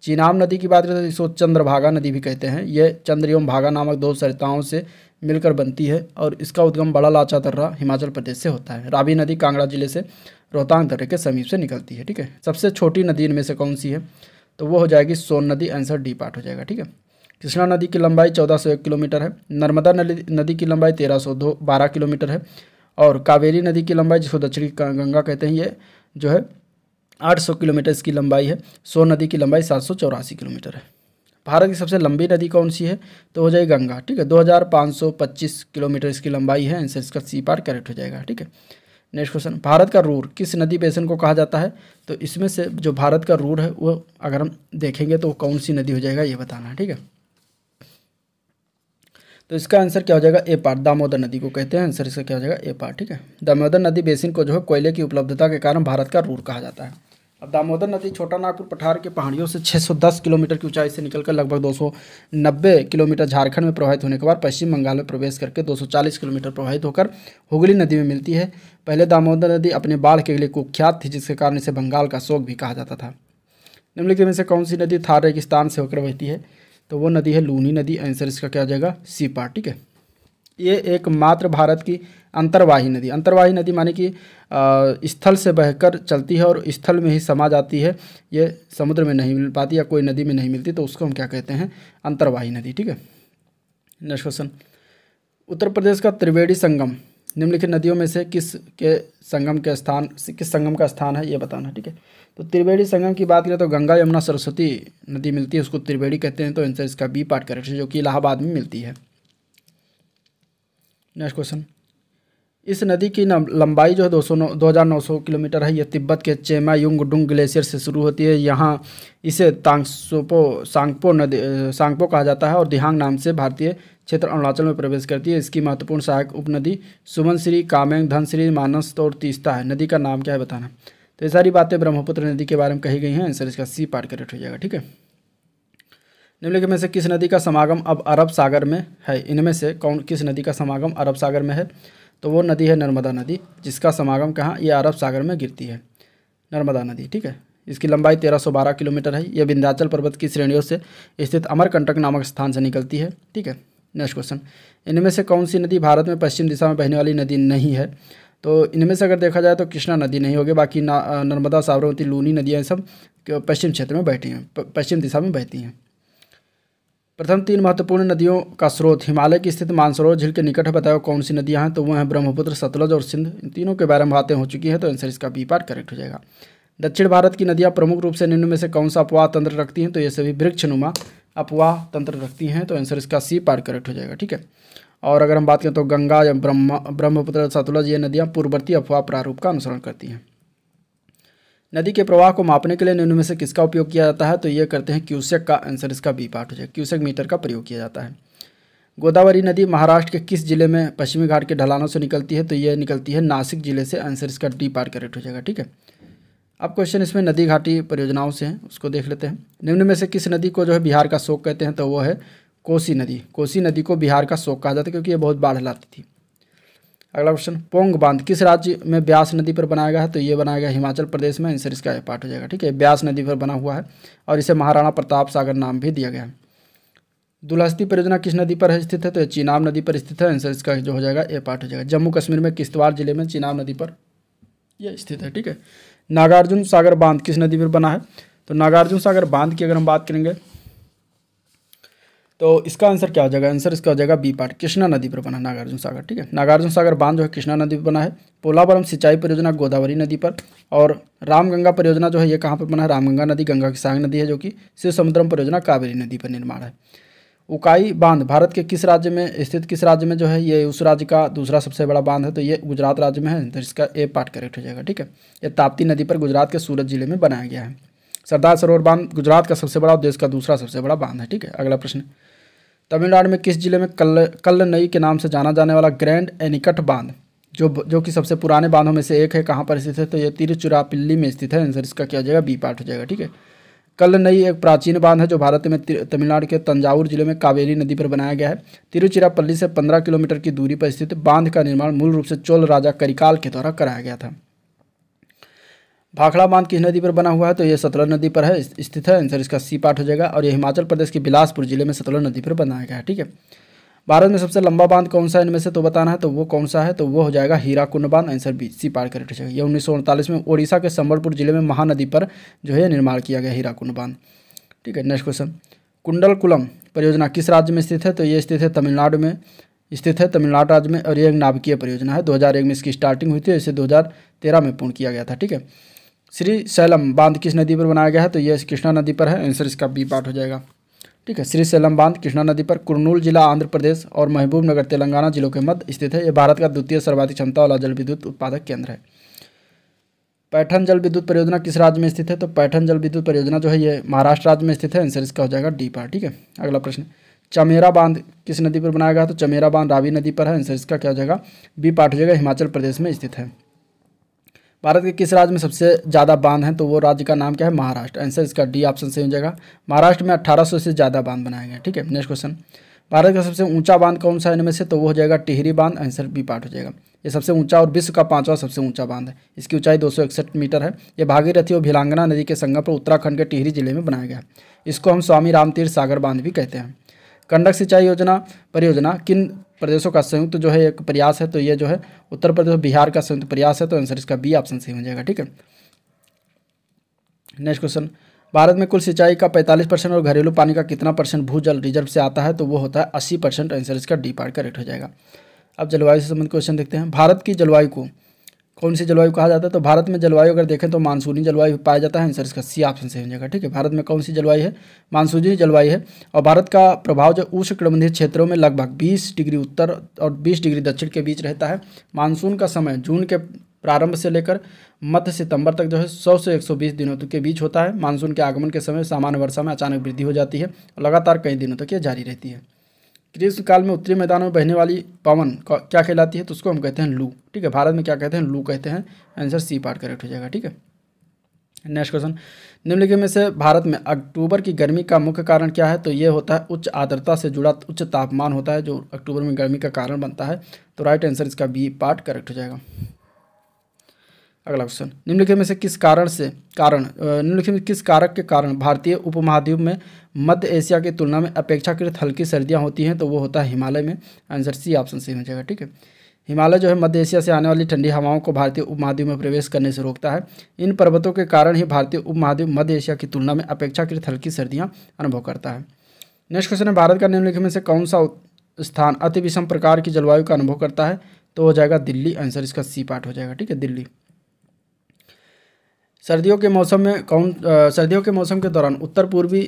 चीनाम नदी की बात करें तो इसको चंद्रभागा नदी भी कहते हैं यह चंद्र एवं भागा नामक दो सरिताओं से मिलकर बनती है और इसका उद्गम बड़ा लाचा दर्रा हिमाचल प्रदेश से होता है रावी नदी कांगड़ा जिले से रोहतांग दर्रे के समीप से निकलती है ठीक है सबसे छोटी नदी इनमें से कौन सी है तो वो हो जाएगी सोन नदी आंसर डी पार्ट हो जाएगा ठीक है कृष्णा नदी की लंबाई चौदह सौ एक किलोमीटर है नर्मदा नदी की लंबाई तेरह सौ दो बारह किलोमीटर है और कावेरी नदी की लंबाई जिसको दक्षिणी गंगा कहते हैं ये जो है 800 किलोमीटर इसकी लंबाई है सोन नदी की लंबाई सात किलोमीटर है भारत की सबसे लंबी नदी कौन सी है तो हो जाएगी गंगा ठीक है 2525 किलोमीटर इसकी लंबाई है आंसर इसका सी पार्ट करेक्ट हो जाएगा ठीक है नेक्स्ट क्वेश्चन भारत का रूर किस नदी बेसन को कहा जाता है तो इसमें से जो भारत का रूर है वो अगर हम देखेंगे तो कौन सी नदी हो जाएगा ये बताना है ठीक है तो इसका आंसर क्या हो जाएगा ए पार्ट दामोदर नदी को कहते हैं आंसर इसका क्या हो जाएगा ए पार्ट ठीक है दामोदर नदी बेसिन को जो है कोयले की उपलब्धता के कारण भारत का रूर कहा जाता है अब दामोदर नदी छोटा नागपुर पठार के पहाड़ियों से 610 किलोमीटर की ऊंचाई से निकलकर लगभग 290 किलोमीटर झारखंड में प्रवाहित होने के बाद पश्चिम बंगाल में प्रवेश करके 240 किलोमीटर प्रवाहित होकर हुगली नदी में मिलती है पहले दामोदर नदी अपने बाढ़ के लिए कुख्यात थी जिसके कारण इसे बंगाल का शोक भी कहा जाता था निम्नलिखित में से कौन सी नदी थार रेगिस्तान से होकर बहती है तो वो नदी है लूनी नदी आंसर इसका क्या हो जाएगा सीपा ठीक है ये एकमात्र भारत की अंतरवाही नदी अंतरवाही नदी माने कि स्थल से बहकर चलती है और स्थल में ही समा जाती है ये समुद्र में नहीं मिल पाती या कोई नदी में नहीं मिलती तो उसको हम क्या कहते हैं अंतरवाही नदी ठीक है नेक्स्ट क्वेश्चन उत्तर प्रदेश का त्रिवेणी संगम निम्नलिखित नदियों में से किस के संगम के स्थान किस संगम का स्थान है ये बताना ठीक है तो त्रिवेणी संगम की बात करें तो गंगा यमुना सरस्वती नदी मिलती है उसको त्रिवेणी कहते हैं तो आंसर इसका बी पार्ट करेक्ट है जो कि इलाहाबाद में मिलती है नेक्स्ट क्वेश्चन इस नदी की लंबाई जो है दो सौ नौ दो हज़ार नौ सौ किलोमीटर है यह तिब्बत के चेमा युंग डुंग ग्लेशियर से शुरू होती है यहाँ इसे तांगसोपो सांगपो नदी सांगपो कहा जाता है और दिहांग नाम से भारतीय क्षेत्र अरुणाचल में प्रवेश करती है इसकी महत्वपूर्ण सहायक उपनदी सुमनश्री कामेंग धनश्री मानस और तीस्ता है नदी का नाम क्या है बताना तो ये सारी बातें ब्रह्मपुत्र नदी के बारे में कही गई हैं आंसर इसका सी पार्ट करेक्ट हो जाएगा ठीक है निम्नलिखित में से किस नदी का समागम अब अरब सागर में है इनमें से कौन किस नदी का समागम अरब सागर में है तो वो नदी है नर्मदा नदी जिसका समागम कहाँ ये अरब सागर में गिरती है नर्मदा नदी ठीक है इसकी लंबाई 1312 किलोमीटर है यह विंध्याचल पर्वत की श्रेणियों से स्थित अमरकंटक नामक स्थान से निकलती है ठीक है नेक्स्ट क्वेश्चन इनमें से कौन सी नदी भारत में पश्चिम दिशा में बहने वाली नदी नहीं है तो इनमें से अगर देखा जाए तो कृष्णा नदी नहीं होगी बाकी नर्मदा साबरमती लूनी नदियाँ सब पश्चिम क्षेत्र में बैठी हैं पश्चिम दिशा में बहती हैं प्रथम तीन महत्वपूर्ण नदियों का स्रोत हिमालय की स्थित मानसरोवर झील के निकट है बताओ कौन सी नदियां हैं तो वह हैं ब्रह्मपुत्र सतलज और सिंध इन तीनों के बारे में बातें हो चुकी हैं तो आंसर इसका बी पार्ट करेक्ट हो जाएगा दक्षिण भारत की नदियां प्रमुख रूप से निम्न में से कौन सा अपवाह तंत्र रखती हैं तो ये सभी वृक्षनुमा अपवाह तंत्र रखती हैं तो आंसर इसका सी पार्ट करेक्ट हो जाएगा ठीक है और अगर हम बात करें तो गंगा या ब्रह्म ब्रह्मपुत्र सतलज ये नदियाँ पूर्ववर्ती अफवाह प्रारूप का अनुसरण करती हैं नदी के प्रवाह को मापने के लिए निम्न में से किसका उपयोग किया जाता है तो ये करते हैं क्यूसेक का आंसर इसका बी पार्ट हो जाएगा क्यूसेक मीटर का प्रयोग किया जाता है गोदावरी नदी महाराष्ट्र के किस जिले में पश्चिमी घाट के ढलानों से निकलती है तो ये निकलती है नासिक जिले से आंसर इसका डी पार्ट करेक्ट हो जाएगा ठीक है अब क्वेश्चन इसमें नदी घाटी परियोजनाओं से हैं उसको देख लेते हैं निम्न में से किस नदी को जो है बिहार का शोक कहते हैं तो वो है कोसी नदी कोसी नदी को बिहार का शोक कहा जाता है क्योंकि ये बहुत बाढ़ लाती थी अगला क्वेश्चन पोंग बांध किस राज्य में ब्यास नदी पर बनाया गया है तो ये बनाया गया हिमाचल प्रदेश में आंसर इसका पाठ हो जाएगा ठीक है ब्यास नदी पर बना हुआ है और इसे महाराणा प्रताप सागर नाम भी दिया गया है दुलहस्ती परियोजना किस नदी पर स्थित है तो ये चीनाब नदी पर स्थित है आंसर इसका जो हो जाएगा ए पाठ हो जाएगा जम्मू कश्मीर में किश्तवाड़ जिले में चीनाब नदी पर यह स्थित है ठीक है नागार्जुन सागर बांध किस नदी पर बना है तो नागार्जुन सागर बांध की अगर हम बात करेंगे तो इसका आंसर क्या हो जाएगा आंसर इसका हो जाएगा बी पार्ट कृष्णा नदी पर बना नागार्जुन सागर ठीक है नागार्जुन सागर बांध जो है कृष्णा नदी पर बना है पोलावरम सिंचाई परियोजना गोदावरी नदी पर और रामगंगा परियोजना जो है ये कहाँ पर बना है रामगंगा नदी गंगा की सांग नदी है जो कि शिव समुद्रम परियोजना कावेरी नदी पर निर्माण है उकाई बांध भारत के किस राज्य में स्थित किस राज्य में जो है ये उस राज्य का दूसरा सबसे बड़ा बांध है तो ये गुजरात राज्य में है तो इसका ए पार्ट करेक्ट हो जाएगा ठीक है ये ताप्ती नदी पर गुजरात के सूरत जिले में बनाया गया है सरदार सरोवर बांध गुजरात का सबसे बड़ा और देश का दूसरा सबसे बड़ा बांध है ठीक है अगला प्रश्न तमिलनाडु में किस जिले में कल कल नई के नाम से जाना जाने वाला ग्रैंड एनिकट बांध जो जो कि सबसे पुराने बांधों में से एक है कहाँ पर स्थित है तो ये तिरुचुरापिल्ली में स्थित है आंसर इसका क्या हो जाएगा बी पार्ट हो जाएगा ठीक है कल नई एक प्राचीन बांध है जो भारत में तमिलनाडु के तंजावुर जिले में कावेरी नदी पर बनाया गया है तिरुचिरापल्ली से पंद्रह किलोमीटर की दूरी पर स्थित बांध का निर्माण मूल रूप से चोल राजा करिकाल के द्वारा कराया गया था भाखड़ा बांध किस नदी पर बना हुआ है तो ये सतलज नदी पर है स्थित है आंसर इसका सी पार्ट हो जाएगा और ये हिमाचल प्रदेश के बिलासपुर जिले में सतलज नदी पर बनाया गया है ठीक है भारत में सबसे लंबा बांध कौन सा इनमें से तो बताना है तो वो कौन सा है तो वो हो जाएगा हीरा कुंड बांध answer B C part correct हो जाएगा यह उन्नीस में ओडिशा के संबलपुर जिले में महानदी पर जो है निर्माण किया गया हीरा कुंड बांध ठीक है नेक्स्ट क्वेश्चन कुंडलकुलम परियोजना किस राज्य में स्थित है तो ये स्थित है तमिलनाडु में स्थित है तमिलनाडु राज्य में और ये एक नाभिकीय परियोजना है 2001 में इसकी स्टार्टिंग हुई थी इसे 2013 में पूर्ण किया गया था ठीक है श्री सैलम बांध किस नदी पर बनाया गया है तो यह कृष्णा नदी पर है आंसर इसका बी पार्ट हो जाएगा ठीक है श्री सैलम बांध कृष्णा नदी पर कुरनूल जिला आंध्र प्रदेश और महबूब नगर तेलंगाना जिलों के मध्य स्थित है यह भारत का द्वितीय सर्वाधिक क्षमता वाला जल विद्युत उत्पादक केंद्र है पैठन जल विद्युत परियोजना किस राज्य में स्थित है तो पैठन जल विद्युत परियोजना जो है ये महाराष्ट्र राज्य में स्थित है आंसर इसका हो जाएगा डी पार ठीक है अगला प्रश्न चमेरा बांध किस नदी पर बनाया गया तो चमेरा बांध रावी नदी पर है आंसर इसका क्या हो जाएगा बी पार्ट हो जाएगा हिमाचल प्रदेश में स्थित है भारत के किस राज्य में सबसे ज़्यादा बांध हैं तो वो राज्य का नाम क्या है महाराष्ट्र आंसर इसका डी ऑप्शन सही हो जाएगा महाराष्ट्र में अट्ठारह से ज़्यादा बांध बनाए गए ठीक है नेक्स्ट क्वेश्चन भारत का सबसे ऊंचा बांध कौन सा है इनमें से तो वो हो जाएगा टिहरी बांध आंसर बी पार्ट हो जाएगा ये सबसे ऊंचा और विश्व का पांचवा सबसे ऊंचा बांध है इसकी ऊंचाई दो मीटर है ये भागीरथी और भिलांगना नदी के संगम पर उत्तराखंड के टिहरी जिले में बनाया गया इसको हम स्वामी रामतीर्थ सागर बांध भी कहते हैं कंडक सिंचाई योजना परियोजना किन प्रदेशों का संयुक्त जो है एक प्रयास है तो ये जो है उत्तर प्रदेश और बिहार का संयुक्त प्रयास है तो आंसर इसका बी ऑप्शन सही हो जाएगा ठीक है नेक्स्ट क्वेश्चन भारत में कुल सिंचाई का 45 परसेंट और घरेलू पानी का कितना परसेंट भूजल रिजर्व से आता है तो वो होता है 80 परसेंट आंसर इसका डी पार्ट करेक्ट हो जाएगा अब जलवायु से संबंधित क्वेश्चन देखते हैं भारत की जलवायु को कौन सी जलवायु कहा जाता है तो भारत में जलवायु अगर देखें तो मानसूनी जलवायु पाया जाता है आंसर इसका सी ऑप्शन सही हो जाएगा ठीक है भारत में कौन सी जलवायु है मानसूनी जलवायु है और भारत का प्रभाव जो उष्णकटिबंधीय क्षेत्रों में लगभग 20 डिग्री उत्तर और 20 डिग्री दक्षिण के बीच रहता है मानसून का समय जून के प्रारंभ से लेकर मध्य सितंबर तक जो है 100 से 120 दिनों तक के बीच होता है मानसून के आगमन के समय सामान्य वर्षा में अचानक वृद्धि हो जाती है और लगातार कई दिनों तक ये जारी रहती है ग्रीष्मकाल में उत्तरी मैदानों में बहने वाली पवन क्या कहलाती है तो उसको हम कहते हैं लू ठीक है भारत में क्या कहते हैं लू कहते हैं आंसर सी पार्ट करेक्ट हो जाएगा ठीक है नेक्स्ट क्वेश्चन निम्नलिखित में से भारत में अक्टूबर की गर्मी का मुख्य कारण क्या है तो ये होता है उच्च आर्द्रता से जुड़ा उच्च तापमान होता है जो अक्टूबर में गर्मी का कारण बनता है तो राइट आंसर इसका बी पार्ट करेक्ट हो जाएगा अगला क्वेश्चन निम्नलिखित में से किस कारण से कारण निम्नलिखित में किस कारक के कारण भारतीय उपमहाद्वीप में मध्य एशिया की तुलना में अपेक्षाकृत हल्की सर्दियाँ होती हैं तो वो होता है हिमालय में आंसर सी ऑप्शन सही हो जाएगा ठीक है हिमालय जो है मध्य एशिया से आने वाली ठंडी हवाओं को भारतीय उपमहाद्वीप में प्रवेश करने से रोकता है इन पर्वतों के कारण ही भारतीय उपमहाद्वीप मध्य एशिया की तुलना में अपेक्षाकृत हल्की सर्दियाँ अनुभव करता है नेक्स्ट क्वेश्चन है भारत का निम्नलिखित में से कौन सा स्थान अति विषम प्रकार की जलवायु का अनुभव करता है तो हो जाएगा दिल्ली आंसर इसका सी पार्ट हो जाएगा ठीक है दिल्ली सर्दियों के मौसम में कौन आ, सर्दियों के मौसम के दौरान उत्तर पूर्वी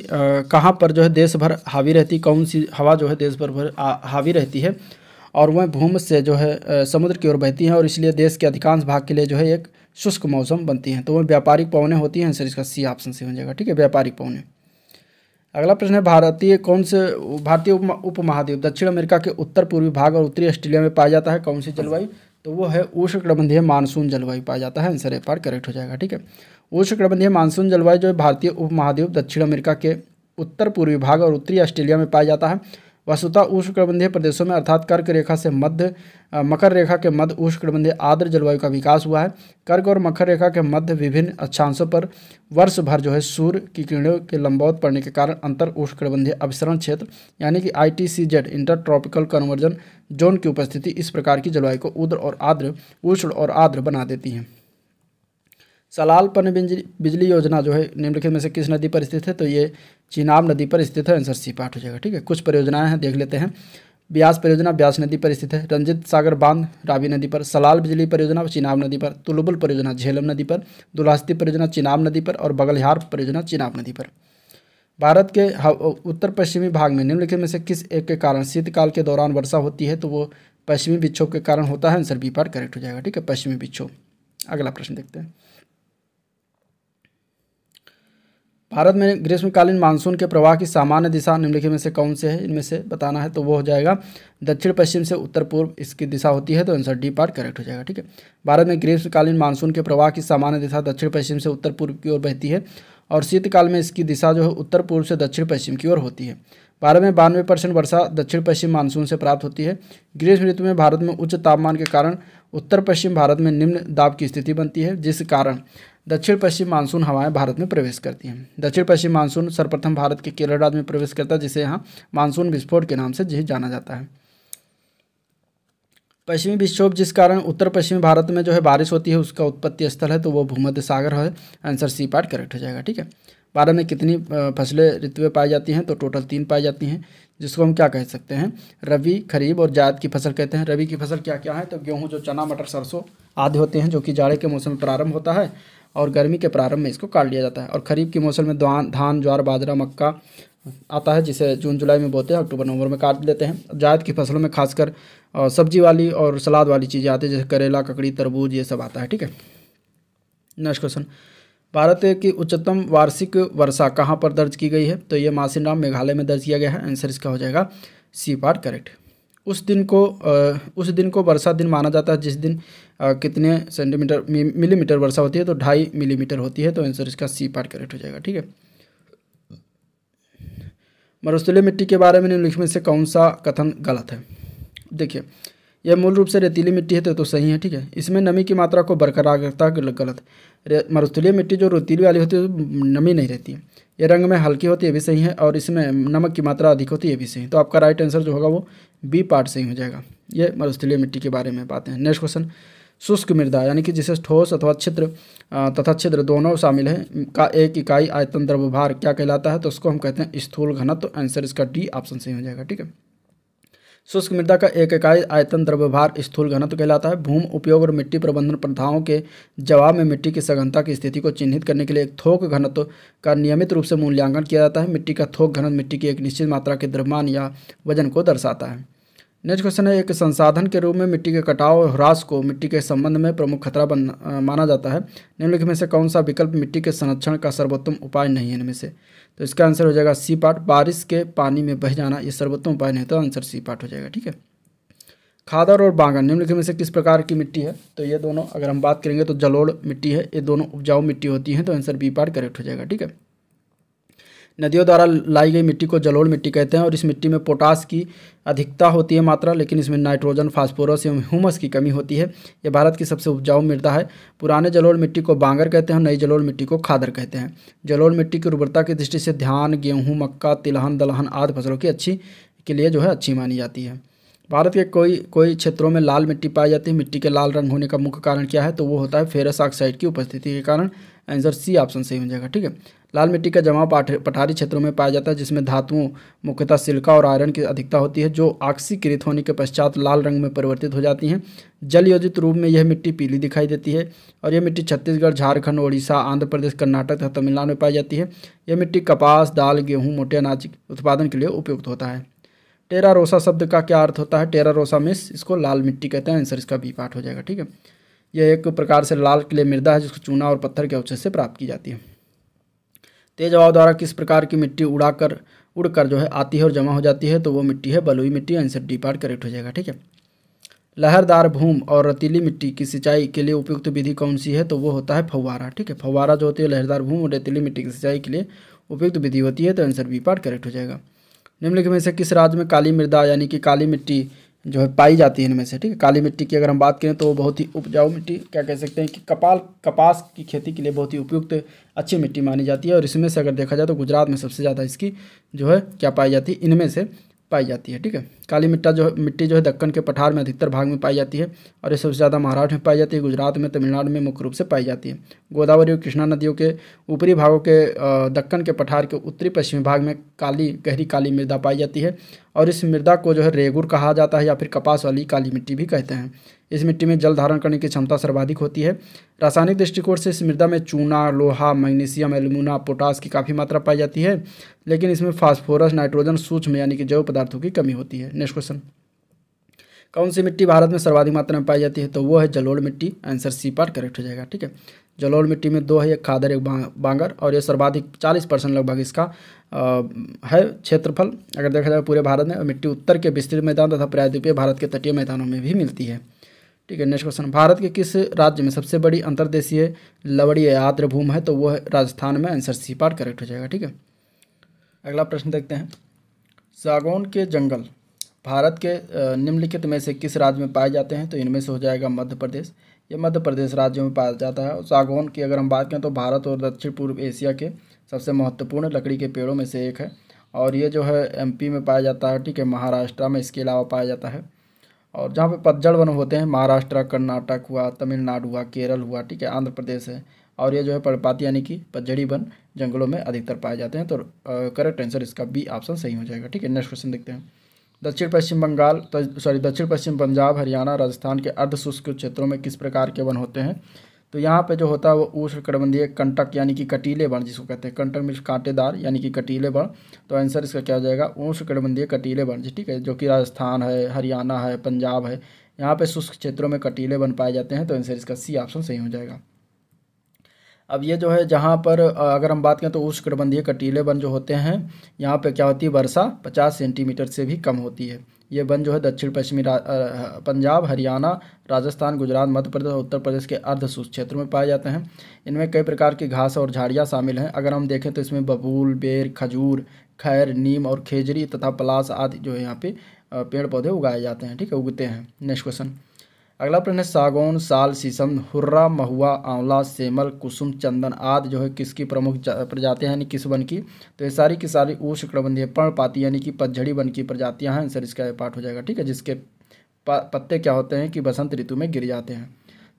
कहाँ पर जो है देश भर हावी रहती कौन सी हवा जो है देश भर भर हावी रहती है और वह भूम से जो है समुद्र की ओर बहती हैं और इसलिए देश के अधिकांश भाग के लिए जो है एक शुष्क मौसम बनती हैं तो वह व्यापारिक पवने होती हैं सर इसका सी ऑप्शन से हो जाएगा ठीक है व्यापारिक पवने अगला प्रश्न है भारतीय कौन से भारतीय उप महाद्वीप दक्षिण अमेरिका के उत्तर पूर्वी भाग और उत्तरी ऑस्ट्रेलिया में पाया जाता है कौन सी जलवायु तो वो है उष्णकटिबंधीय मानसून जलवायु पाया जाता है आंसर एक बार करेक्ट हो जाएगा ठीक है उष्णकटिबंधीय मानसून जलवायु जो है भारतीय उपमहाद्वीप दक्षिण अमेरिका के उत्तर पूर्वी भाग और उत्तरी ऑस्ट्रेलिया में पाया जाता है वस्तुतः उष्णकटिबंधीय प्रदेशों में अर्थात कर्क रेखा से मध्य मकर रेखा के मध्य उष्णकटिबंधीय आर्द्र जलवायु का विकास हुआ है कर्क और मकर रेखा के मध्य विभिन्न अक्षांशों पर वर्ष भर जो है सूर्य की किरणों के लंबौत पड़ने के कारण अंतर उष्णकटिबंधीय अभिसरण क्षेत्र यानी कि I T C Z inter tropical convergence zone की उपस्थिति इस प्रकार की जलवायु को उद्र और आर्द्र उष्ण और आर्द्र बना देती है सलाल पन बिजली योजना जो है निम्नलिखित में से किस नदी पर स्थित है तो ये चिनाब नदी पर स्थित है आंसर सी पाठ हो जाएगा ठीक है कुछ परियोजनाएं हैं देख लेते हैं ब्यास परियोजना ब्यास नदी पर स्थित है रंजित सागर बांध रावी नदी पर सलाल बिजली परियोजना चिनाब नदी पर तुलबुल परियोजना झेलम नदी पर दुलास्ती परियोजना चिनाब नदी पर और बगलहार परियोजना चिनाब नदी पर भारत के उत्तर पश्चिमी भाग में निम्नलिखित में से किस एक के कारण शीतकाल के दौरान वर्षा होती है तो वो पश्चिमी विक्षोभ के कारण होता है आंसर बी पार्ट करेक्ट हो जाएगा ठीक है पश्चिमी विक्षोभ अगला प्रश्न देखते हैं भारत में ग्रीष्मकालीन मानसून के प्रवाह की सामान्य दिशा निम्नलिखित में से कौन से है इनमें से बताना है तो वो हो जाएगा दक्षिण पश्चिम से उत्तर पूर्व इसकी दिशा होती है तो आंसर डी पार्ट करेक्ट हो जाएगा ठीक है भारत में ग्रीष्मकालीन मानसून के प्रवाह की सामान्य दिशा दक्षिण पश्चिम से उत्तर पूर्व की ओर बहती है और शीतकाल में इसकी दिशा जो है उत्तर पूर्व से दक्षिण पश्चिम की ओर होती है भारत में बानवे परसेंट वर्षा दक्षिण पश्चिम मानसून से प्राप्त होती है ग्रीष्म ऋतु में भारत में उच्च तापमान के कारण उत्तर पश्चिम भारत में निम्न दाब की स्थिति बनती है जिस कारण दक्षिण पश्चिम मानसून हवाएं भारत में प्रवेश करती हैं दक्षिण पश्चिम मानसून सर्वप्रथम भारत के केरल राज्य में प्रवेश करता है जिसे यहाँ मानसून विस्फोट के नाम से जाना जाता है पश्चिमी विक्षोभ जिस कारण उत्तर पश्चिमी भारत में जो है बारिश होती है उसका उत्पत्ति स्थल है तो वो भूमध्य सागर है आंसर सी पार्ट करेक्ट हो जाएगा ठीक है भारत में कितनी फसलें ऋतुएँ पाई जाती हैं तो टोटल तीन पाई जाती हैं जिसको हम क्या कह सकते हैं रवि खरीब और जायद की फसल कहते हैं रवि की फसल क्या क्या है तो गेहूँ जो चना मटर सरसों आदि होते हैं जो कि जाड़े के मौसम में प्रारंभ होता है और गर्मी के प्रारंभ में इसको काट लिया जाता है और खरीफ के मौसम में धान धान ज्वार बाजरा मक्का आता है जिसे जून जुलाई में बोते हैं अक्टूबर नवंबर में काट लेते हैं जायद की फसलों में खासकर सब्जी वाली और सलाद वाली चीज़ें आती है जैसे करेला ककड़ी तरबूज ये सब आता है ठीक है नेक्स्ट क्वेश्चन भारत की उच्चतम वार्षिक वर्षा कहाँ पर दर्ज की गई है तो ये मासिनराम मेघालय में दर्ज किया गया है आंसर इसका हो जाएगा सी पार्ट करेक्ट उस दिन को उस दिन को वर्षा दिन माना जाता है जिस दिन कितने सेंटीमीटर मिलीमीटर वर्षा होती है तो ढाई मिलीमीटर होती है तो आंसर इसका सी पार्ट करेक्ट हो जाएगा ठीक है मरुस्थलीय मिट्टी के बारे में निम्नलिखित में से कौन सा कथन गलत है देखिए यह मूल रूप से रेतीली मिट्टी है तो, तो सही है ठीक है इसमें नमी की मात्रा को बरकरार रखता है गलत मरुस्थलीय मिट्टी जो रोतीली वाली होती है नमी नहीं रहती है ये रंग में हल्की होती है भी सही है और इसमें नमक की मात्रा अधिक होती है भी सही तो आपका राइट आंसर जो होगा वो बी पार्ट सही हो जाएगा ये मरुस्थलीय मिट्टी के बारे में बातें हैं नेक्स्ट क्वेश्चन शुष्क मृदा यानी कि जिसे ठोस अथवा छिद्र तथा छिद्र दोनों शामिल हैं का एक इकाई आयतन द्रव्यभार क्या कहलाता है तो उसको हम कहते हैं स्थूल घनत्व तो आंसर इसका डी ऑप्शन सही हो जाएगा ठीक है शुष्क मृदा का एक इकाई आयतन द्रव्यभार स्थूल घनत्व कहलाता है भूमि उपयोग और मिट्टी प्रबंधन प्रथाओं के जवाब में मिट्टी की सघनता की स्थिति को चिन्हित करने के लिए एक थोक घनत्व का नियमित रूप से मूल्यांकन किया जाता है मिट्टी का थोक घनत्व मिट्टी की एक निश्चित मात्रा के द्रव्यमान या वजन को दर्शाता है नेक्स्ट क्वेश्चन है एक संसाधन के रूप में मिट्टी के कटाव और ह्रास को मिट्टी के संबंध में प्रमुख खतरा बन माना जाता है निम्नलिखित में से कौन सा विकल्प मिट्टी के संरक्षण का सर्वोत्तम उपाय नहीं है इनमें से तो इसका आंसर हो जाएगा सी पार्ट बारिश के पानी में बह जाना ये सर्वोत्तम उपाय नहीं होता आंसर सी पार्ट हो जाएगा ठीक है खादर और बांगन निम्नलिखित में से किस प्रकार की मिट्टी है तो ये दोनों अगर हम बात करेंगे तो जलोड़ मिट्टी है ये दोनों उपजाऊ मिट्टी होती हैं तो आंसर बी पार्ट करेक्ट हो जाएगा ठीक है नदियों द्वारा लाई गई मिट्टी को जलोढ़ मिट्टी कहते हैं और इस मिट्टी में पोटास की अधिकता होती है मात्रा लेकिन इसमें नाइट्रोजन फास्फोरस एवं ह्यूमस की कमी होती है यह भारत की सबसे उपजाऊ मृदा है पुराने जलोढ़ मिट्टी को बांगर कहते हैं नई जलोढ़ मिट्टी को खादर कहते हैं जलोढ़ मिट्टी की उर्वरता की दृष्टि से धान गेहूँ मक्का तिलहन दलहन आदि फसलों की अच्छी के लिए जो है अच्छी मानी जाती है भारत के कोई कोई क्षेत्रों में लाल मिट्टी पाई जाती है मिट्टी के लाल रंग होने का मुख्य कारण क्या है तो वो होता है फेरस ऑक्साइड की उपस्थिति के कारण आंसर सी ऑप्शन सही हो जाएगा ठीक है लाल मिट्टी का जमाव पठारी क्षेत्रों में पाया जाता है जिसमें धातुओं मुख्यतः सिल्का और आयरन की अधिकता होती है जो आक्सीकृत होने के पश्चात लाल रंग में परिवर्तित हो जाती हैं जलयोजित रूप में यह मिट्टी पीली दिखाई देती है और यह मिट्टी छत्तीसगढ़ झारखंड उड़ीसा आंध्र प्रदेश कर्नाटक तथा तमिलनाडु में पाई जाती है यह मिट्टी कपास दाल गेहूँ मोटे अनाज उत्पादन के लिए उपयुक्त होता है टेरा रोसा शब्द का क्या अर्थ होता है टेरा रोसा मिस इसको लाल मिट्टी कहते हैं आंसर इसका बी पार्ट हो जाएगा ठीक है यह एक प्रकार से लाल किले मृदा है जिसको चूना और पत्थर के अवशेष से प्राप्त की जाती है तेज हवा द्वारा किस प्रकार की मिट्टी उड़ाकर उड़कर जो है आती है और जमा हो जाती है तो वो मिट्टी है बलुई मिट्टी आंसर डी पार्ट करेक्ट हो जाएगा ठीक है लहरदार भूम और रतीली मिट्टी की सिंचाई के लिए उपयुक्त विधि कौन सी है तो वो होता है फव्वारा ठीक है फव्वारा जो होती है लहरदार भूम और रतीली मिट्टी की सिंचाई के लिए उपयुक्त विधि होती है तो आंसर बी पार्ट करेक्ट हो जाएगा निम्नलिखित में से किस राज्य में काली मृदा यानी कि काली मिट्टी जो है पाई जाती है इनमें से ठीक है काली मिट्टी की अगर हम बात करें तो बहुत ही उपजाऊ मिट्टी क्या कह सकते हैं कि कपाल कपास की खेती के लिए बहुत ही उपयुक्त अच्छी मिट्टी मानी जाती है और इसमें से अगर देखा जाए तो गुजरात में सबसे ज़्यादा इसकी जो है क्या पाई जाती है इनमें से पाई जाती है ठीक है काली मिट्टा जो मिट्टी जो है दक्कन के पठार में अधिकतर भाग में पाई जाती है और ये सबसे ज़्यादा महाराष्ट्र में पाई जाती है गुजरात में तमिलनाडु में मुख्य रूप से पाई जाती है गोदावरी और कृष्णा नदियों के ऊपरी भागों के दक्कन के पठार के उत्तरी पश्चिमी भाग में काली गहरी काली मृदा पाई जाती है और इस मृदा को जो है रेगुर कहा जाता है या फिर कपास वाली काली मिट्टी भी कहते हैं इस मिट्टी में जल धारण करने की क्षमता सर्वाधिक होती है रासायनिक दृष्टिकोण से इस मृदा में चूना लोहा मैग्नीशियम एल्यूमिना पोटास की काफ़ी मात्रा पाई जाती है लेकिन इसमें फास्फोरस नाइट्रोजन सूक्ष्म यानी कि जैव पदार्थों की कमी होती है नेक्स्ट क्वेश्चन कौन सी मिट्टी भारत में सर्वाधिक मात्रा में पाई जाती है तो वो है जलोड़ मिट्टी आंसर सी पार्ट करेक्ट हो जाएगा ठीक है जलोल मिट्टी में दो है एक खादर एक बांगर और ये सर्वाधिक चालीस परसेंट लगभग इसका आ, है क्षेत्रफल अगर देखा जाए पूरे भारत में मिट्टी उत्तर के विस्तृत मैदान तथा प्रायद्वीपीय भारत के तटीय मैदानों में भी मिलती है ठीक है नेक्स्ट क्वेश्चन भारत के किस राज्य में सबसे बड़ी अंतर्देशीय लवड़ी आद्र भूम है तो वो है राजस्थान में आंसर सी पार्ट करेक्ट हो जाएगा ठीक है अगला प्रश्न देखते हैं सागौन के जंगल भारत के निम्नलिखित में से किस राज्य में पाए जाते हैं तो इनमें से हो जाएगा मध्य प्रदेश ये मध्य प्रदेश राज्यों में पाया जाता है सागौन की अगर हम बात करें तो भारत और दक्षिण पूर्व एशिया के सबसे महत्वपूर्ण लकड़ी के पेड़ों में से एक है और ये जो है एमपी में पाया जाता है ठीक है महाराष्ट्र में इसके अलावा पाया जाता है और जहाँ पे पतझड़ वन होते हैं महाराष्ट्र कर्नाटक हुआ तमिलनाडु हुआ केरल हुआ ठीक है आंध्र प्रदेश है और ये जो है पर्णपाती यानी कि पतझड़ी वन जंगलों में अधिकतर पाए जाते हैं तो करेक्ट आंसर इसका बी ऑप्शन सही हो जाएगा ठीक है नेक्स्ट क्वेश्चन देखते हैं दक्षिण पश्चिम बंगाल सॉरी दक्षिण पश्चिम पंजाब हरियाणा राजस्थान के अर्ध शुष्क क्षेत्रों में किस प्रकार के वन होते हैं तो यहाँ पे जो होता है वो कटबंधीय कंटक यानी कि कटीले वन जिसको कहते हैं कंटक मीन्स कांटेदार यानी कि कटीले वन तो आंसर इसका क्या हो जाएगा कटबंधीय कटीले वन जी ठीक है जो कि राजस्थान है हरियाणा है पंजाब है यहाँ पे शुष्क क्षेत्रों में कटीले वन पाए जाते हैं तो आंसर इसका सी ऑप्शन सही हो जाएगा अब ये जो है जहाँ पर अगर हम बात करें तो कटबंधीय कटीले वन जो होते हैं यहाँ पे क्या होती है वर्षा 50 सेंटीमीटर से भी कम होती है ये वन जो है दक्षिण पश्चिमी पंजाब हरियाणा राजस्थान गुजरात मध्य प्रदेश और उत्तर प्रदेश के अर्ध शुष्क क्षेत्रों में पाए जाते हैं इनमें कई प्रकार की घास और झाड़ियाँ शामिल हैं अगर हम देखें तो इसमें बबूल बेर खजूर खैर नीम और खेजरी तथा पलास आदि जो है यहाँ पे पेड़ पौधे उगाए जाते हैं ठीक है उगते हैं नेक्स्ट क्वेश्चन अगला प्रश्न है सागौन साल शीशम हुर्रा महुआ आंवला सेमल कुसुम चंदन आदि जो है किसकी प्रमुख प्रजातियां यानी किस वन की तो ये सारी की सारी ऊष्णकटिबंधीय पर्णपाती यानी कि पतझड़ी वन की प्रजातियां हैं आंसर इसका पाठ हो जाएगा ठीक है जिसके पत्ते क्या होते हैं कि बसंत ऋतु में गिर जाते हैं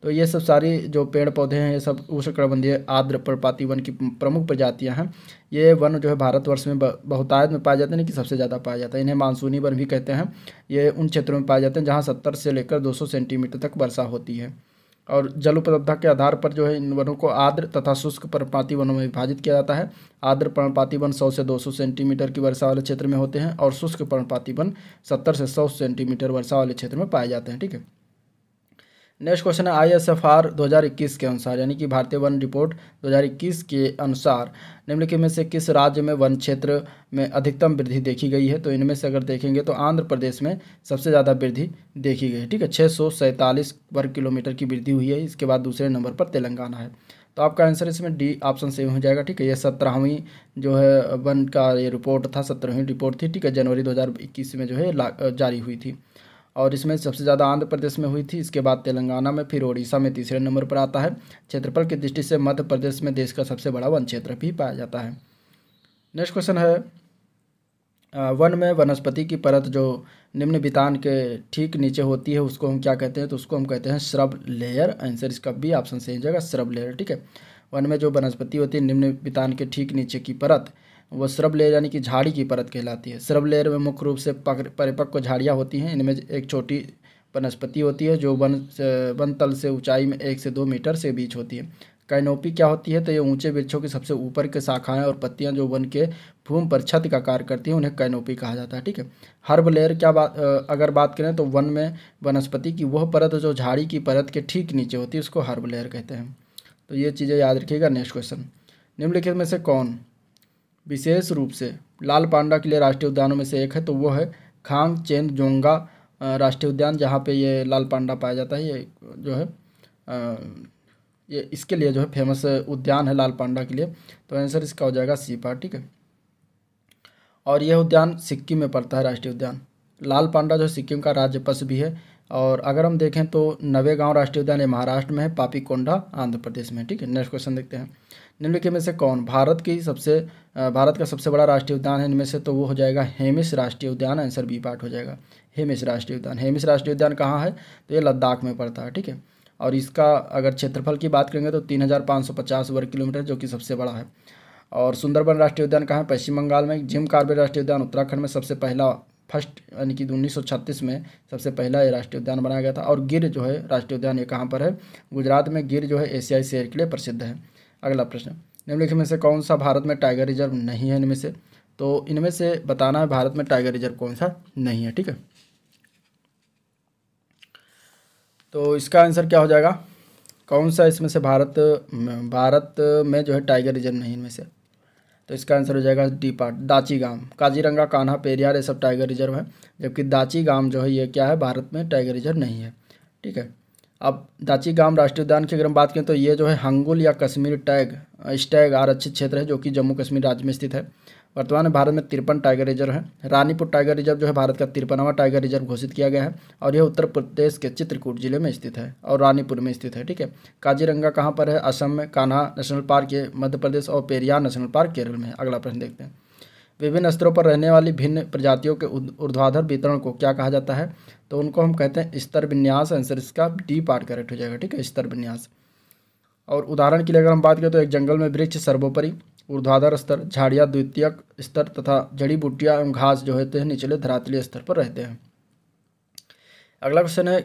तो ये सब सारी जो पेड़ पौधे हैं ये सब उष्णकटिबंधीय आर्द्र पर्वपाती वन की प्रमुख प्रजातियां हैं ये वन जो है भारतवर्ष में बहुतायत में पाए जाते हैं कि सबसे ज़्यादा पाया जाता है इन्हें मानसूनी वन भी कहते हैं ये उन क्षेत्रों में पाए जाते हैं जहाँ सत्तर से लेकर दो सेंटीमीटर तक वर्षा होती है और जल उपलब्धता के आधार पर जो है इन वनों को आर्द्र तथा शुष्क पर्णपाती वनों में विभाजित किया जाता है आर्द्र पर्णपाती वन 100 से 200 सेंटीमीटर की वर्षा वाले क्षेत्र में होते हैं और शुष्क पर्णपाती वन 70 से 100 सेंटीमीटर वर्षा वाले क्षेत्र में पाए जाते हैं ठीक है नेक्स्ट क्वेश्चन है आई एस एफ आर दो हज़ार इक्कीस के अनुसार यानी कि भारतीय वन रिपोर्ट दो हज़ार इक्कीस के अनुसार निम्नलिखित में से किस राज्य में वन क्षेत्र में अधिकतम वृद्धि देखी गई है तो इनमें से अगर देखेंगे तो आंध्र प्रदेश में सबसे ज़्यादा वृद्धि देखी गई है ठीक है छः सौ सैंतालीस वर्ग किलोमीटर की वृद्धि हुई है इसके बाद दूसरे नंबर पर तेलंगाना है तो आपका आंसर इसमें डी ऑप्शन सेम हो जाएगा ठीक है ये सत्रहवीं जो है वन का ये रिपोर्ट था सत्रहवीं रिपोर्ट थी ठीक है जनवरी इक्कीस में जो है जारी हुई थी और इसमें सबसे ज़्यादा आंध्र प्रदेश में हुई थी इसके बाद तेलंगाना में फिर ओडिशा में तीसरे नंबर पर आता है क्षेत्रफल की दृष्टि से मध्य प्रदेश में देश का सबसे बड़ा वन क्षेत्र भी पाया जाता है नेक्स्ट क्वेश्चन है वन में वनस्पति की परत जो निम्न वितान के ठीक नीचे होती है उसको हम क्या कहते हैं तो उसको हम कहते हैं श्रब लेयर आंसर इसका भी ऑप्शन सही जाएगा श्रब लेयर ठीक है वन में जो वनस्पति होती है निम्न वितान के ठीक नीचे की परत वो श्रब लेयर यानी कि झाड़ी की परत कहलाती है श्रब लेयर में मुख्य रूप से परिपक्व झाड़ियाँ होती हैं इनमें एक छोटी वनस्पति होती है जो वन वन तल से ऊंचाई में एक से दो मीटर से बीच होती है कैनोपी क्या होती है तो ये ऊंचे वृक्षों की सबसे ऊपर के शाखाएं और पत्तियां जो वन के भूम पर छत का कार्य करती हैं उन्हें कैनोपी कहा जाता है ठीक है हर्ब लेयर क्या बात अगर बात करें तो वन में वनस्पति की वह परत जो झाड़ी की परत के ठीक नीचे होती है उसको हर्ब लेयर कहते हैं तो ये चीज़ें याद रखिएगा नेक्स्ट क्वेश्चन निम्नलिखित में से कौन विशेष रूप से लाल पांडा के लिए राष्ट्रीय उद्यानों में से एक है तो वो है खांग चेंद जोंगा राष्ट्रीय उद्यान जहाँ पे ये लाल पांडा पाया जाता है ये जो है आ, ये इसके लिए जो है फेमस उद्यान है लाल पांडा के लिए तो आंसर इसका हो जाएगा सी पार्ट ठीक है और यह उद्यान सिक्किम में पड़ता है राष्ट्रीय उद्यान लाल पांडा जो सिक्किम का राज्य पशु भी है और अगर हम देखें तो नवे गाँव राष्ट्रीय उद्यान ये महाराष्ट्र में है पापी कोंडा आंध्र प्रदेश में ठीक है नेक्स्ट क्वेश्चन देखते हैं निम्नलिखित में से कौन भारत की सबसे भारत का सबसे बड़ा राष्ट्रीय उद्यान है इनमें से तो वो हो जाएगा हेमिस राष्ट्रीय उद्यान आंसर बी पार्ट हो जाएगा हेमिस राष्ट्रीय उद्यान हेमिस राष्ट्रीय उद्यान कहाँ है तो ये लद्दाख में पड़ता है ठीक है और इसका अगर क्षेत्रफल की बात करेंगे तो तीन हज़ार पाँच सौ पचास वर्ग किलोमीटर जो कि सबसे बड़ा है और सुंदरबन राष्ट्रीय उद्यान कहाँ है पश्चिम बंगाल में जिम कार्बेट राष्ट्रीय उद्यान उत्तराखंड में सबसे पहला फर्स्ट यानी कि उन्नीस में सबसे पहला ये राष्ट्रीय उद्यान बनाया गया था और गिर जो है राष्ट्रीय उद्यान ये कहाँ पर है गुजरात में गिर जो है एशियाई शेर के लिए प्रसिद्ध है अगला प्रश्न निम्नलिखित में से कौन सा भारत में टाइगर रिजर्व नहीं है इनमें से तो इनमें से बताना है भारत में टाइगर रिजर्व कौन सा नहीं है ठीक है तो इसका आंसर क्या हो जाएगा कौन सा इसमें से भारत भारत में जो है टाइगर रिजर्व नहीं इनमें से तो इसका आंसर हो जाएगा डी पार्ट दाची गांव काजीरंगा कान्हा पेरियार ये सब टाइगर रिजर्व है जबकि दाची गांव जो है ये क्या है भारत में टाइगर रिजर्व नहीं है ठीक है अब दाची गांव राष्ट्रीय उद्यान की अगर हम बात करें तो ये जो है हंगुल या कश्मीर टैग स्टैग आरक्षित क्षेत्र है जो कि जम्मू कश्मीर राज्य में स्थित है वर्तमान में भारत में तिरपन टाइगर रिजर्व है रानीपुर टाइगर रिजर्व जो है भारत का तिरपनवा टाइगर रिजर्व घोषित किया गया है और यह उत्तर प्रदेश के चित्रकूट जिले में स्थित है और रानीपुर में स्थित है ठीक है काजीरंगा कहाँ पर है असम में कान्हा नेशनल पार्क ये मध्य प्रदेश और पेरियार नेशनल पार्क केरल में अगला प्रश्न देखते हैं विभिन्न स्तरों पर रहने वाली भिन्न प्रजातियों के ऊर्ध्वाधर वितरण को क्या कहा जाता है तो उनको हम कहते हैं स्तर विन्यास आंसर इसका डी पार्ट करेक्ट हो जाएगा ठीक है स्तर विन्यास और उदाहरण के लिए अगर हम बात करें तो एक जंगल में वृक्ष सर्वोपरि ऊर्ध्वाधर स्तर झाड़ियाँ द्वितीयक स्तर तथा जड़ी बूटियाँ एवं घास जो होते हैं निचले धरातलीय स्तर पर रहते हैं अगला क्वेश्चन है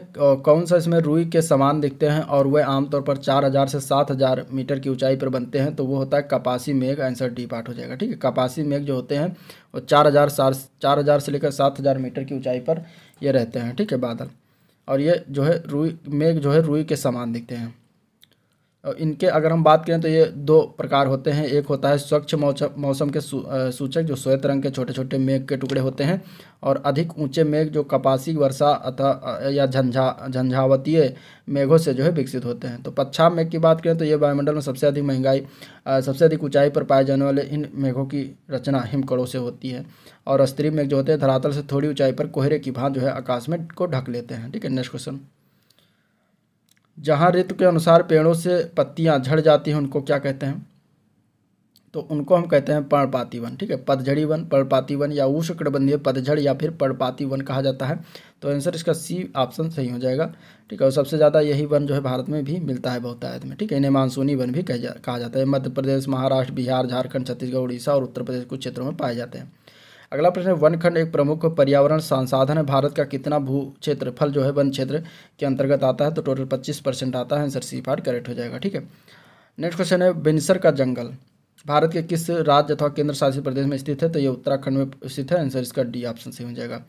कौन सा इसमें रुई के समान दिखते हैं और वह आमतौर पर चार हज़ार से सात हज़ार मीटर की ऊंचाई पर बनते हैं तो वो होता है कपासी मेघ आंसर डी पार्ट हो जाएगा ठीक है कपासी मेघ जो होते हैं वो चार हज़ार सात चार हज़ार से लेकर सात हज़ार मीटर की ऊंचाई पर ये रहते हैं ठीक है बादल और ये जो है रुई मेघ जो है रुई के समान दिखते हैं इनके अगर हम बात करें तो ये दो प्रकार होते हैं एक होता है स्वच्छ मौसम के सूचक जो श्वेत रंग के छोटे छोटे मेघ के टुकड़े होते हैं और अधिक ऊंचे मेघ जो कपासी वर्षा अथवा या झंझा झंझावतीय मेघों से जो है विकसित होते हैं तो पच्छा मेघ की बात करें तो ये वायुमंडल में सबसे अधिक महंगाई सबसे अधिक ऊंचाई पर पाए जाने वाले इन मेघों की रचना हिमकड़ों से होती है और स्त्री मेघ जो होते हैं धरातल से थोड़ी ऊंचाई पर कोहरे की भाँ जो है आकाश में को ढक लेते हैं ठीक है नेक्स्ट क्वेश्चन जहाँ ऋतु के अनुसार पेड़ों से पत्तियाँ झड़ जाती हैं उनको क्या कहते हैं तो उनको हम कहते हैं पर्णपाती वन ठीक है पतझड़ी वन पर्णपाती वन या उष्णकटिबंधीय पतझड़ या फिर पर्णपाती वन कहा जाता है तो आंसर इसका सी ऑप्शन सही हो जाएगा ठीक है और सबसे ज़्यादा यही वन जो है भारत में भी मिलता है बहुतायत में ठीक है इन्हें मानसूनी वन भी कहा जाता है मध्य प्रदेश महाराष्ट्र बिहार झारखंड छत्तीसगढ़ उड़ीसा और उत्तर प्रदेश कुछ क्षेत्रों में पाए जाते हैं अगला प्रश्न है वन खंड एक प्रमुख पर्यावरण संसाधन है भारत का कितना भू क्षेत्रफल जो है वन क्षेत्र के अंतर्गत आता है तो टोटल पच्चीस परसेंट आता है आंसर सी पार्ट करेक्ट हो जाएगा ठीक है नेक्स्ट क्वेश्चन है बिनसर का जंगल भारत के किस राज्य अथवा केंद्र शासित प्रदेश में स्थित है तो ये उत्तराखंड में स्थित है आंसर इसका डी ऑप्शन सही हो जाएगा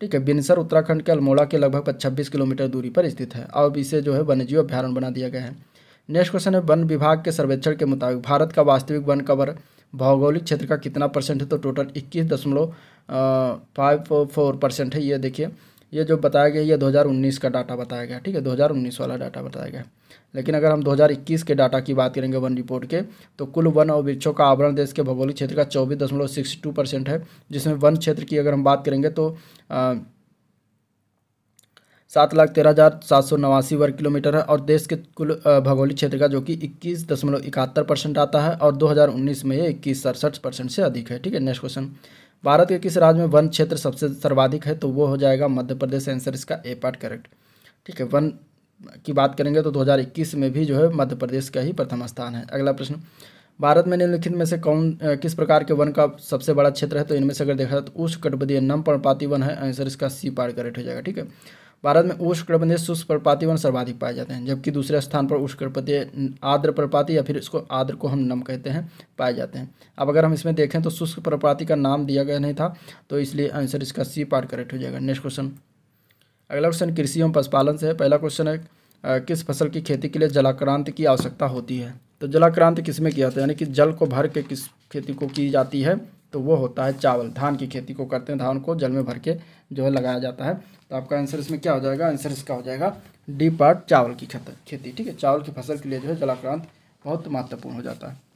ठीक है बिनसर उत्तराखंड के अल्मोड़ा के लगभग छब्बीस किलोमीटर दूरी पर स्थित है अब इसे जो है वन्यजीव अभ्यारण बना दिया गया है नेक्स्ट क्वेश्चन है वन विभाग के सर्वेक्षण के मुताबिक भारत का वास्तविक वन कवर भौगोलिक क्षेत्र का कितना परसेंट है तो टोटल इक्कीस दशमलव फाइव फोर परसेंट है ये देखिए ये जो बताया गया ये 2019 का डाटा बताया गया ठीक है 2019 वाला डाटा बताया गया लेकिन अगर हम 2021 के डाटा की बात करेंगे वन रिपोर्ट के तो कुल वन और वृक्षों का आवरण देश के भौगोलिक क्षेत्र का चौबीस दशमलव सिक्स टू परसेंट है जिसमें वन क्षेत्र की अगर हम बात करेंगे तो आ, सात लाख तेरह हज़ार सात सौ नवासी वर्ग किलोमीटर है और देश के कुल भौगोलिक क्षेत्र का जो कि इक्कीस दशमलव इकहत्तर परसेंट आता है और 2019 में ये इक्कीस सड़सठ परसेंट से अधिक है ठीक है नेक्स्ट क्वेश्चन भारत के किस राज्य में वन क्षेत्र सबसे सर्वाधिक है तो वो हो जाएगा मध्य प्रदेश आंसर इसका ए पार्ट करेक्ट ठीक है वन की बात करेंगे तो दो में भी जो है मध्य प्रदेश का ही प्रथम स्थान है अगला प्रश्न भारत में निम्नलिखित में से कौन किस प्रकार के वन का सबसे बड़ा क्षेत्र है तो इनमें से अगर देखा जाए तो उष्ण कटबदीय नम पर्णपाती वन है आंसर इसका सी पार्ट करेक्ट हो जाएगा ठीक है भारत में उष्णकटिबंधीय शुष्क प्रपाती वन सर्वाधिक पाए जाते हैं जबकि दूसरे स्थान पर उष्णकटिबंधीय आर्द्र प्रपाती या फिर इसको आर्द्र को हम नम कहते हैं पाए जाते हैं अब अगर हम इसमें देखें तो शुष्क प्रपाती का नाम दिया गया नहीं था तो इसलिए आंसर इसका सी पार करेक्ट हो जाएगा नेक्स्ट क्वेश्चन अगला क्वेश्चन कृषि एवं पशुपालन से है पहला क्वेश्चन है किस फसल की खेती के लिए जलाक्रांत की आवश्यकता होती है तो जलाक्रांत किस में जाता है यानी कि जल को भर के किस खेती को की जाती है तो वो होता है चावल धान की खेती को करते हैं धान को जल में भर के जो है लगाया जाता है तो आपका आंसर इसमें क्या हो जाएगा आंसर इसका हो जाएगा डी पार्ट चावल की खेती ठीक है चावल की फसल के लिए जो है जलाक्रांत बहुत महत्वपूर्ण हो जाता है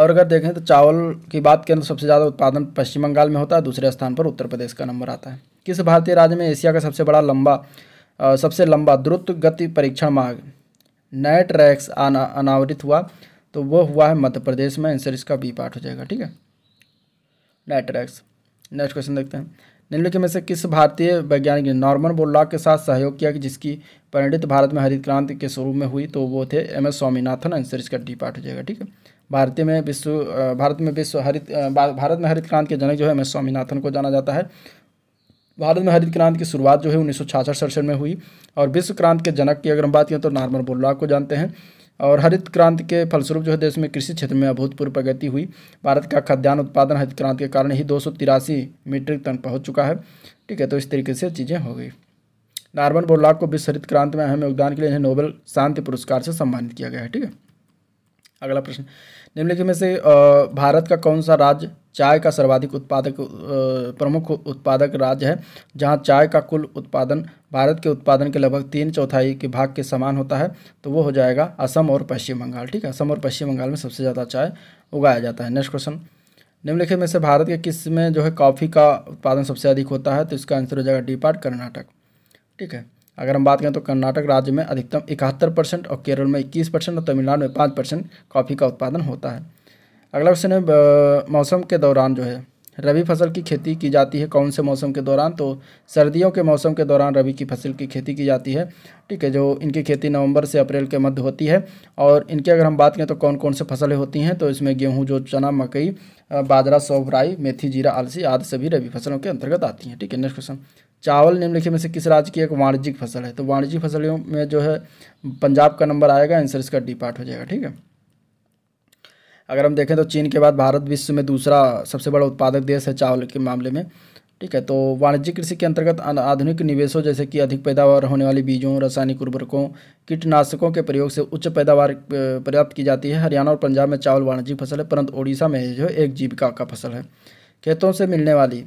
और अगर देखें तो चावल की बात करें तो सबसे ज़्यादा उत्पादन पश्चिम बंगाल में होता है दूसरे स्थान पर उत्तर प्रदेश का नंबर आता है किस भारतीय राज्य में एशिया का सबसे बड़ा लंबा सबसे लंबा द्रुत गति परीक्षण मार्ग नैट रैक्स अनावरित हुआ तो वो हुआ है मध्य प्रदेश में आंसर इसका बी पार्ट हो जाएगा ठीक है नाइट्रैक्स नेक्स्ट क्वेश्चन देखते हैं निम्नलिखित में से किस भारतीय वैज्ञानिक ने नॉर्मन बोल्ला के साथ सहयोग किया कि जिसकी परिणित भारत में हरित क्रांति के स्वरूप में हुई तो वो थे एम एस स्वामीनाथन आंसर इसका डी पार्ट हो जाएगा ठीक है भारतीय में विश्व भारत में विश्व हरित भारत में हरित क्रांति के जनक जो है एम एस स्वामीनाथन को जाना जाता है भारत में हरित क्रांति की शुरुआत जो है उन्नीस सौ में हुई और विश्व क्रांति के जनक की अगर हम बात करें तो नॉर्मन बोल्ला को जानते हैं और हरित क्रांति के फलस्वरूप जो है देश में कृषि क्षेत्र में अभूतपूर्व प्रगति हुई भारत का खाद्यान्न उत्पादन हरित क्रांति के कारण ही दो मीट्रिक टन पहुँच चुका है ठीक है तो इस तरीके से चीज़ें हो गई नार्बन बोरलाक को विश्व हरित क्रांति में अहम योगदान के लिए इन्हें नोबेल शांति पुरस्कार से सम्मानित किया गया है ठीक है अगला प्रश्न निम्नलिखित में से भारत का कौन सा राज्य चाय का सर्वाधिक उत्पादक प्रमुख उत्पादक राज्य है जहाँ चाय का कुल उत्पादन भारत के उत्पादन के लगभग तीन चौथाई के भाग के समान होता है तो वो हो जाएगा असम और पश्चिम बंगाल ठीक है असम और पश्चिम बंगाल में सबसे ज़्यादा चाय उगाया जाता है नेक्स्ट क्वेश्चन निम्नलिखित में से भारत के किस में जो है कॉफ़ी का उत्पादन सबसे अधिक होता है तो इसका आंसर हो जाएगा डी पार्ट कर्नाटक ठीक है अगर हम बात करें तो कर्नाटक राज्य में अधिकतम इकहत्तर परसेंट और केरल में इक्कीस परसेंट और तमिलनाडु में पाँच परसेंट कॉफ़ी का उत्पादन होता है अगला क्वेश्चन है मौसम के दौरान जो है रबी फसल की खेती की जाती है कौन से मौसम के दौरान तो सर्दियों के मौसम के दौरान रबी की फसल की खेती की जाती है ठीक है जो इनकी खेती नवंबर से अप्रैल के मध्य होती है और इनकी अगर हम बात करें तो कौन कौन से फसलें होती हैं तो इसमें गेहूँ जो चना मकई बाजरा सौ मेथी जीरा आलसी आदि सभी रबी फसलों के अंतर्गत आती हैं ठीक है नेक्स्ट क्वेश्चन चावल निम्नलिखित में से किस राज्य की एक वाणिज्यिक फसल है तो वाणिज्यिक फसलों में जो है पंजाब का नंबर आएगा आंसर इसका डी पार्ट हो जाएगा ठीक है अगर हम देखें तो चीन के बाद भारत विश्व में दूसरा सबसे बड़ा उत्पादक देश है चावल के मामले में ठीक है तो वाणिज्यिक कृषि के अंतर्गत आधुनिक निवेशों जैसे कि अधिक पैदावार होने वाली बीजों रासायनिक उर्वरकों कीटनाशकों के प्रयोग से उच्च पैदावार पर्याप्त की जाती है हरियाणा और पंजाब में चावल वाणिज्यिक फसल है परंतु ओडिशा में जो है एक जीविका का फसल है खेतों से मिलने वाली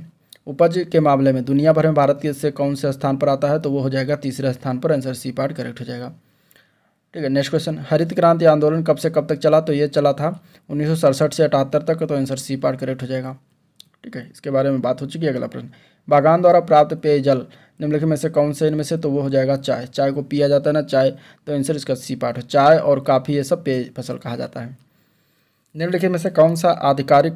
उपज के मामले में दुनिया भर में भारत के से कौन से स्थान पर आता है तो वो हो जाएगा तीसरे स्थान पर आंसर सी पार्ट करेक्ट हो जाएगा ठीक है नेक्स्ट क्वेश्चन हरित क्रांति आंदोलन कब से कब तक चला तो ये चला था उन्नीस से अठहत्तर तक तो आंसर सी पार्ट करेक्ट हो जाएगा ठीक है इसके बारे में बात हो चुकी है अगला प्रश्न बागान द्वारा प्राप्त पेयजल निम्नलिखित में से कौन से इनमें से तो वो हो जाएगा चाय चाय को पिया जाता है ना चाय तो आंसर इसका सी पार्ट हो चाय और काफ़ी ये सब पेय फसल कहा जाता है निम्नलिखित में से कौन सा आधिकारिक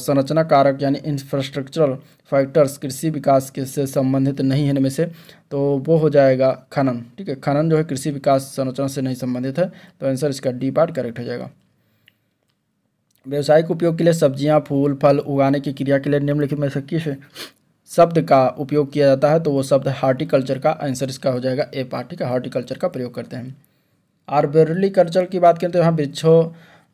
संरचना कारक यानी इंफ्रास्ट्रक्चरल फैक्टर्स कृषि विकास के से संबंधित नहीं है इनमें से तो वो हो जाएगा खनन ठीक है खनन जो है कृषि विकास संरचना से नहीं संबंधित है तो आंसर इसका डी पार्ट करेक्ट हो जाएगा व्यावसायिक उपयोग के लिए सब्जियां फूल फल उगाने की क्रिया के लिए निम्नलिखित में से किस शब्द का उपयोग किया जाता है तो वो शब्द हार्टिकल्चर का आंसर इसका हो जाएगा ए पार्ट ठीक है हार्टिकल्चर का प्रयोग करते हैं कल्चर की बात करें तो यहाँ वृक्षों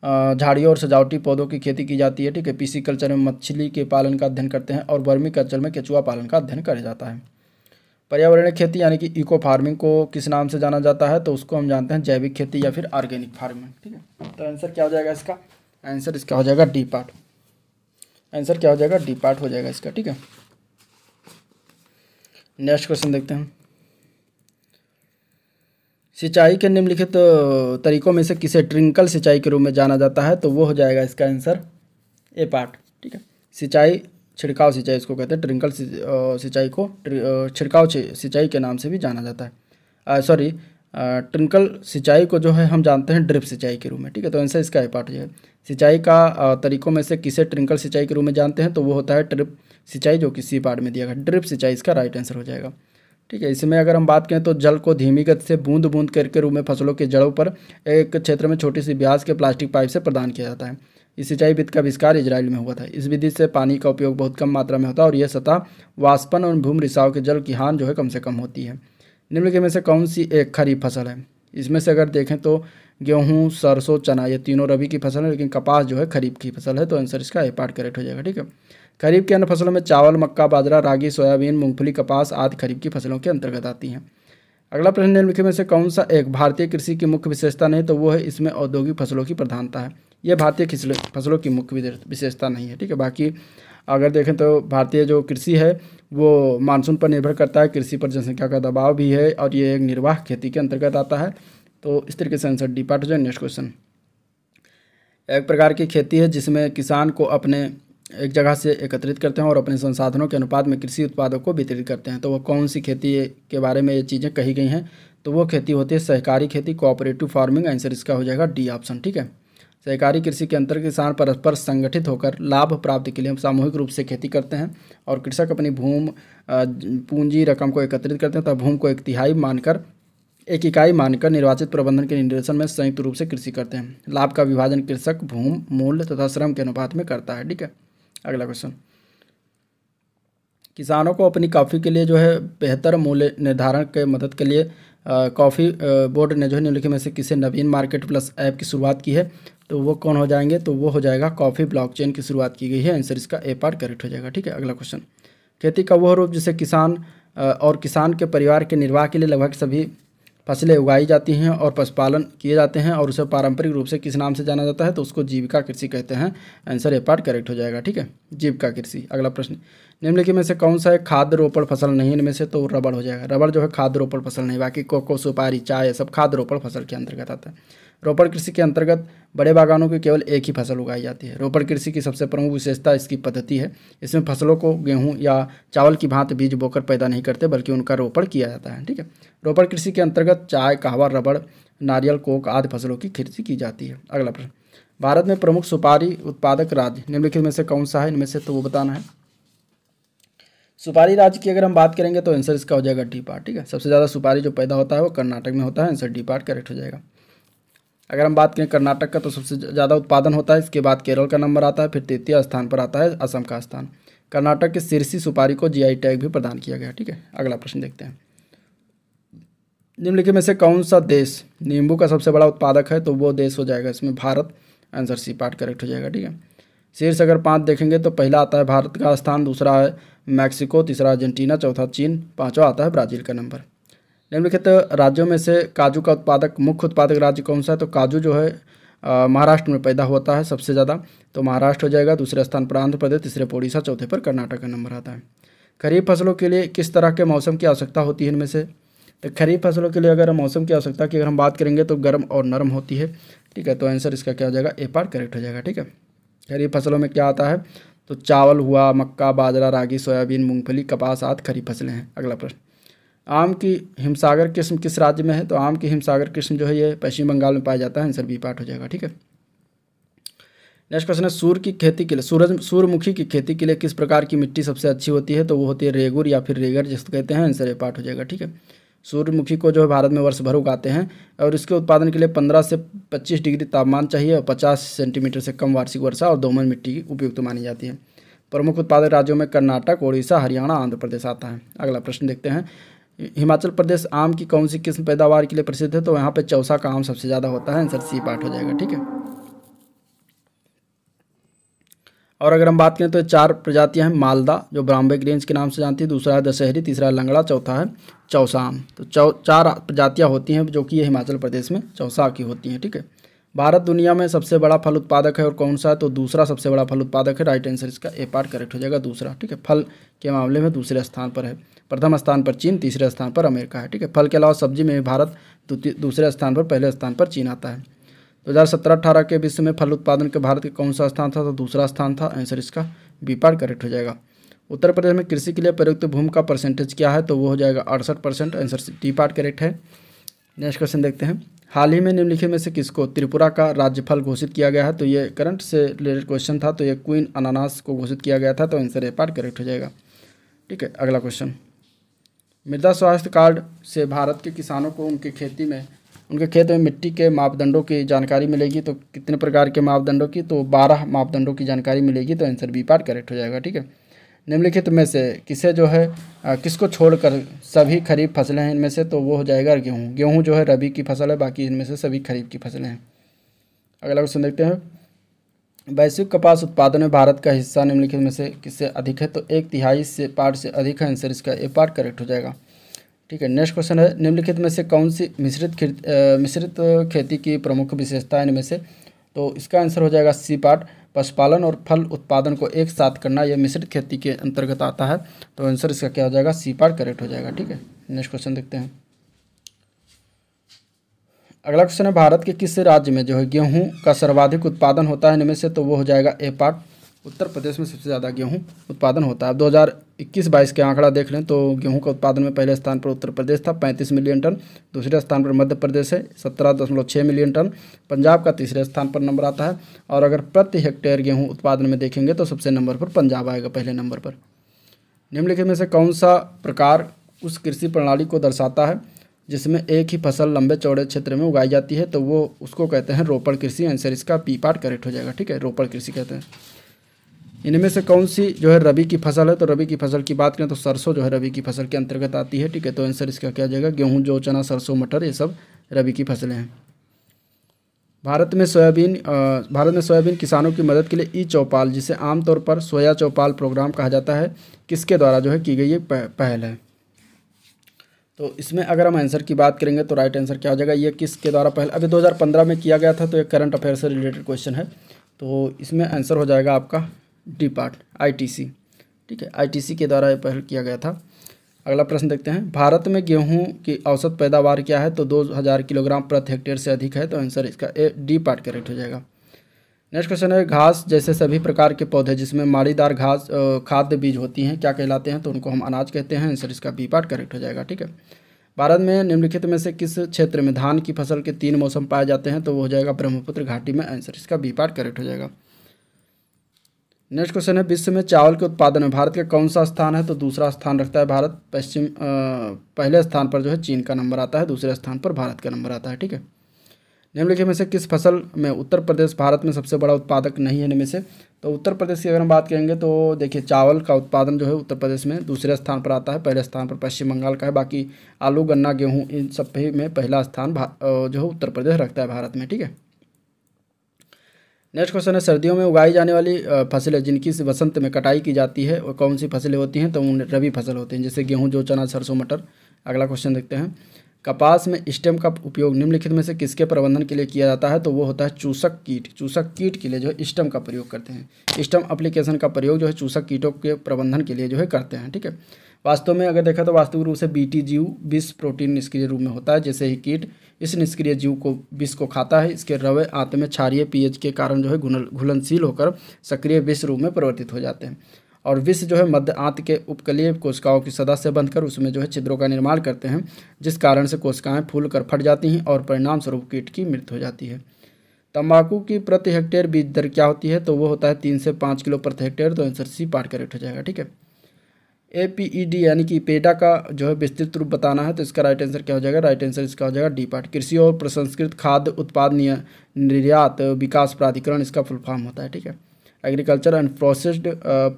झाड़ियों और सजावटी पौधों की खेती की जाती है ठीक है पीसी कल्चर में मछली के पालन का अध्ययन करते हैं और वर्मी कल्चर में केचुआ पालन का अध्ययन किया जाता है पर्यावरणीय खेती यानी कि इको फार्मिंग को किस नाम से जाना जाता है तो उसको हम जानते हैं जैविक खेती या फिर ऑर्गेनिक फार्मिंग ठीक है तो आंसर क्या हो जाएगा इसका आंसर इसका हो जाएगा डी पार्ट आंसर क्या हो जाएगा डी पार्ट हो जाएगा इसका ठीक है नेक्स्ट क्वेश्चन देखते हैं सिंचाई के निम्नलिखित तो तरीकों में से किसे ट्रिंकल सिंचाई के रूप में जाना जाता है तो वो हो जाएगा इसका आंसर ए पार्ट ठीक है सिंचाई छिड़काव सिंचाई इसको कहते हैं ट्रिंकल सिंचाई को छिड़काव सिंचाई के नाम से भी जाना जाता है सॉरी ट्रिंकल सिंचाई को जो है हम जानते हैं ड्रिप सिंचाई के रूप में ठीक है तो आंसर इसका ए पार्ट जो है सिंचाई का तरीकों में से किसे ट्रिंकल सिंचाई के रूप में जानते हैं तो वो होता है ट्रिप सिंचाई जो कि सी पार्ट में दिया गया ड्रिप सिंचाई इसका राइट आंसर हो जाएगा ठीक है इसमें अगर हम बात करें तो जल को धीमी गति से बूंद बूंद करके रूप में फसलों के जड़ों पर एक क्षेत्र में छोटी सी ब्याज के प्लास्टिक पाइप से प्रदान किया जाता है इस सिंचाई विधि का आविष्कार इसराइल में हुआ था इस विधि से पानी का उपयोग बहुत कम मात्रा में होता है और यह सतह वाष्पन और भूमि रिसाव के जल की हान जो है कम से कम होती है निम्नलिखित में से कौन सी एक खरीफ फसल है इसमें से अगर देखें तो गेहूँ सरसों चना ये तीनों रबी की फसल है लेकिन कपास जो है खरीफ की फसल है तो आंसर इसका ए पार्ट करेक्ट हो जाएगा ठीक है खरीफ की अन्य फसलों में चावल मक्का बाजरा रागी सोयाबीन मूंगफली कपास आदि खरीफ की फसलों के अंतर्गत आती हैं अगला प्रश्न निम्नलिखित में से कौन सा एक भारतीय कृषि की मुख्य विशेषता नहीं तो वो है इसमें औद्योगिक फसलों की प्रधानता है यह भारतीय फसलों की मुख्य विशेषता नहीं है ठीक है बाकी अगर देखें तो भारतीय जो कृषि है वो मानसून पर निर्भर करता है कृषि पर जनसंख्या का दबाव भी है और ये एक निर्वाह खेती के अंतर्गत आता है तो इस तरीके से आंसर डी पार्ट हो जाए नेक्स्ट क्वेश्चन एक प्रकार की खेती है जिसमें किसान को अपने एक जगह से एकत्रित करते हैं और अपने संसाधनों के अनुपात में कृषि उत्पादों को वितरित करते हैं तो वह कौन सी खेती के बारे में ये चीज़ें कही गई हैं तो वो खेती होती है सहकारी खेती कोऑपरेटिव फार्मिंग आंसर इसका हो जाएगा डी ऑप्शन ठीक है सहकारी कृषि के अंतर्गत किसान परस्पर संगठित होकर लाभ प्राप्ति के लिए सामूहिक रूप से खेती करते हैं और कृषक अपनी भूमि पूंजी रकम को एकत्रित करते हैं तथा भूमि को एक तिहाई मानकर एक इकाई मानकर निर्वाचित प्रबंधन के निर्देशन में संयुक्त रूप से कृषि करते हैं लाभ का विभाजन कृषक भूमि मूल्य तथा श्रम के अनुपात में करता है ठीक है अगला क्वेश्चन किसानों को अपनी कॉफ़ी के लिए जो है बेहतर मूल्य निर्धारण के मदद के लिए कॉफ़ी बोर्ड ने जो है निम्नलिखित में से किसे नवीन मार्केट प्लस ऐप की शुरुआत की है तो वो कौन हो जाएंगे तो वो हो जाएगा कॉफ़ी ब्लॉकचेन की शुरुआत की गई है आंसर इसका ए पार्ट करेक्ट हो जाएगा ठीक है अगला क्वेश्चन खेती का वह रूप जिसे किसान और किसान के परिवार के निर्वाह के लिए लगभग सभी फसलें उगाई जाती हैं और पशुपालन किए जाते हैं और उसे पारंपरिक रूप से किस नाम से जाना जाता है तो उसको जीविका कृषि कहते हैं आंसर ये पार्ट करेक्ट हो जाएगा ठीक है जीविका कृषि अगला प्रश्न निम्नलिखित में से कौन सा है खाद्य रोपण फसल नहीं इनमें से तो रबड़ हो जाएगा रबड़ जो है खाद्य रोपण फसल नहीं बाकी कोको सुपारी चाय सब खाद्य रोपण फसल के अंतर्गत आता है रोपड़ कृषि के अंतर्गत बड़े बागानों की केवल एक ही फसल उगाई जाती है रोपड़ कृषि की सबसे प्रमुख विशेषता इसकी पद्धति है इसमें फसलों को गेहूं या चावल की भांत बीज बोकर पैदा नहीं करते बल्कि उनका रोपण किया जाता है ठीक है रोपड़ कृषि के अंतर्गत चाय कहवा रबड़ नारियल कोक आदि फसलों की खेती की जाती है अगला प्रश्न भारत में प्रमुख सुपारी उत्पादक राज्य निम्नलिखित में से कौन सा है इनमें से तो वो बताना है सुपारी राज्य की अगर हम बात करेंगे तो आंसर इसका हो जाएगा डी पार्ट ठीक है सबसे ज़्यादा सुपारी जो पैदा होता है वो कर्नाटक में होता है आंसर डी पार्ट करेक्ट हो जाएगा अगर हम बात करें कर्नाटक का तो सबसे ज़्यादा उत्पादन होता है इसके बाद केरल का नंबर आता है फिर तृतीय स्थान पर आता है असम का स्थान कर्नाटक के सिरसी सुपारी को जीआई टैग भी प्रदान किया गया ठीक है अगला प्रश्न देखते हैं निम्नलिखित में से कौन सा देश नींबू का सबसे बड़ा उत्पादक है तो वो देश हो जाएगा इसमें Bharat answer C part correct हो जाएगा ठीक है शीर्ष अगर पाँच देखेंगे तो पहला आता है भारत का स्थान दूसरा है मैक्सिको तीसरा अर्जेंटीना चौथा चीन पाँचवा आता है ब्राज़ील का नंबर निम्नलिखित राज्यों में से काजू का उत्पादक मुख्य उत्पादक राज्य कौन सा है तो काजू जो है महाराष्ट्र में पैदा होता है सबसे ज़्यादा तो महाराष्ट्र हो जाएगा दूसरे स्थान पर आंध्र प्रदेश तीसरे पर उड़ीसा चौथे पर कर्नाटक का नंबर आता है खरीफ फसलों के लिए किस तरह के मौसम की आवश्यकता होती है इनमें से तो खरीफ फसलों के लिए अगर मौसम की आवश्यकता की अगर हम बात करेंगे तो गर्म और नरम होती है ठीक है तो आंसर इसका क्या हो जाएगा ए पार करेक्ट हो जाएगा ठीक है खरीफ फसलों में क्या आता है तो चावल हुआ मक्का बाजरा रागी सोयाबीन मूंगफली कपास आदि खरीफ फसलें हैं अगला प्रश्न आम की हिमसागर किस्म किस राज्य में है तो आम की हिमसागर किस्म जो है ये पश्चिम बंगाल में पाया जाता है आंसर बी पार्ट हो जाएगा ठीक है नेक्स्ट क्वेश्चन है सूर्य की खेती के लिए सूरज सूर्यमुखी की खेती के लिए किस प्रकार की मिट्टी सबसे अच्छी होती है तो वो होती है रेगुर या फिर रेगर जिसको कहते हैं आंसर ए पार्ट हो जाएगा ठीक है सूर्यमुखी को जो है भारत में वर्ष भर उगाते हैं और इसके उत्पादन के लिए 15 से 25 डिग्री तापमान चाहिए और 50 सेंटीमीटर से कम वार्षिक वर्षा और दोमन मिट्टी उपयुक्त तो मानी जाती है प्रमुख उत्पादक राज्यों में कर्नाटक उड़ीसा हरियाणा आंध्र प्रदेश आता है अगला प्रश्न देखते हैं हिमाचल प्रदेश आम की कौन सी किस्म पैदावार के लिए प्रसिद्ध है तो यहाँ पे चौसा का आम सबसे ज़्यादा होता है आंसर सी पार्ट हो जाएगा ठीक है और अगर हम बात करें तो चार प्रजातियां हैं मालदा जो ब्राह्मे ग्रेंज के नाम से जानती है दूसरा है दशहरी तीसरा है लंगड़ा चौथा है चौसा आम तो चौ चार प्रजातियाँ होती हैं जो कि ये हिमाचल प्रदेश में चौसा की होती हैं ठीक है भारत दुनिया में सबसे बड़ा फल उत्पादक है और कौन सा है तो दूसरा सबसे बड़ा फल उत्पादक है राइट आंसर इसका ए पार्ट करेक्ट हो जाएगा दूसरा ठीक है फल के मामले में दूसरे स्थान पर है प्रथम स्थान पर चीन तीसरे स्थान पर अमेरिका है ठीक है फल के अलावा सब्जी में भी भारत दूसरे स्थान पर पहले स्थान पर चीन आता है दो हज़ार सत्रह अठारह के विश्व में फल उत्पादन के भारत का कौन सा स्थान था तो दूसरा स्थान था आंसर इसका बी पार्ट करेक्ट हो जाएगा उत्तर प्रदेश में कृषि के लिए प्रयुक्त भूमि का परसेंटेज क्या है तो वो हो जाएगा अड़सठ percent answer D part correct है नेक्स्ट क्वेश्चन देखते हैं हाल ही में निम्नलिखित में से किसको त्रिपुरा का राज्यफल घोषित किया गया है तो ये करंट से रिलेटेड क्वेश्चन था तो ये क्वीन अनानास को घोषित किया गया था तो आंसर ए पार्ट करेक्ट हो जाएगा ठीक है अगला क्वेश्चन मृदा स्वास्थ्य कार्ड से भारत के किसानों को उनकी खेती में उनके खेत में मिट्टी के मापदंडों की जानकारी मिलेगी तो कितने प्रकार के मापदंडों की तो बारह मापदंडों की जानकारी मिलेगी तो आंसर बी पार्ट करेक्ट हो जाएगा ठीक है निम्नलिखित में से किसे जो है किसको छोड़कर सभी खरीफ फसलें हैं इनमें से तो वो हो जाएगा गेहूँ गेहूँ जो है रबी की फसल है बाकी इनमें से सभी खरीफ की फसलें हैं अगला क्वेश्चन देखते हैं वैश्विक कपास उत्पादन में भारत का हिस्सा निम्नलिखित में से किससे अधिक है तो एक तिहाई से पार्ट से अधिक है आंसर इसका ए पार्ट करेक्ट हो जाएगा ठीक है नेक्स्ट क्वेश्चन है निम्नलिखित में से कौन सी मिश्रित मिश्रित खेती की प्रमुख विशेषता है इनमें से तो इसका आंसर हो जाएगा सी पार्ट पशुपालन और फल उत्पादन को एक साथ करना यह मिश्रित खेती के अंतर्गत आता है तो आंसर इसका क्या हो जाएगा सी पार्ट करेक्ट हो जाएगा ठीक है नेक्स्ट क्वेश्चन देखते हैं अगला क्वेश्चन है भारत के किस राज्य में जो है गेहूं का सर्वाधिक उत्पादन होता है इनमें से तो वो हो जाएगा ए पार्ट उत्तर प्रदेश में सबसे ज़्यादा गेहूँ उत्पादन होता है दो हज़ार इक्कीस बाईस के आंकड़ा देख लें तो गेहूं का उत्पादन में पहले स्थान पर उत्तर प्रदेश था पैंतीस मिलियन टन दूसरे स्थान पर मध्य प्रदेश है सत्रह दशमलव छः मिलियन टन पंजाब का तीसरे स्थान पर नंबर आता है और अगर प्रति हेक्टेयर गेहूँ उत्पादन में देखेंगे तो सबसे नंबर पर पंजाब आएगा पहले नंबर पर निम्नलिखित में से कौन सा प्रकार उस कृषि प्रणाली को दर्शाता है जिसमें एक ही फसल लंबे चौड़े क्षेत्र में उगाई जाती है तो वो उसको कहते हैं रोपड़ कृषि आंसर इसका पी पार्ट करेक्ट हो जाएगा ठीक है रोपड़ कृषि कहते हैं इनमें से कौन सी जो है रबी की फसल है तो रबी की फसल की बात करें तो सरसों जो है रबी की फसल के अंतर्गत आती है ठीक है तो आंसर इसका क्या जाएगा गेहूँ जो चना सरसों मटर ये सब रबी की फसलें हैं भारत में सोयाबीन भारत में सोयाबीन किसानों की मदद के लिए ई चौपाल जिसे आमतौर पर सोया चौपाल प्रोग्राम कहा जाता है किसके द्वारा जो है की गई ये पहल है तो इसमें अगर हम आंसर की बात करेंगे तो राइट आंसर क्या हो जाएगा ये किसके द्वारा पहल अभी 2015 में किया गया था तो ये करंट अफेयर से रिलेटेड क्वेश्चन है तो इसमें आंसर हो जाएगा आपका डिपार्ट सी ठीक है सी के द्वारा यह पहल किया गया था अगला प्रश्न देखते हैं भारत में गेहूं की औसत पैदावार क्या है तो 2000 किलोग्राम प्रति हेक्टेयर से अधिक है तो आंसर इसका ए डी पार्ट करेक्ट हो जाएगा नेक्स्ट क्वेश्चन है घास जैसे सभी प्रकार के पौधे जिसमें माड़ीदार घास खाद्य बीज होती हैं क्या कहलाते हैं तो उनको हम अनाज कहते हैं आंसर इसका बी पार्ट करेक्ट हो जाएगा ठीक है भारत में निम्नलिखित में से किस क्षेत्र में धान की फसल के तीन मौसम पाए जाते हैं तो वो हो जाएगा ब्रह्मपुत्र घाटी में आंसर इसका बी पार्ट करेक्ट हो जाएगा नेक्स्ट क्वेश्चन है विश्व में चावल के उत्पादन में भारत का कौन सा स्थान है तो दूसरा स्थान रखता है भारत पश्चिम पहले स्थान पर जो है चीन का नंबर आता है दूसरे स्थान पर भारत का नंबर आता है ठीक है निम्नलिखित में से किस फसल में उत्तर प्रदेश भारत में सबसे बड़ा उत्पादक नहीं है इनमें से तो उत्तर प्रदेश की अगर हम बात करेंगे तो देखिए चावल का उत्पादन जो है उत्तर प्रदेश में दूसरे स्थान पर आता है पहले स्थान पर पश्चिम बंगाल का है बाकी आलू गन्ना गेहूँ इन सब में पहला स्थान जो है उत्तर प्रदेश रखता है भारत में ठीक है नेक्स्ट क्वेश्चन है सर्दियों में उगाई जाने वाली फसलें जिनकी वसंत में कटाई की जाती है और कौन सी फसलें होती हैं तो उन रबी फसल होती हैं जैसे गेहूँ जो चना सरसों मटर अगला क्वेश्चन देखते हैं कपास में स्टेम का उपयोग निम्नलिखित में से किसके प्रबंधन के लिए किया जाता है तो वो होता है चूसक कीट चूसक कीट के लिए जो है स्टेम का प्रयोग करते हैं स्टेम एप्लीकेशन का प्रयोग जो है चूसक कीटों के प्रबंधन के लिए जो है करते हैं ठीक है वास्तव में अगर देखा तो वास्तविक रूप से बीटी जीव विष प्रोटीन निष्क्रिय रूप में होता है जैसे ही कीट इस निष्क्रिय जीव को विष को खाता है इसके रवे आंत में क्षारीय पीएच के कारण जो है घुलनशील होकर सक्रिय विष रूप में परिवर्तित हो जाते हैं और विष जो है मध्य आंत के उपकलीय कोशिकाओं की सदा से बंधकर उसमें जो है छिद्रों का निर्माण करते हैं जिस कारण से कोशिकाएँ फूल कर फट जाती हैं और परिणाम स्वरूप कीट की मृत्यु हो जाती है तंबाकू की प्रति हेक्टेयर बीज दर क्या होती है तो वो होता है तीन से पाँच किलो प्रति हेक्टेयर तो आंसर सी पार्ट करेक्ट हो जाएगा ठीक है ए पी ई डी यानी कि पेडा का जो है विस्तृत रूप बताना है तो इसका राइट आंसर क्या हो जाएगा राइट आंसर इसका हो जाएगा डी पार्ट कृषि और प्रसंस्कृत खाद्य उत्पाद निर्यात विकास प्राधिकरण इसका फुल फॉर्म होता है ठीक है agriculture and processed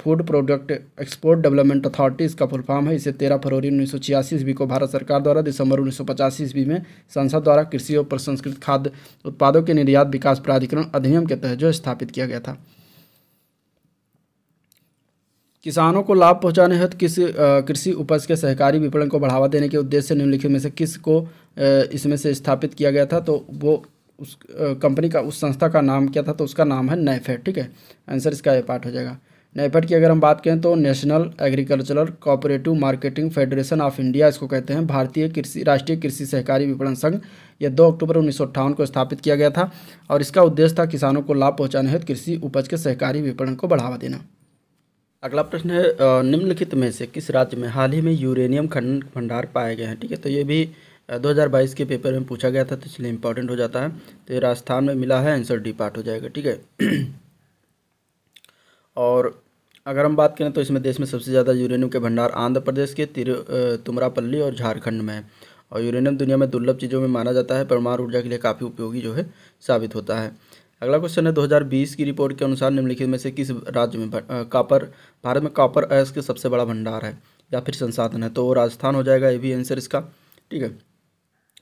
food product export development authority इसका फुल फॉर्म है इसे तेरह फरवरी उन्नीस सौ छियासी ईस्वी को भारत सरकार द्वारा दिसंबर उन्नीस सौ पचास ईस्वी में संसद द्वारा कृषि और प्रसंस्कृत खाद्य उत्पादों के निर्यात विकास प्राधिकरण अधिनियम के तहत जो स्थापित किया गया था किसानों को लाभ पहुंचाने हेतु किस कृषि उपज के सहकारी विपणन को बढ़ावा देने के उद्देश्य से निम्नलिखित में से किस को इसमें से स्थापित किया गया था तो वो उस कंपनी का उस संस्था का नाम क्या था तो उसका नाम है नैफेड ठीक है आंसर इसका ये पार्ट हो जाएगा नैफेड की अगर हम बात करें तो national agricultural cooperative marketing federation of India इसको कहते हैं भारतीय कृषि राष्ट्रीय कृषि सहकारी विपणन संघ यह दो अक्टूबर उन्नीस को स्थापित किया गया था और इसका उद्देश्य था किसानों को लाभ पहुँचाने हेतु कृषि उपज के सहकारी विपणन को बढ़ावा देना अगला प्रश्न है निम्नलिखित में से किस राज्य में हाल ही में यूरेनियम खंड भंडार पाए गए हैं ठीक है तो ये भी 2022 के पेपर में पूछा गया था तो इसलिए इम्पोर्टेंट हो जाता है तो ये राजस्थान में मिला है आंसर डी पार्ट हो जाएगा ठीक है और अगर हम बात करें तो इसमें देश में सबसे ज़्यादा यूरेनियम के भंडार आंध्र प्रदेश के तिर तुमरापल्ली और झारखंड में है और यूरेनियम दुनिया में दुर्लभ चीज़ों में माना जाता है परमाणु ऊर्जा के लिए काफ़ी उपयोगी जो है साबित होता है अगला क्वेश्चन है 2020 की रिपोर्ट के अनुसार निम्नलिखित में से किस राज्य में कापर भारत में कापर अयस्क सबसे बड़ा भंडार है या फिर संसाधन है तो राजस्थान हो जाएगा ये भी आंसर इसका ठीक है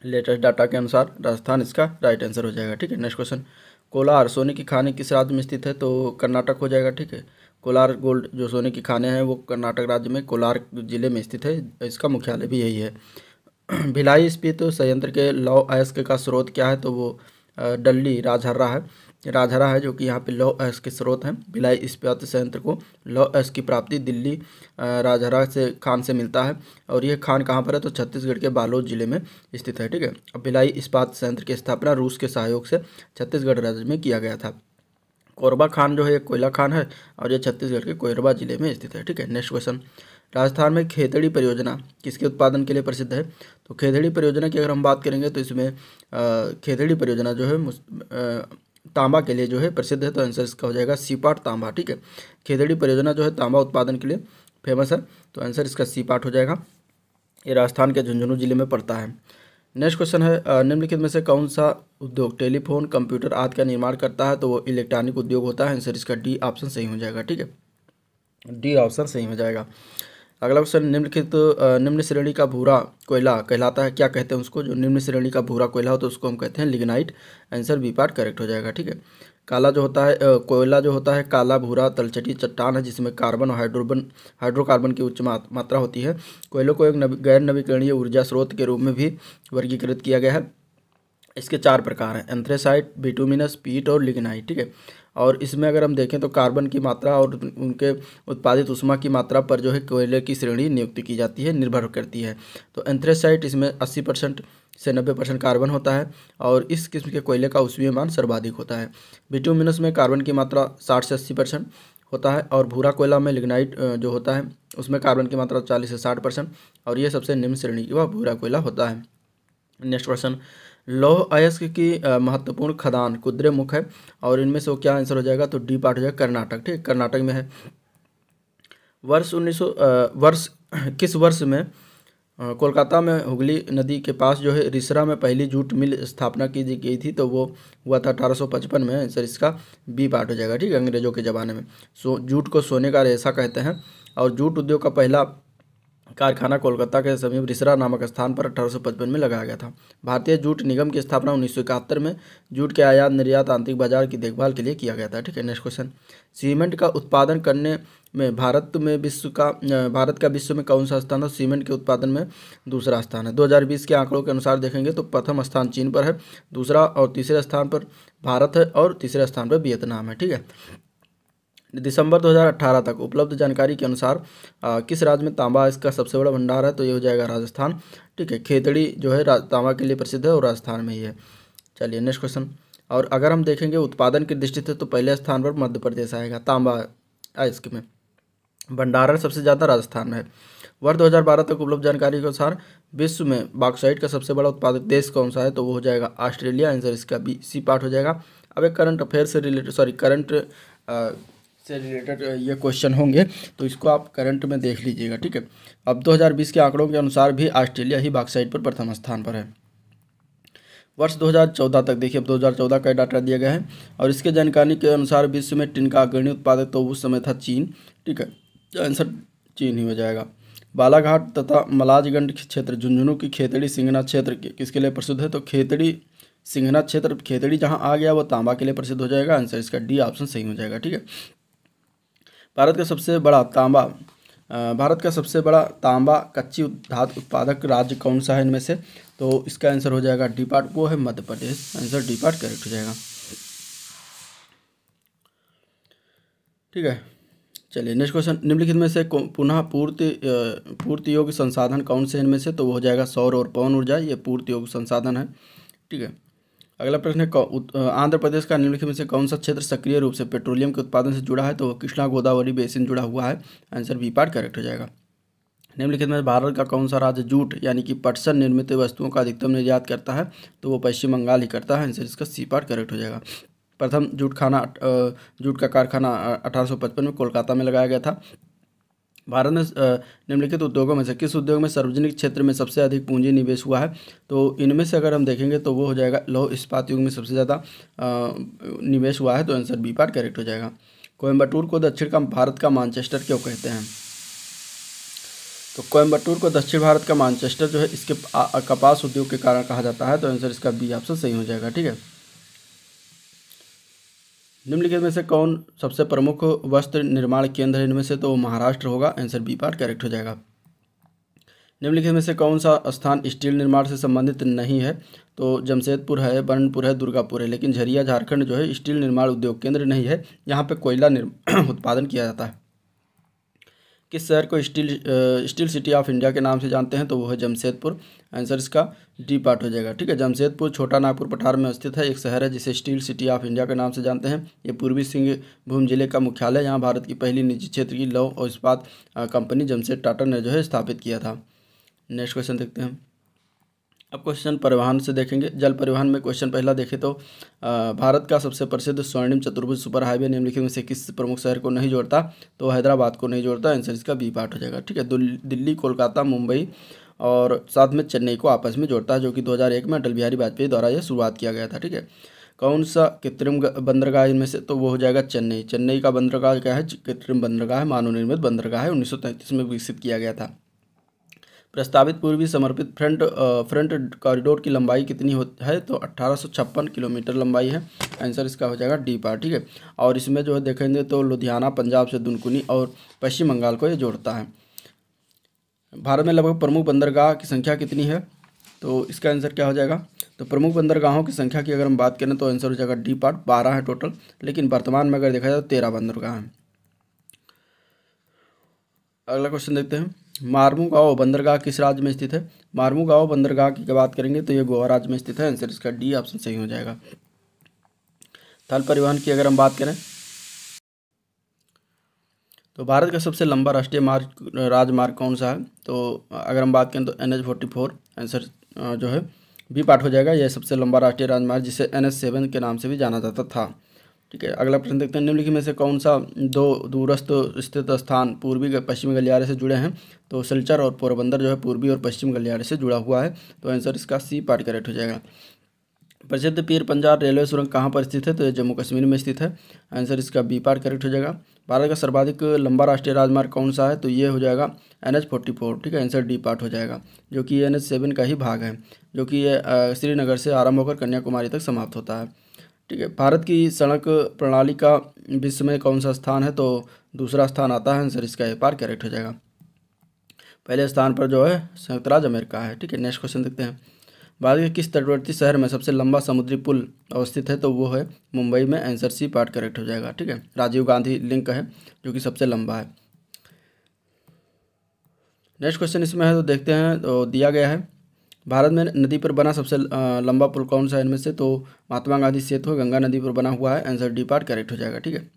लेटेस्ट डाटा के अनुसार राजस्थान इसका राइट आंसर हो जाएगा ठीक है नेक्स्ट क्वेश्चन कोलार सोने की खाने किस राज्य में स्थित है तो कर्नाटक हो जाएगा ठीक है कोलार गोल्ड जो सोने की खाने हैं वो कर्नाटक राज्य में कोलार जिले में स्थित है इसका मुख्यालय भी यही है भिलाई स्पीत संयंत्र के लौ अयस्क का स्रोत क्या है तो वो डल्ली राजहर्रा है राजहरा है जो कि यहाँ पे लौ एस के स्रोत हैं भिलाई इस्पात संयंत्र को लौ एस की प्राप्ति दिल्ली राजहरा से खान से मिलता है और यह खान कहाँ पर है तो छत्तीसगढ़ के बालोद जिले में स्थित है ठीक है अब भिलाई इस्पात संयंत्र की स्थापना रूस के सहयोग से छत्तीसगढ़ राज्य में किया गया था कोरबा खान जो है ये कोयला खान है और ये छत्तीसगढ़ के कोयरबा जिले में स्थित है ठीक है नेक्स्ट क्वेश्चन राजस्थान में खेतड़ी परियोजना किसके उत्पादन के लिए प्रसिद्ध है तो खेतड़ी परियोजना की अगर हम बात करेंगे तो इसमें खेतड़ी परियोजना जो है तांबा के लिए जो है प्रसिद्ध है तो आंसर इसका हो जाएगा सी पार्ट तांबा ठीक है खेदड़ी परियोजना जो है तांबा उत्पादन के लिए फेमस है तो आंसर इसका सी पार्ट हो जाएगा ये राजस्थान के झुंझुनू जिले में पड़ता है नेक्स्ट क्वेश्चन है निम्नलिखित में से कौन सा उद्योग टेलीफोन कंप्यूटर आदि का निर्माण करता है तो वो इलेक्ट्रॉनिक उद्योग होता है आंसर इसका डी ऑप्शन सही हो जाएगा ठीक है डी ऑप्शन सही हो जाएगा अगला क्वेश्चन निम्नलिखित तो निम्न श्रेणी का भूरा कोयला कहलाता है क्या कहते हैं उसको जो निम्न श्रेणी का भूरा कोयला हो तो उसको हम कहते हैं lignite answer B part correct हो जाएगा ठीक है काला जो होता है कोयला जो होता है काला भूरा तलचटी चट्टान है जिसमें कार्बन और हाइड्रोबन हाइड्रोकार्बन की उच्च मात्रा होती है कोयलों को एक नवी, गैर नवीकरणीय ऊर्जा स्रोत के रूप में भी वर्गीकृत किया गया है इसके चार प्रकार हैं एंथ्रेसाइट बिटूमिनस पीट और लिग्नाइट ठीक है और इसमें अगर हम देखें तो कार्बन की मात्रा और उनके उत्पादित उष्मा की मात्रा पर जो है कोयले की श्रेणी नियुक्ति की जाती है निर्भर करती है तो एंथ्रेसाइट इसमें अस्सी परसेंट से नब्बे परसेंट कार्बन होता है और इस किस्म के कोयले का उष्मीय मान सर्वाधिक होता है बिटूमिनस में कार्बन की मात्रा साठ से अस्सी परसेंट होता है और भूरा कोयला में लिग्नाइट जो होता है उसमें कार्बन की मात्रा चालीस से साठ परसेंट और ये सबसे निम्न श्रेणी की वह भूरा कोयला होता है नेक्स्ट क्वेश्चन लौह अयस्क की महत्वपूर्ण खदान कुद्रेमुख है और इनमें से वो क्या आंसर हो जाएगा तो डी पार्ट हो जाएगा कर्नाटक ठीक कर्नाटक में है वर्ष उन्नीस वर्ष किस वर्ष में कोलकाता में हुगली नदी के पास जो है रिसरा में पहली जूट मिल स्थापना की गई थी तो वो हुआ था अठारह में आंसर इसका बी पार्ट हो जाएगा ठीक है अंग्रेजों के ज़माने में सो जूट को सोने का रेसा कहते हैं और जूट उद्योग का पहला कारखाना कोलकाता के समीप रिसरा नामक स्थान पर अठारह में लगाया गया था भारतीय जूट निगम की स्थापना उन्नीस में जूट के आयात निर्यात आंतरिक बाजार की देखभाल के लिए किया गया था ठीक है नेक्स्ट क्वेश्चन सीमेंट का उत्पादन करने में भारत में विश्व का भारत का विश्व में कौन सा स्थान है सीमेंट के उत्पादन में दूसरा स्थान है 2020 के आंकड़ों के अनुसार देखेंगे तो प्रथम स्थान चीन पर है दूसरा और तीसरे स्थान पर भारत है और तीसरे स्थान पर वियतनाम है ठीक है दिसंबर 2018 तक उपलब्ध जानकारी के अनुसार आ, किस राज्य में तांबा इसका सबसे बड़ा भंडार है तो ये हो जाएगा राजस्थान ठीक है खेतड़ी जो है तांबा के लिए प्रसिद्ध है और राजस्थान में ही है चलिए नेक्स्ट क्वेश्चन और अगर हम देखेंगे उत्पादन की दृष्टि से तो पहले स्थान पर मध्य प्रदेश आएगा तांबा आइस में भंडारण सबसे ज़्यादा राजस्थान में है वर्ष 2012 तक उपलब्ध जानकारी के अनुसार विश्व में बाक्साइड का सबसे बड़ा उत्पादक देश कौन सा है तो वो हो जाएगा ऑस्ट्रेलिया आंसर इसका बी सी पार्ट हो जाएगा अब एक करंट अफेयर से रिलेटेड सॉरी करंट से रिलेटेड ये क्वेश्चन होंगे तो इसको आप करंट में देख लीजिएगा ठीक है अब 2020 के आंकड़ों के अनुसार भी ऑस्ट्रेलिया ही बाक्साइड पर प्रथम स्थान पर है वर्ष 2014 तक देखिए अब 2014 का डाटा दिया गया है और इसके जानकारी के अनुसार विश्व में टिन का अग्रणी उत्पादक तो उस समय था चीन ठीक है तो आंसर चीन ही हो जाएगा बालाघाट तथा मलाजगंज क्षेत्र झुंझुनू की खेतड़ी सिंगना क्षेत्र के किसके लिए प्रसिद्ध है तो खेतड़ी सिंघना क्षेत्र खेतड़ी जहाँ आ गया वो तांबा के लिए प्रसिद्ध हो जाएगा आंसर इसका डी ऑप्शन सही हो जाएगा ठीक है भारत का सबसे बड़ा तांबा भारत का सबसे बड़ा तांबा कच्ची धातु उत्पादक राज्य कौन सा है इनमें से तो इसका आंसर हो जाएगा डी पार्ट वो है Madhya Pradesh answer D part correct हो जाएगा ठीक है चलिए नेक्स्ट क्वेश्चन निम्नलिखित में से पुनः पूर्ति पूर्ति योग्य संसाधन कौन से इनमें से तो वो हो जाएगा सौर और पवन ऊर्जा ये पूर्ति योग्य संसाधन है ठीक है अगला प्रश्न है आंध्र प्रदेश का निम्नलिखित में से कौन सा क्षेत्र सक्रिय रूप से पेट्रोलियम के उत्पादन से जुड़ा है तो कृष्णा गोदावरी बेसिन जुड़ा हुआ है आंसर बी पार्ट करेक्ट हो जाएगा निम्नलिखित में भारत का कौन सा राज्य जूट यानी कि पटसन निर्मित वस्तुओं का अधिकतम निर्यात करता है तो वो पश्चिम बंगाल ही करता है आंसर इसका सी पार्ट करेक्ट हो जाएगा प्रथम जूट खाना जूट का कारखाना अठारह में कोलकाता में लगाया गया था भारत में निम्नलिखित उद्योगों में से किस उद्योग में सार्वजनिक क्षेत्र में सबसे अधिक पूंजी निवेश हुआ है तो इनमें से अगर हम देखेंगे तो वो हो जाएगा लौह इस्पात युग में सबसे ज़्यादा निवेश हुआ है तो आंसर बी पार्ट करेक्ट हो जाएगा कोयम्बटूर को दक्षिण का भारत का मानचेस्टर क्यों कहते हैं तो कोयम्बटूर को दक्षिण भारत का मानचेस्टर जो है इसके कपास उद्योग के कारण कहा जाता है तो आंसर इसका बी ऑप्शन सही हो जाएगा ठीक है निम्नलिखित में से कौन सबसे प्रमुख वस्त्र निर्माण केंद्र है इनमें से तो महाराष्ट्र होगा आंसर बी पार्ट करेक्ट हो जाएगा निम्नलिखित में से कौन सा स्थान स्टील निर्माण से संबंधित नहीं है तो जमशेदपुर है बरनपुर है दुर्गापुर है लेकिन झरिया झारखंड जो है स्टील निर्माण उद्योग केंद्र नहीं है यहाँ पे कोयला उत्पादन किया जाता है किस शहर को steel steel city of India के नाम से जानते हैं तो वो है जमशेदपुर आंसर इसका डी पार्ट हो जाएगा ठीक है जमशेदपुर छोटा नागपुर पठार में स्थित है एक शहर है जिसे स्टील सिटी ऑफ इंडिया के नाम से जानते हैं ये पूर्वी सिंहभूम जिले का मुख्यालय यहाँ भारत की पहली निजी क्षेत्र की लौ और इस्पात कंपनी जमशेद टाटा ने जो है स्थापित किया था नेक्स्ट क्वेश्चन देखते हैं अब क्वेश्चन परिवहन से देखेंगे जल परिवहन में क्वेश्चन पहला देखें तो भारत का सबसे प्रसिद्ध स्वर्णिम चतुर्भुज सुपर हाईवे निम्नलिखित में से किस प्रमुख शहर को नहीं जोड़ता तो हैदराबाद को नहीं जोड़ता आंसर इसका बी पार्ट हो जाएगा ठीक है दिल्ली कोलकाता मुंबई और साथ में चेन्नई को आपस में जोड़ता है जो कि दो में अटल बिहारी वाजपेयी द्वारा यह शुरुआत किया गया था ठीक है कौन सा कृत्रिम बंदरगाह इनमें से तो वो हो जाएगा चेन्नई चेन्नई का बंदरगाह क्या है कृत्रिम बंदरगाह है मानव निर्मित बंदरगाह है उन्नीस में विकसित किया गया था प्रस्तावित पूर्वी समर्पित फ्रंट फ्रंट कॉरिडोर की लंबाई कितनी हो है तो अट्ठारह किलोमीटर लंबाई है आंसर इसका हो जाएगा डी पार्ट ठीक है और इसमें जो है देखेंगे तो लुधियाना पंजाब से दुनकुनी और पश्चिम बंगाल को ये जोड़ता है भारत में लगभग प्रमुख बंदरगाह की संख्या कितनी है तो इसका आंसर क्या हो जाएगा तो प्रमुख बंदरगाहों की संख्या की अगर हम बात करें तो आंसर हो जाएगा डी पार्ट बारह है टोटल लेकिन वर्तमान में अगर देखा जाए तो तेरह बंदरगाह हैं अगला क्वेश्चन देखते हैं मारमू गाँव बंदरगाह किस राज्य में स्थित है मारमू गाँव बंदरगाह की बात करेंगे तो ये गोवा राज्य में स्थित है आंसर इसका डी ऑप्शन सही हो जाएगा थल परिवहन की अगर हम बात करें तो भारत का सबसे लंबा राष्ट्रीय मार्ग राजमार्ग कौन सा है तो अगर हम बात करें तो N H forty four answer जो है बी पार्ट हो जाएगा यह सबसे लंबा राष्ट्रीय राजमार्ग जिसे एन एच सेवन के नाम से भी जाना जाता था ठीक है अगला प्रश्न देखते हैं निम्नलिखित में से कौन सा दो दूरस्थ स्थित स्थान पूर्वी पश्चिमी गलियारे से जुड़े हैं तो सिलचर और पोरबंदर जो है पूर्वी और पश्चिम गलियारे से जुड़ा हुआ है तो आंसर इसका सी पार्ट करेक्ट हो जाएगा प्रसिद्ध पीर पंजाब रेलवे सुरंग कहाँ पर स्थित है तो जम्मू कश्मीर में स्थित है आंसर इसका बी पार्ट करेक्ट हो जाएगा भारत का सर्वाधिक लंबा राष्ट्रीय राजमार्ग कौन सा है तो ये हो जाएगा एन एच फोर्टी फोर ठीक है आंसर डी पार्ट हो जाएगा जो कि एन एच सेवन का ही भाग है जो कि ये श्रीनगर से आरंभ होकर कन्याकुमारी तक समाप्त होता है ठीक है भारत की सड़क प्रणाली का विश्व में कौन सा स्थान है तो दूसरा स्थान आता है आंसर इसका ए करेक्ट हो जाएगा पहले स्थान पर जो है संयुक्त राज्य अमेरिका है ठीक है नेक्स्ट क्वेश्चन देखते हैं भारत के किस तटवर्ती शहर में सबसे लंबा समुद्री पुल अवस्थित है तो वो है मुंबई में आंसर सी पार्ट करेक्ट हो जाएगा ठीक है राजीव गांधी लिंक है जो कि सबसे लंबा है नेक्स्ट क्वेश्चन इसमें है तो देखते हैं तो दिया गया है भारत में नदी पर बना सबसे लंबा पुल कौन सा है इनमें से तो महात्मा गांधी सेतु गंगा नदी पर बना हुआ है आंसर डी पार्ट करेक्ट हो जाएगा ठीक है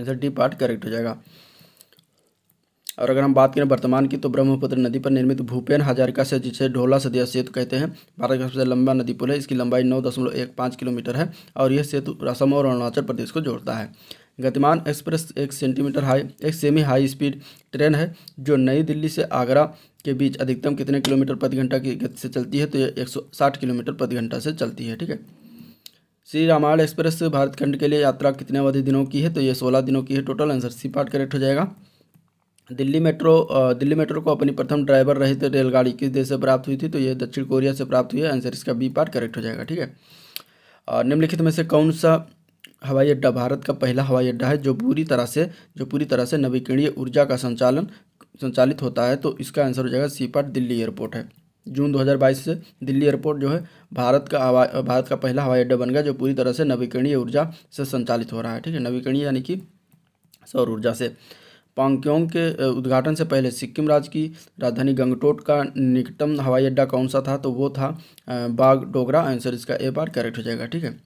आंसर डी पार्ट करेक्ट हो जाएगा और अगर हम बात करें वर्तमान की तो ब्रह्मपुत्र नदी पर निर्मित भूपेन हजारिका से जिसे ढोला सदिया सेतु कहते हैं भारत का सबसे लंबा नदी पुल है इसकी लंबाई नौ दशमलव एक पाँच किलोमीटर है और यह सेतु असम और अरुणाचल प्रदेश को जोड़ता है गतिमान एक्सप्रेस एक सेंटीमीटर हाई एक सेमी हाई स्पीड ट्रेन है जो नई दिल्ली से आगरा के बीच अधिकतम कितने किलोमीटर प्रति घंटा की गति से चलती है तो ये साठ किलोमीटर प्रति घंटा से चलती है ठीक है श्री रामायण एक्सप्रेस भारत खंड के लिए यात्रा कितने अवधि दिनों की है तो ये 16 दिनों की है total answer C part correct हो जाएगा दिल्ली मेट्रो दिल्ली मेट्रो को अपनी प्रथम ड्राइवर रहित रेलगाड़ी किस देश से प्राप्त हुई थी तो ये दक्षिण कोरिया से प्राप्त हुई है आंसर इसका बी पार्ट करेक्ट हो जाएगा ठीक है निम्नलिखित में से कौन सा हवाई अड्डा भारत का पहला हवाई अड्डा है जो पूरी तरह से जो पूरी तरह से नवीकरणीय ऊर्जा का संचालन संचालित होता है तो इसका आंसर हो जाएगा सी पार्ट दिल्ली एयरपोर्ट है जून 2022 से दिल्ली एयरपोर्ट जो है भारत का भारत का पहला हवाई अड्डा बन गया जो पूरी तरह से नवीकरणीय ऊर्जा से संचालित हो रहा है ठीक है नवीकरणीय यानी कि सौर ऊर्जा से पांग्योंग के उद्घाटन से पहले सिक्किम राज्य की राजधानी गंगटोट का निकटतम हवाई अड्डा कौन सा था तो वो था बाग डोगरा आंसर इसका ए बार करेक्ट हो जाएगा ठीक है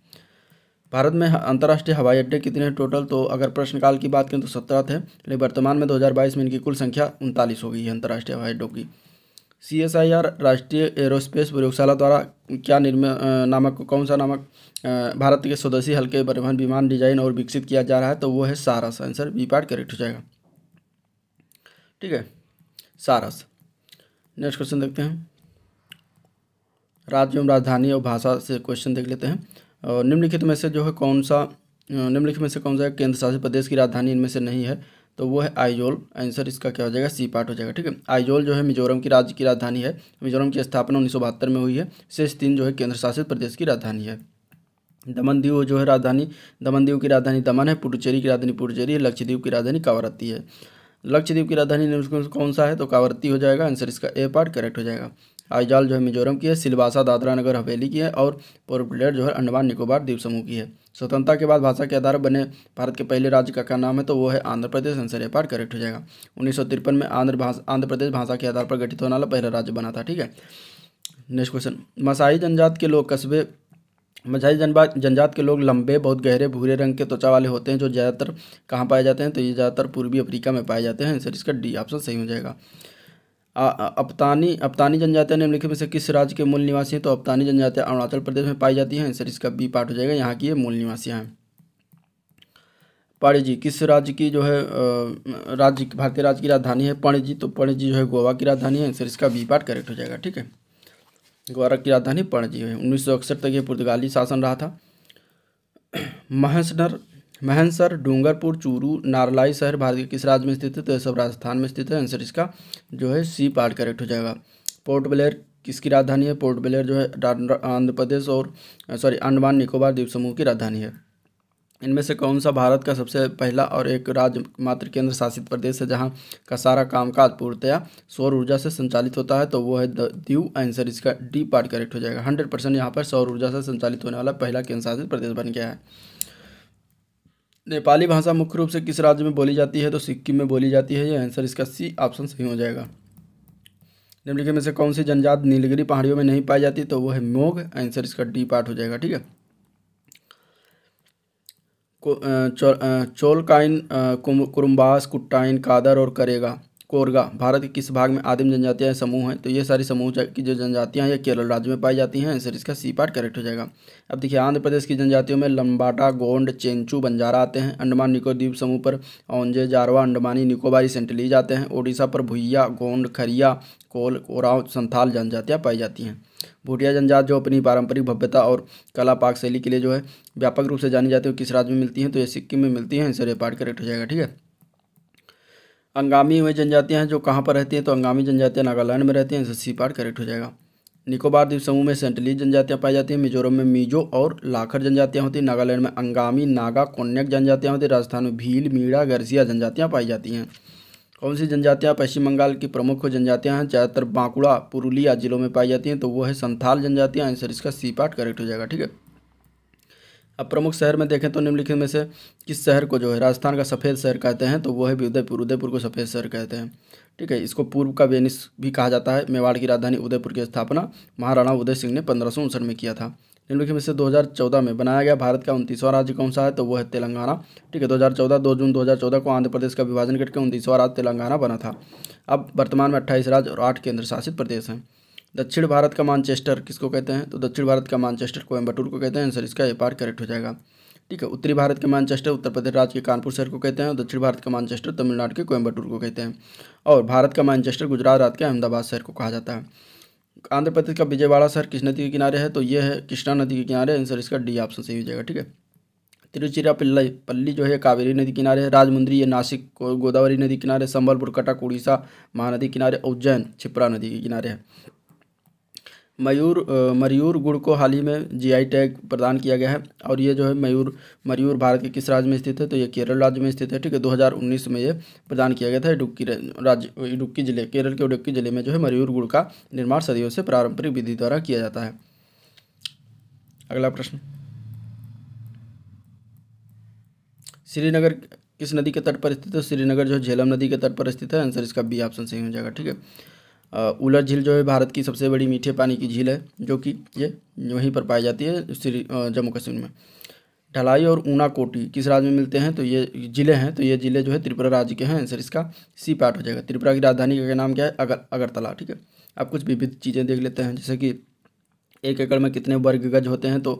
भारत में अंतर्राष्ट्रीय हवाई अड्डे कितने हैं टोटल तो अगर प्रश्नकाल की बात करें तो सत्रह थे लेकिन वर्तमान में 2022 में इनकी कुल संख्या उनतालीस हो गई है अंतर्राष्ट्रीय हवाई अड्डों की सी एस आई आर राष्ट्रीय एरोस्पेस प्रयोगशाला द्वारा क्या निर्मा नामक कौन सा नामक भारत के स्वदेशी हल्के परिवहन विमान डिजाइन और विकसित किया जा रहा है तो वो है सारस आंसर बी पार्ट करेक्ट हो जाएगा ठीक है सारस नेक्स्ट क्वेश्चन देखते हैं राज्य एवं राजधानी और भाषा से क्वेश्चन देख लेते हैं और निम्नलिखित में से जो है कौन सा निम्नलिखित में से कौन सा केंद्र शासित प्रदेश की राजधानी इनमें से नहीं है तो वो है आइजोल आंसर इसका क्या हो जाएगा सी पार्ट हो जाएगा ठीक है आइजोल जो है मिजोरम की राज्य की राजधानी है मिजोरम की स्थापना उन्नीस में हुई है शेष तीन जो है केंद्र शासित प्रदेश की राजधानी है दमन दीव जो है राजधानी दमन दीव की राजधानी दमन है पुडुचेरी की राजधानी पुडुचेरी है लक्षद्वीप की राजधानी कावरत्ती है लक्षद्वीप की राजधानी कौन सा है तो कावरत्ती हो जाएगा आंसर इसका ए पार्ट करेक्ट हो जाएगा आइजाल जो है मिजोरम की है सिलवासा दादरा नगर हवेली की है और पोरबिलेट जो है अंडमान निकोबार द्वीप समूह की है स्वतंत्रता के बाद भाषा के आधार बने भारत के पहले राज्य का क्या नाम है तो वो है आंध्र प्रदेश आंसर ये पार्ट करेक्ट हो जाएगा उन्नीस में आंध्र भाषा आंध्र प्रदेश भाषा के आधार पर गठित होने वाला पहला राज्य बना था ठीक है नेक्स्ट क्वेश्चन मसाई जनजात के लोग कस्बे मझाई जनबा जनजात के लोग लंबे बहुत गहरे भूरे रंग के त्वचा वाले होते हैं जो ज़्यादातर कहाँ पाए जाते हैं तो ये ज़्यादातर पूर्वी अफ्रीका में पाए जाते हैं आंसर इसका डी ऑप्शन सही हो जाएगा अपतानी अपतानी जनजातियाँ निम्नलिखित में से किस राज्य के मूल निवासी हैं तो अपतानी जनजातियाँ अरुणाचल प्रदेश में पाई जाती हैं सर इसका बी पार्ट हो जाएगा यहाँ की ये मूल निवासियाँ हैं जी किस राज्य की जो है राज्य भारतीय राज्य की राजधानी है जी तो जी जो है गोवा की राजधानी है सर इसका बी पार्ट करेक्ट हो जाएगा ठीक है गोवा की राजधानी पणजी है उन्नीस तक ये पुर्तगाली शासन रहा था महसनर महनसर डूंगरपुर चूरू नारलाई शहर भारत के किस राज्य में स्थित है तो यह सब राजस्थान में स्थित है आंसर इसका जो है सी पार्ट करेक्ट हो जाएगा पोर्ट ब्लेयर किसकी राजधानी है पोर्ट ब्लेयर जो है आंध्र प्रदेश और सॉरी अंडमान निकोबार द्वीप समूह की राजधानी है इनमें से कौन सा भारत का सबसे पहला और एक राज्य मात्र केंद्र शासित प्रदेश है जहाँ का सारा कामकाज पूर्णतया सौर ऊर्जा से संचालित होता है तो वो है दीव आंसर इसका डी पार्ट करेक्ट हो जाएगा हंड्रेड परसेंट यहाँ पर सौर ऊर्जा से संचालित होने वाला पहला केंद्र शासित प्रदेश बन गया है नेपाली भाषा मुख्य रूप से किस राज्य में बोली जाती है तो सिक्किम में बोली जाती है ये आंसर इसका सी ऑप्शन सही हो जाएगा निम्नलिखित में से कौन सी जनजात नीलगिरी पहाड़ियों में नहीं पाई जाती तो वो है मोग आंसर इसका डी पार्ट हो जाएगा ठीक है चोलकाइन कुरुम्बास कुट्टाइन कादर और करेगा कोरगा भारत के किस भाग में आदिम जनजातियाँ समूह हैं तो ये सारी समूह की जो जनजातियाँ ये केरल राज्य में पाई जाती हैं आंसर इसका सी पार्ट करेक्ट हो जाएगा अब देखिए आंध्र प्रदेश की जनजातियों में लंबाटा गोंड चेंचू बंजारा आते हैं अंडमान निकोबार द्वीप समूह पर औंजे जारवा अंडमानी निकोबारी सेंटली जाते हैं ओडिशा पर भुइया गोंड खरिया कोल कोराव संथाल जनजातियाँ पाई जाती हैं भूटिया जनजात जो अपनी पारंपरिक भव्यता और कला पाक शैली के लिए जो है व्यापक रूप से जानी जाती है किस राज्य में मिलती हैं तो ये सिक्किम में मिलती हैं आंसर ये पार्ट करेक्ट हो जाएगा ठीक है अंगामी हुए जनजातियाँ हैं जो कहाँ पर रहती हैं तो अंगामी जनजातियाँ नागालैंड में रहती हैं इनसे सी पार्ट करेक्ट हो जाएगा निकोबार द्वीप समूह में सेंटली जनजातियाँ पाई जाती हैं मिजोरम में मीजो और लाखर जनजातियाँ होती हैं नागालैंड में अंगामी नागा कोन्याक जनजातियाँ होती हैं राजस्थान में भील मीड़ा गर्सिया जनजातियाँ पाई जाती हैं कौन सी जनजातियाँ पश्चिम बंगाल की प्रमुख जनजातियाँ हैं ज़्यादातर बांकुड़ा पुरुलिया जिलों में पाई जाती हैं तो वो है संथाल जनजातियाँ आंसर इसका सी पार्ट करेक्ट हो जाएगा ठीक है अब प्रमुख शहर में देखें तो निम्नलिखित में से किस शहर को जो है राजस्थान का सफ़ेद शहर कहते हैं तो वो है उदयपुर उदयपुर को सफ़ेद शहर कहते हैं ठीक है इसको पूर्व का वेनिस भी कहा जाता है मेवाड़ की राजधानी उदयपुर की स्थापना महाराणा उदय सिंह ने पंद्रह में किया था निम्नलिखित में से 2014 में बनाया गया भारत का उनतीसवां राज्य कौन सा है तो वो है तेलंगाना ठीक है 2014 दो जून 2014 को आंध्र प्रदेश का विभाजन करके उनतीसवां राज्य तेलंगाना बना था अब वर्तमान में अट्ठाईस राज्य और आठ केंद्र शासित प्रदेश हैं दक्षिण भारत का मानचेस्टर किसको कहते हैं तो दक्षिण भारत का मानचेस्टर कोयम्बटूर को कहते हैं आंसर इसका ए पार करेक्ट हो जाएगा ठीक है उत्तरी भारत के मानचेस्टर उत्तर प्रदेश राज्य के कानपुर शहर को कहते हैं और दक्षिण भारत का मानचेस्टर तमिलनाडु के कोयम्बटूर को कहते हैं और भारत का मानचेस्टर गुजरात राज्य के अहमदाबाद शहर को कहा जाता है आंध्र प्रदेश का विजयवाड़ा शहर किस नदी के किनारे है तो ये है कृष्णा नदी के किनारे आंसर इसका डी ऑप्शन सही हो जाएगा ठीक है तिरुचिरापल्ली पल्ली जो है कावेरी नदी किनारे है राजमुंद्री ये नासिक गोदावरी नदी किनारे संबलपुर कटक उड़ीसा महानदी किनारे उज्जैन छिपरा नदी के किनारे है मयूर मयूर गुड़ को हाल ही में जीआई टैग प्रदान किया गया है और ये जो है मयूर मयूर भारत के किस राज्य में स्थित है तो ये केरल राज्य में स्थित है ठीक है 2019 में ये प्रदान किया गया था इडुक्की राज्य इडुक्की जिले केरल के इडुक्की जिले में जो है मयूर गुड़ का निर्माण सदियों से पारंपरिक विधि द्वारा किया जाता है अगला प्रश्न श्रीनगर किस नदी के तट पर स्थित है श्रीनगर जो है झेलम नदी के तट पर स्थित है आंसर इसका बी ऑप्शन सही हो जाएगा ठीक है उलर झील जो है भारत की सबसे बड़ी मीठे पानी की झील है जो कि ये वहीं पर पाई जाती है श्री जम्मू कश्मीर में ढलाई और ऊना कोटी किस राज्य में मिलते हैं तो ये जिले हैं तो ये ज़िले जो है त्रिपुरा राज्य के हैं आंसर इसका सी पार्ट हो जाएगा त्रिपुरा की राजधानी का नाम क्या है अगर अगरतला ठीक है आप कुछ विविध चीज़ें देख लेते हैं जैसे कि एक एकड़ में कितने वर्ग गज होते हैं तो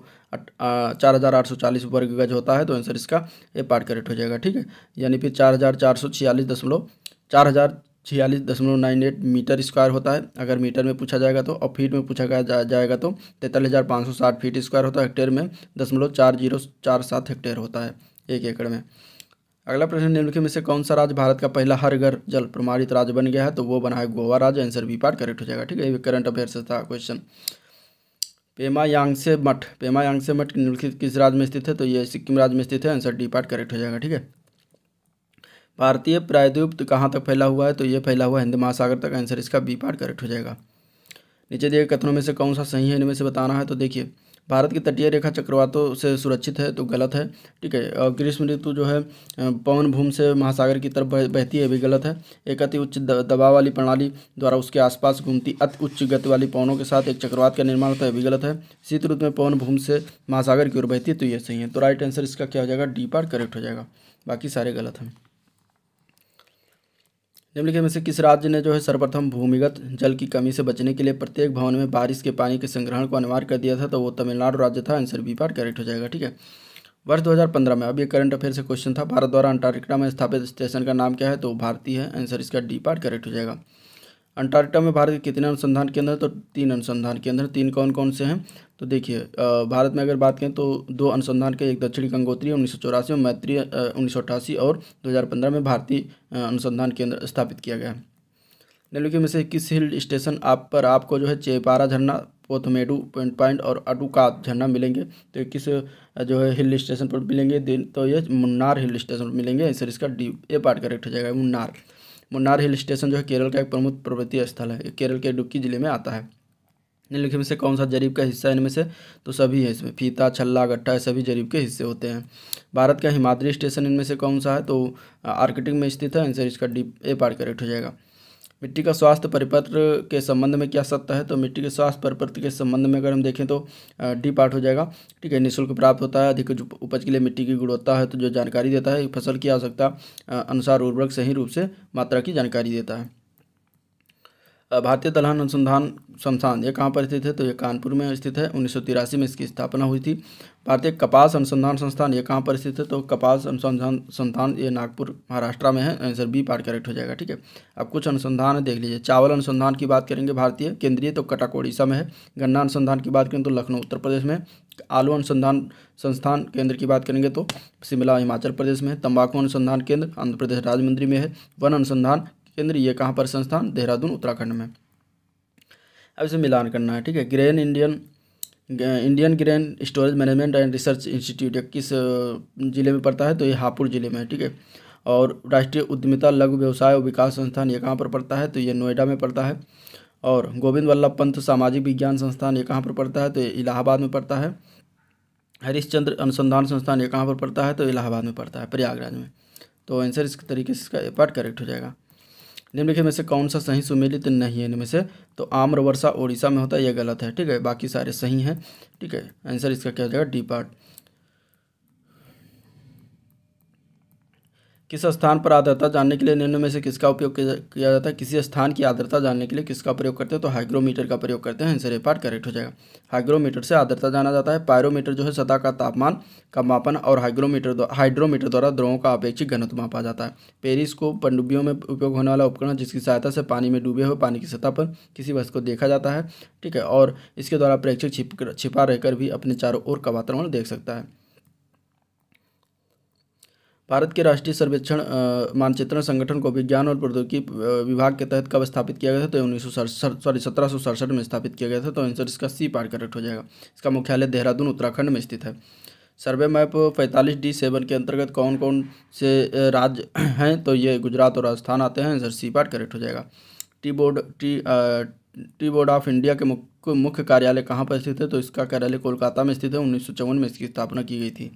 चार हज़ार आठ सौ चालीस वर्ग गज होता है तो आंसर इसका ये पार्ट करेक्ट हो जाएगा ठीक है यानी फिर चार हज़ार चार सौ छियालीस दशमलव चार हज़ार छियालीस दशमलव नाइन एट मीटर स्क्वायर होता है अगर मीटर में पूछा जाएगा तो और फीट में पूछा जा, जाएगा तो तैंतालीस हज़ार पाँच सौ साठ फीट स्क्वायर होता है हेक्टेयर में दशमलव चार जीरो चार सात हेक्टेयर होता है एक एकड़ में अगला प्रश्न निम्नलिखित में से कौन सा राज्य भारत का पहला हर घर जल प्रमाणित राज्य बन गया है तो वो बना है गोवा राज्य आंसर बी पार्ट करेक्ट हो जाएगा ठीक है ये करंट अफेयर से था क्वेश्चन पेमा यांगसे मठ पेमा यांगसे मठ निम्नलिखित किस राज्य में स्थित है तो ये सिक्किम राज्य में स्थित है आंसर डी पार्ट करेक्ट हो जाएगा ठीक है भारतीय प्रायद्वीप तो कहाँ तक फैला हुआ है तो ये फैला हुआ है हिंद महासागर तक आंसर इसका बी पार्ट करेक्ट हो जाएगा नीचे दिए कथनों में से कौन सा सही है इनमें से बताना है तो देखिए भारत की तटीय रेखा चक्रवातों से सुरक्षित है तो गलत है ठीक है और ग्रीष्म ऋतु जो है पवन भूमि से महासागर की तरफ बहती है भी गलत है एक अति उच्च दबाव वाली प्रणाली द्वारा उसके आसपास घूमती अति उच्च गति वाली पवनों के साथ एक चक्रवात का निर्माण होता है भी गलत है शीत ऋतु में पवन भूमि से महासागर की ओर बहती है तो ये सही है तो राइट आंसर इसका क्या हो जाएगा डी पार्ट करेक्ट हो जाएगा बाकी सारे गलत हैं निम्नलिखित में से किस राज्य ने जो है सर्वप्रथम भूमिगत जल की कमी से बचने के लिए प्रत्येक भवन में बारिश के पानी के संग्रहण को अनिवार्य कर दिया था तो वो तमिलनाडु राज्य था आंसर बी पार्ट करेक्ट हो जाएगा ठीक है वर्ष 2015 में अब ये करंट अफेयर से क्वेश्चन था भारत द्वारा अंटार्कटिका में स्थापित स्टेशन का नाम क्या है तो भारतीय है आंसर इसका डी पार्ट करेक्ट हो जाएगा अंटार्कटिका में भारत के कितने अनुसंधान केंद्र हैं तो तीन अनुसंधान केंद्र तीन कौन कौन से हैं तो देखिए भारत में अगर बात करें तो दो अनुसंधान के एक दक्षिणी गंगोत्री उन्नीस सौ चौरासी और मैत्री उन्नीस और 2015 में भारतीय अनुसंधान केंद्र स्थापित किया गया है नेलुकी में से किस हिल स्टेशन आप पर आपको जो है चेपारा झरना पोथमेडू पॉइंट पॉइंट और अडुकात झरना मिलेंगे तो किस जो है हिल स्टेशन पर मिलेंगे तो ये मुन्नार हिल स्टेशन पर मिलेंगे सर इसका डी ए पार्ट करेक्ट हो जाएगा मुन्नार मुन्नार हिल स्टेशन जो है केरल का एक प्रमुख पर्वतीय स्थल है केरल के इडुक्की जिले में आता है निम्नलिखित में से कौन सा जरीब का हिस्सा है इनमें से तो सभी है इसमें फीता छल्ला गट्ठा सभी जरीब के हिस्से होते हैं भारत का हिमाद्री स्टेशन इनमें से कौन सा है तो आर्कटिक में स्थित है आंसर इसका डी ए पार्ट करेक्ट हो जाएगा मिट्टी का स्वास्थ्य परिपत्र के संबंध में क्या सत्य है तो मिट्टी के स्वास्थ्य परिपत्र के संबंध में अगर हम देखें तो डी पार्ट हो जाएगा ठीक है निःशुल्क प्राप्त होता है अधिक उपज के लिए मिट्टी की गुणवत्ता है तो जो जानकारी देता है फसल की आवश्यकता अनुसार उर्वरक सही रूप से मात्रा की जानकारी देता है भारतीय दलहन अनुसंधान संस्थान ये कहाँ पर स्थित है तो ये कानपुर में स्थित है उन्नीस में इसकी स्थापना हुई थी भारतीय कपास अनुसंधान संस्थान ये कहाँ पर स्थित है तो कपास अनुसंधान संस्थान ये नागपुर महाराष्ट्र में है आंसर बी पार्ट करेक्ट हो जाएगा ठीक है अब कुछ अनुसंधान देख लीजिए चावल अनुसंधान की बात करेंगे भारतीय केंद्रीय तो कटक उड़ीसा में है गन्ना अनुसंधान की बात करें तो लखनऊ उत्तर प्रदेश में आलू अनुसंधान संस्थान केंद्र की बात करेंगे तो शिमला हिमाचल प्रदेश में तंबाकू अनुसंधान केंद्र आंध्र प्रदेश राज्य मंत्री में है वन अनुसंधान केंद्र ये कहाँ पर संस्थान देहरादून उत्तराखंड में अब इसे मिलान करना है ठीक है grain Indian Indian grain storage management and research institute किस जिले में पड़ता है तो ये हापुड़ जिले में है ठीक है और राष्ट्रीय उद्यमिता लघु व्यवसाय और विकास संस्थान ये कहाँ पर पड़ता है तो ये नोएडा में पड़ता है और गोविंद वल्लभ पंत सामाजिक विज्ञान संस्थान ये कहाँ पर पड़ता है तो ये इलाहाबाद में पड़ता है हरिश्चंद्र अनुसंधान संस्थान ये कहाँ पर पड़ता है तो इलाहाबाद में पड़ता है प्रयागराज में तो आंसर इस तरीके से इसका पार्ट करेक्ट हो जाएगा निम्नलिखित में से कौन सा सही सुमेलित नहीं है इनमें से तो आम्र वर्षा ओडिशा में होता है यह गलत है ठीक है बाकी सारे सही हैं ठीक है आंसर इसका क्या हो जाएगा डी पार्ट किस स्थान पर आद्रता जानने के लिए निम्न में से किसका उपयोग किया जाता है किसी स्थान की आद्रता जानने के लिए किसका प्रयोग करते हैं तो हाइग्रोमीटर का प्रयोग करते हैं आंसर ये पार्ट करेक्ट हो जाएगा हाइग्रोमीटर से आद्रता जाना जाता है पायरोमीटर जो है सतह का तापमान का मापन और हाइग्रोमीटर हाइड्रोमीटर द्वारा द्रोहों का अपेक्षित घनत्व मापा जाता है पेरिस को पंडुबियों में उपयोग होने वाला उपकरण जिसकी सहायता से पानी में डूबे हुए पानी की सतह पर किसी वस्तु को देखा जाता है ठीक है और इसके द्वारा प्रेक्षक छिप छिपा रहकर भी अपने चारों ओर का वातावरण देख सकता है भारत के राष्ट्रीय सर्वेक्षण मानचित्रण संगठन को विज्ञान और प्रौद्योगिकी विभाग के तहत कब स्थापित किया गया था तो उन्नीस सॉरी सत्रह में स्थापित किया गया था तो आंसर इसका सी पार करेक्ट हो जाएगा इसका मुख्यालय देहरादून उत्तराखंड में स्थित है सर्वे मैप पैंतालीस डी सेवन के अंतर्गत कौन कौन से राज्य हैं तो ये गुजरात और राजस्थान आते हैं आंसर सी पार्ट करेक्ट हो जाएगा tea board tea tea board of India के मुख्य कार्यालय कहाँ पर स्थित है तो इसका कार्यालय कोलकाता में स्थित है उन्नीस में इसकी स्थापना की गई थी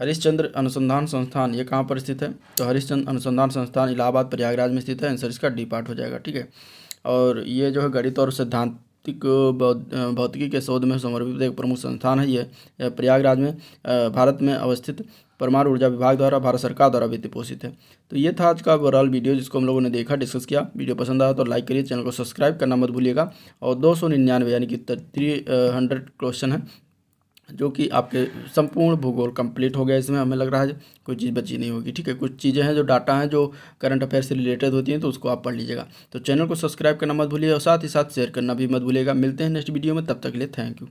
हरिश्चंद्र अनुसंधान संस्थान ये कहाँ पर स्थित है तो हरिश्चंद्र अनुसंधान संस्थान इलाहाबाद प्रयागराज में स्थित है आंसर इसका डी पार्ट हो जाएगा ठीक है और ये जो है गणित और सिद्धांत भौतिकी के शोध में समर्पित एक प्रमुख संस्थान है ये प्रयागराज में भारत में अवस्थित परमाणु ऊर्जा विभाग द्वारा भारत सरकार द्वारा वित्त पोषित है तो ये था आज का ओवरऑल वीडियो जिसको हम लोगों ने देखा डिस्कस किया वीडियो पसंद आया तो लाइक करिए चैनल को सब्सक्राइब करना मत भूलिएगा और दो सौ निन्यानवे यानी कि थ्री हंड्रेड क्वेश्चन है जो कि आपके संपूर्ण भूगोल कंप्लीट हो गया इसमें हमें लग रहा है कोई चीज़ बची नहीं होगी ठीक है कुछ चीज़ें हैं जो डाटा हैं जो करंट अफेयर से रिलेटेड होती हैं तो उसको आप पढ़ लीजिएगा तो चैनल को सब्सक्राइब करना मत भूलिए और साथ ही साथ शेयर करना भी मत भूलिएगा मिलते हैं नेक्स्ट वीडियो में तब तक के लिए थैंक यू